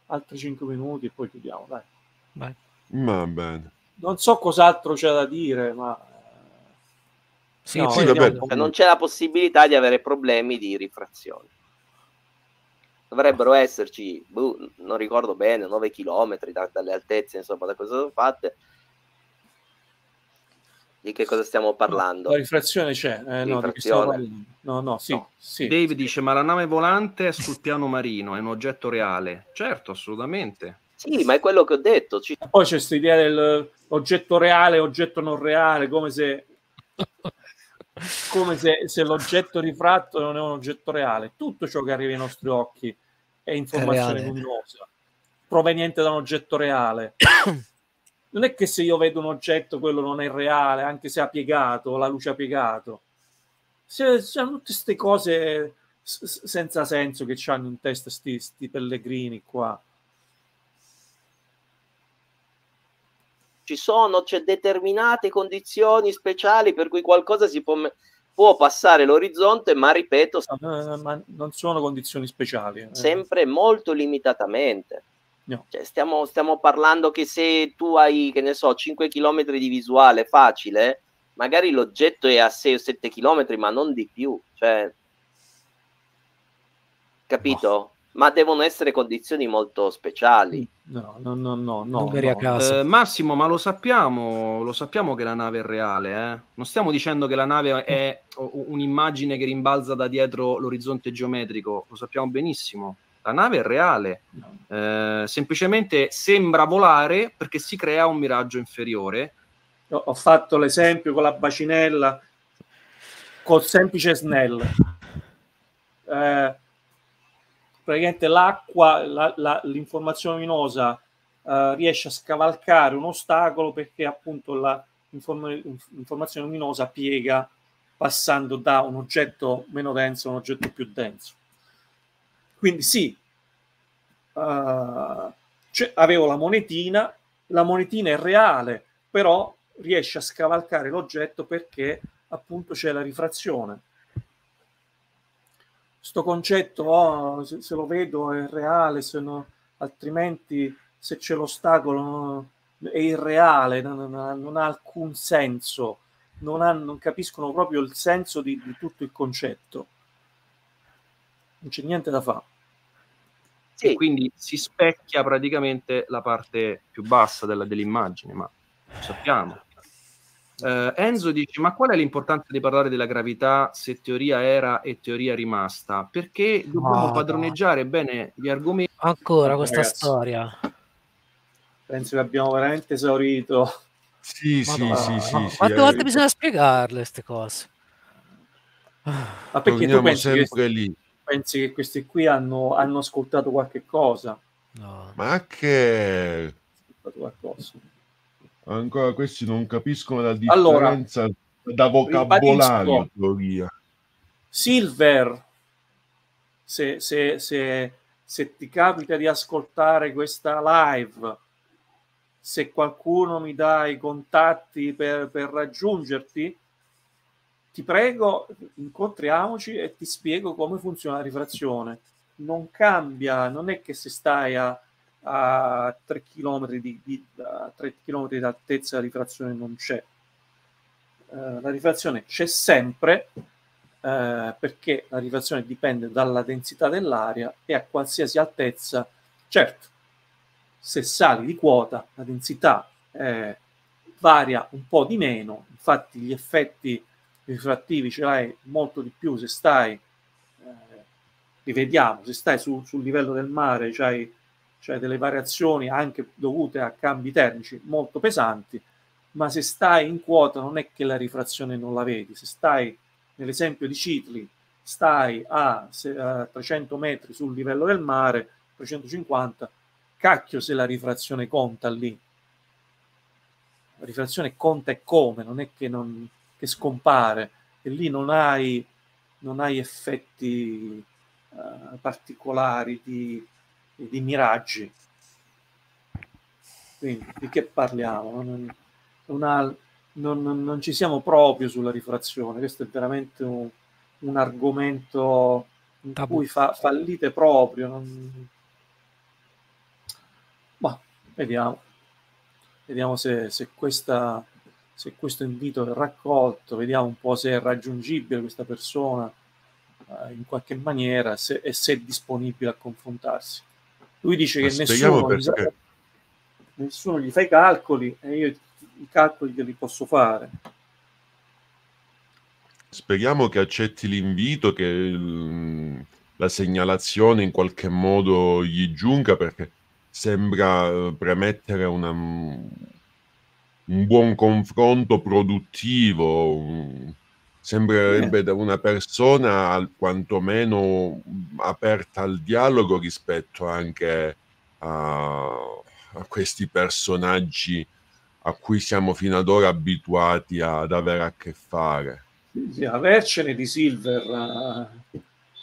altri 5 minuti e poi chiudiamo, dai. Vai. Va bene. Non so cos'altro c'è da dire, ma... Eh, sì, no, sì, vabbè, non c'è la possibilità di avere problemi di rifrazione. Dovrebbero esserci, buh, non ricordo bene, 9 km da, dalle altezze, insomma, da cosa sono fatte di che cosa stiamo parlando? La rifrazione c'è, eh, no, no, no, sì, no. Sì, Dave sì. dice: Ma la nave volante è sul piano marino, è un oggetto reale. Certo, assolutamente. Sì, ma è quello che ho detto. Ci... Poi c'è questa idea dell'oggetto reale, oggetto non reale, come se. come se, se l'oggetto rifratto non è un oggetto reale. Tutto ciò che arriva ai nostri occhi è informazione luminosa, proveniente da un oggetto reale. non è che se io vedo un oggetto quello non è reale, anche se ha piegato, la luce ha piegato. Sono tutte queste cose senza senso che hanno in testa questi pellegrini qua. Ci sono, c'è determinate condizioni speciali per cui qualcosa si può, può passare l'orizzonte, ma ripeto, no, ma non sono condizioni speciali. Eh. Sempre molto limitatamente. No. Cioè, stiamo, stiamo, parlando che se tu hai, che ne so, 5 km di visuale facile, magari l'oggetto è a 6 o 7 km, ma non di più. Cioè, capito? No. Ma devono essere condizioni molto speciali. No, no, no, no. no, no. Eh, Massimo, ma lo sappiamo, lo sappiamo che la nave è reale. Eh? Non stiamo dicendo che la nave è un'immagine che rimbalza da dietro l'orizzonte geometrico, lo sappiamo benissimo. La nave è reale, eh, semplicemente sembra volare perché si crea un miraggio inferiore. Ho fatto l'esempio con la bacinella, col semplice snell. Eh, praticamente l'acqua, la, la, l'informazione luminosa eh, riesce a scavalcare un ostacolo perché appunto la inform- informazione luminosa piega passando da un oggetto meno denso a un oggetto più denso. Quindi sì, uh, cioè, avevo la monetina, la monetina è reale, però riesce a scavalcare l'oggetto perché appunto c'è la rifrazione. questo concetto, oh, se, se, lo vedo è reale, se no, altrimenti se c'è l'ostacolo no, è irreale, non, non, non, ha alcun senso, non, ha, non capiscono proprio il senso di, di tutto il concetto non c'è niente da fare. Sì. E quindi si specchia praticamente la parte più bassa della, dell'immagine, ma lo sappiamo. Uh, Enzo dice: Ma qual è l'importanza di parlare della gravità se teoria era e teoria rimasta? Perché dobbiamo oh, padroneggiare no. bene gli argomenti. Ancora questa Ragazzi, storia. Penso che abbiamo veramente esaurito. Sì, Madonna. sì, sì, ma, sì. Quante sì, eh. volte bisogna spiegarle queste cose? Ma perché Torniamo tu pensi che... lì? pensi che questi qui hanno, hanno ascoltato qualche cosa? No. Ma che... Ancora questi non capiscono la differenza allora, da vocabolario. Silver, se, se, se, se ti capita di ascoltare questa live, se qualcuno mi dà i contatti per, per raggiungerti, ti prego, incontriamoci e ti spiego come funziona la rifrazione. Non cambia, non è che se stai a, a 3 km di, di, a 3 km di altezza la rifrazione non c'è. Uh, la rifrazione c'è sempre uh, perché la rifrazione dipende dalla densità dell'aria e a qualsiasi altezza, certo, se sali di quota la densità eh, varia un po' di meno, infatti gli effetti rifrattivi ce l'hai molto di più se stai, eh, li vediamo, se stai su, sul livello del mare c'hai, c'hai delle variazioni anche dovute a cambi termici molto pesanti, ma se stai in quota non è che la rifrazione non la vedi, se stai nell'esempio di Citli, stai a, se, a 300 metri sul livello del mare, 350, cacchio se la rifrazione conta lì. La rifrazione conta e come, non è che non, che scompare e lì non hai, non hai effetti uh, particolari di, di, miraggi. Quindi di che parliamo? Non, una, non, non, ci siamo proprio sulla rifrazione, questo è veramente un, un argomento in Tabù. cui fa, fallite proprio. Non... Ma boh, vediamo, vediamo se, se questa se questo invito è raccolto, vediamo un po' se è raggiungibile questa persona eh, in qualche maniera se, e se è disponibile a confrontarsi. Lui dice Ma che nessuno gli, nessuno gli fa i calcoli e io i calcoli che li posso fare. Speriamo che accetti l'invito, che il, mm, la segnalazione in qualche modo gli giunga perché sembra eh, premettere una, un buon confronto produttivo. sembrerebbe eh. una persona quantomeno aperta al dialogo rispetto anche a, a questi personaggi a cui siamo fino ad ora abituati ad avere a che fare. Sì, avercene di Silver. Eh.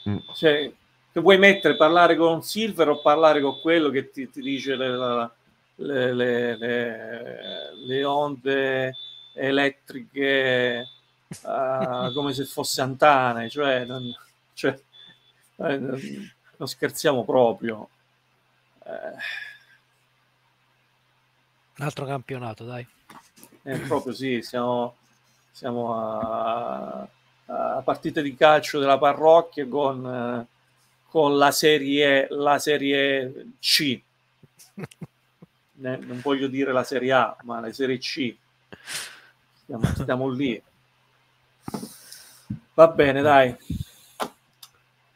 Mm. Cioè, vuoi mettere parlare con Silver o parlare con quello che ti, ti dice la, le, le, le onde elettriche uh, come se fosse antane, cioè, non, cioè, eh, non scherziamo proprio. Eh. Un altro campionato, dai. Eh, proprio sì, siamo, siamo a, a, partite di calcio della parrocchia con, eh, con la, serie, la Serie C. ne, non voglio dire la Serie A, ma la Serie C. Stiamo, stiamo lì. Va bene, dai.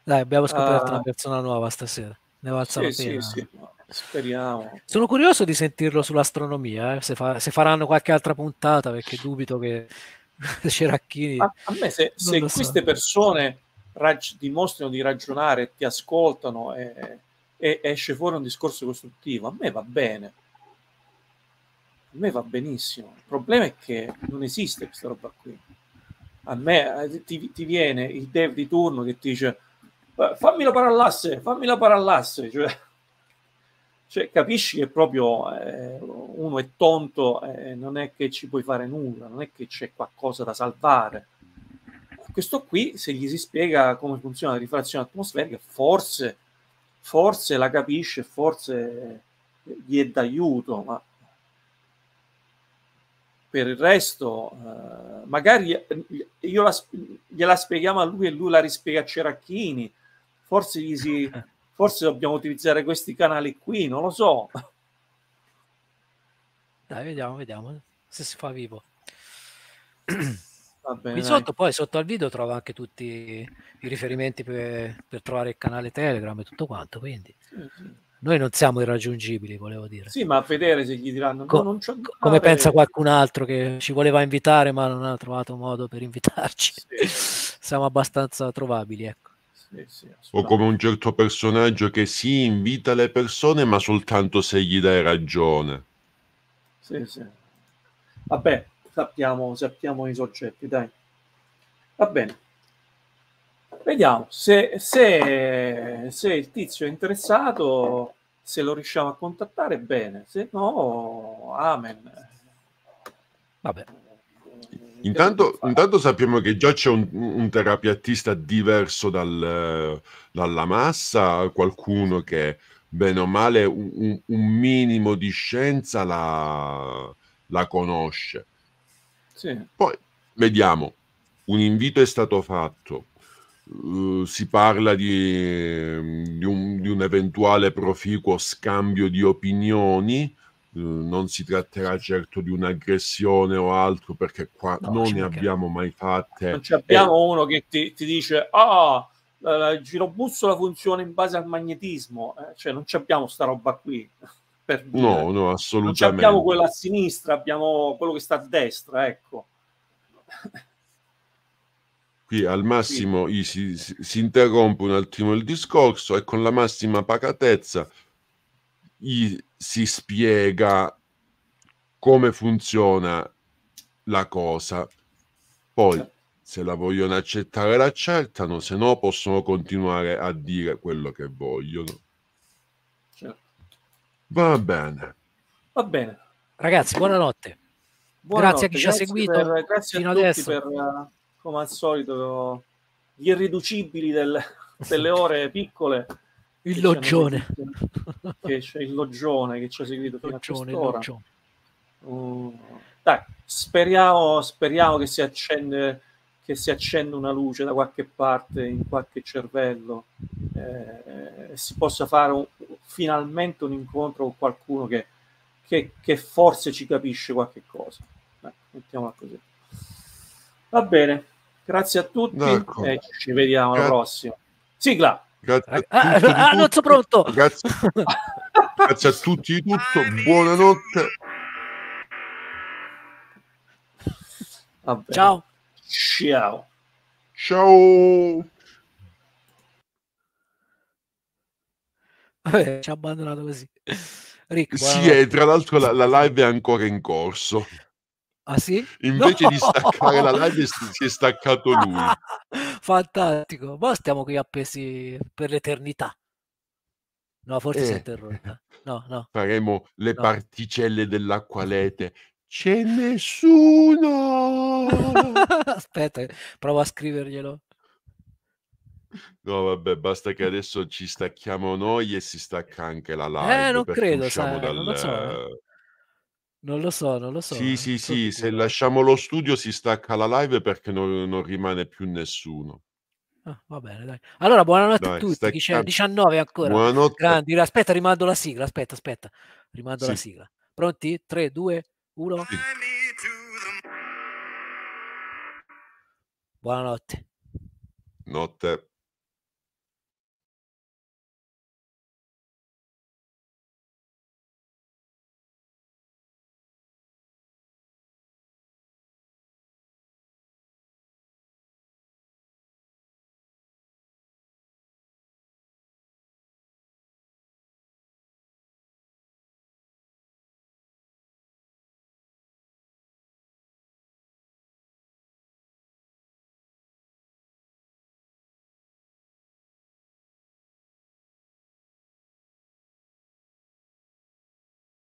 Dai, abbiamo scoperto uh, una persona nuova stasera. Ne valsa sì, Sì, sì. Speriamo. Sono curioso di sentirlo sull'astronomia, eh, se, fa, se, faranno qualche altra puntata, perché dubito che Ceracchini... A, a me se, se queste so. persone rag- dimostrano di ragionare, ti ascoltano e, e esce fuori un discorso costruttivo, a me va bene a me va benissimo. Il problema è che non esiste questa roba qui. A me eh, ti, ti viene il dev di turno che ti dice fammi la parallasse, fammi la parallasse. Cioè, cioè capisci che proprio eh, uno è tonto e eh, non è che ci puoi fare nulla, non è che c'è qualcosa da salvare. Questo qui, se gli si spiega come funziona la rifrazione atmosferica, forse, forse la capisce, forse gli è d'aiuto, ma per il resto, eh, magari eh, io la, gliela spieghiamo a lui e lui la rispiega a Ceracchini, forse, gli si, forse dobbiamo utilizzare questi canali qui, non lo so. Dai, vediamo, vediamo se si fa vivo. Vabbè, Qui sotto, poi sotto al video trova anche tutti i riferimenti per, per trovare il canale Telegram e tutto quanto, quindi... Sì, sì. Noi non siamo irraggiungibili, volevo dire. Sì, ma a vedere se gli diranno Co- no, come pensa qualcun altro che ci voleva invitare, ma non ha trovato modo per invitarci. Sì. siamo abbastanza trovabili, ecco. Sì, sì, o come un certo personaggio che si invita le persone, ma soltanto se gli dai ragione. Sì, sì. Vabbè, sappiamo, sappiamo i soggetti, dai. Va bene. Vediamo se, se, se, il tizio è interessato, se lo riusciamo a contattare bene, se no, amen. Vabbè. Intanto, intanto sappiamo che già c'è un, un terapeutista diverso dal, dalla massa, qualcuno che bene o male un, un minimo di scienza la, la conosce. Sì. Poi vediamo, un invito è stato fatto, Uhm, si parla di, ehm, di, un, di, un, eventuale proficuo scambio di opinioni, uhm, non si tratterà certo di un'aggressione o altro perché qua no, non ne abbiamo mai fatte. Non abbiamo e... uno che ti, ti dice ah, oh, il girobussola funziona in base al magnetismo, eh, cioè non abbiamo sta roba qui. Per dire. No, no, assolutamente. Non abbiamo quella a sinistra, abbiamo quello che sta a destra, ecco. Qui al massimo sì. si, si, interrompe un attimo il discorso e con la massima pacatezza gli si spiega come funziona la cosa. Poi, se la vogliono accettare, l'accettano, se no possono continuare a dire quello che vogliono. Certo. Va bene. Va bene. Ragazzi, buonanotte. buonanotte. Grazie a chi ci ha seguito. Per, grazie fino adesso. Per, uh come al solito, gli irriducibili del, delle ore piccole. Il loggione. Che c'è il loggione che ci ha seguito fino loggione, a quest'ora. Uh, dai, speriamo, speriamo che, si accende, che si accenda una luce da qualche parte, in qualche cervello, eh, si possa fare un, finalmente un incontro con qualcuno che, che, che forse ci capisce qualche cosa. Ecco, mettiamola così. Va bene, grazie a tutti D'accordo. e ci vediamo alla prossima. Sigla. Grazie a eh, tutti, ah, ah, non sono pronto. Grazie, grazie a tutti di tutto, buonanotte. Vabbè. Ciao. Ciao. Ciao. Vabbè, ci ha abbandonato così. Rick, sì, e tra l'altro la, la live è ancora in corso. Ah sì? Invece no! di staccare la live si è staccato lui. Fantastico, ma stiamo qui appesi per l'eternità. No, forse eh. si è eh. interrotta. No, no. Faremo le no. particelle dell'acqua lete. C'è nessuno! Aspetta, provo a scriverglielo. No, vabbè, basta che adesso ci stacchiamo noi e si stacca anche la eh, live. Eh, non credo, sai, dal... non so, eh. Non lo so, non lo so. Sì, sì, sì, se lasciamo lo studio si stacca la live perché non, non rimane più nessuno. Ah, va bene, dai. Allora, buonanotte dai, a tutti, stacca... chi c'è? 19 ancora. Buonanotte. Grandi, aspetta, rimando la sigla, aspetta, aspetta. Rimando sì. la sigla. Pronti? 3, 2, 1. Sì. Buonanotte. Notte.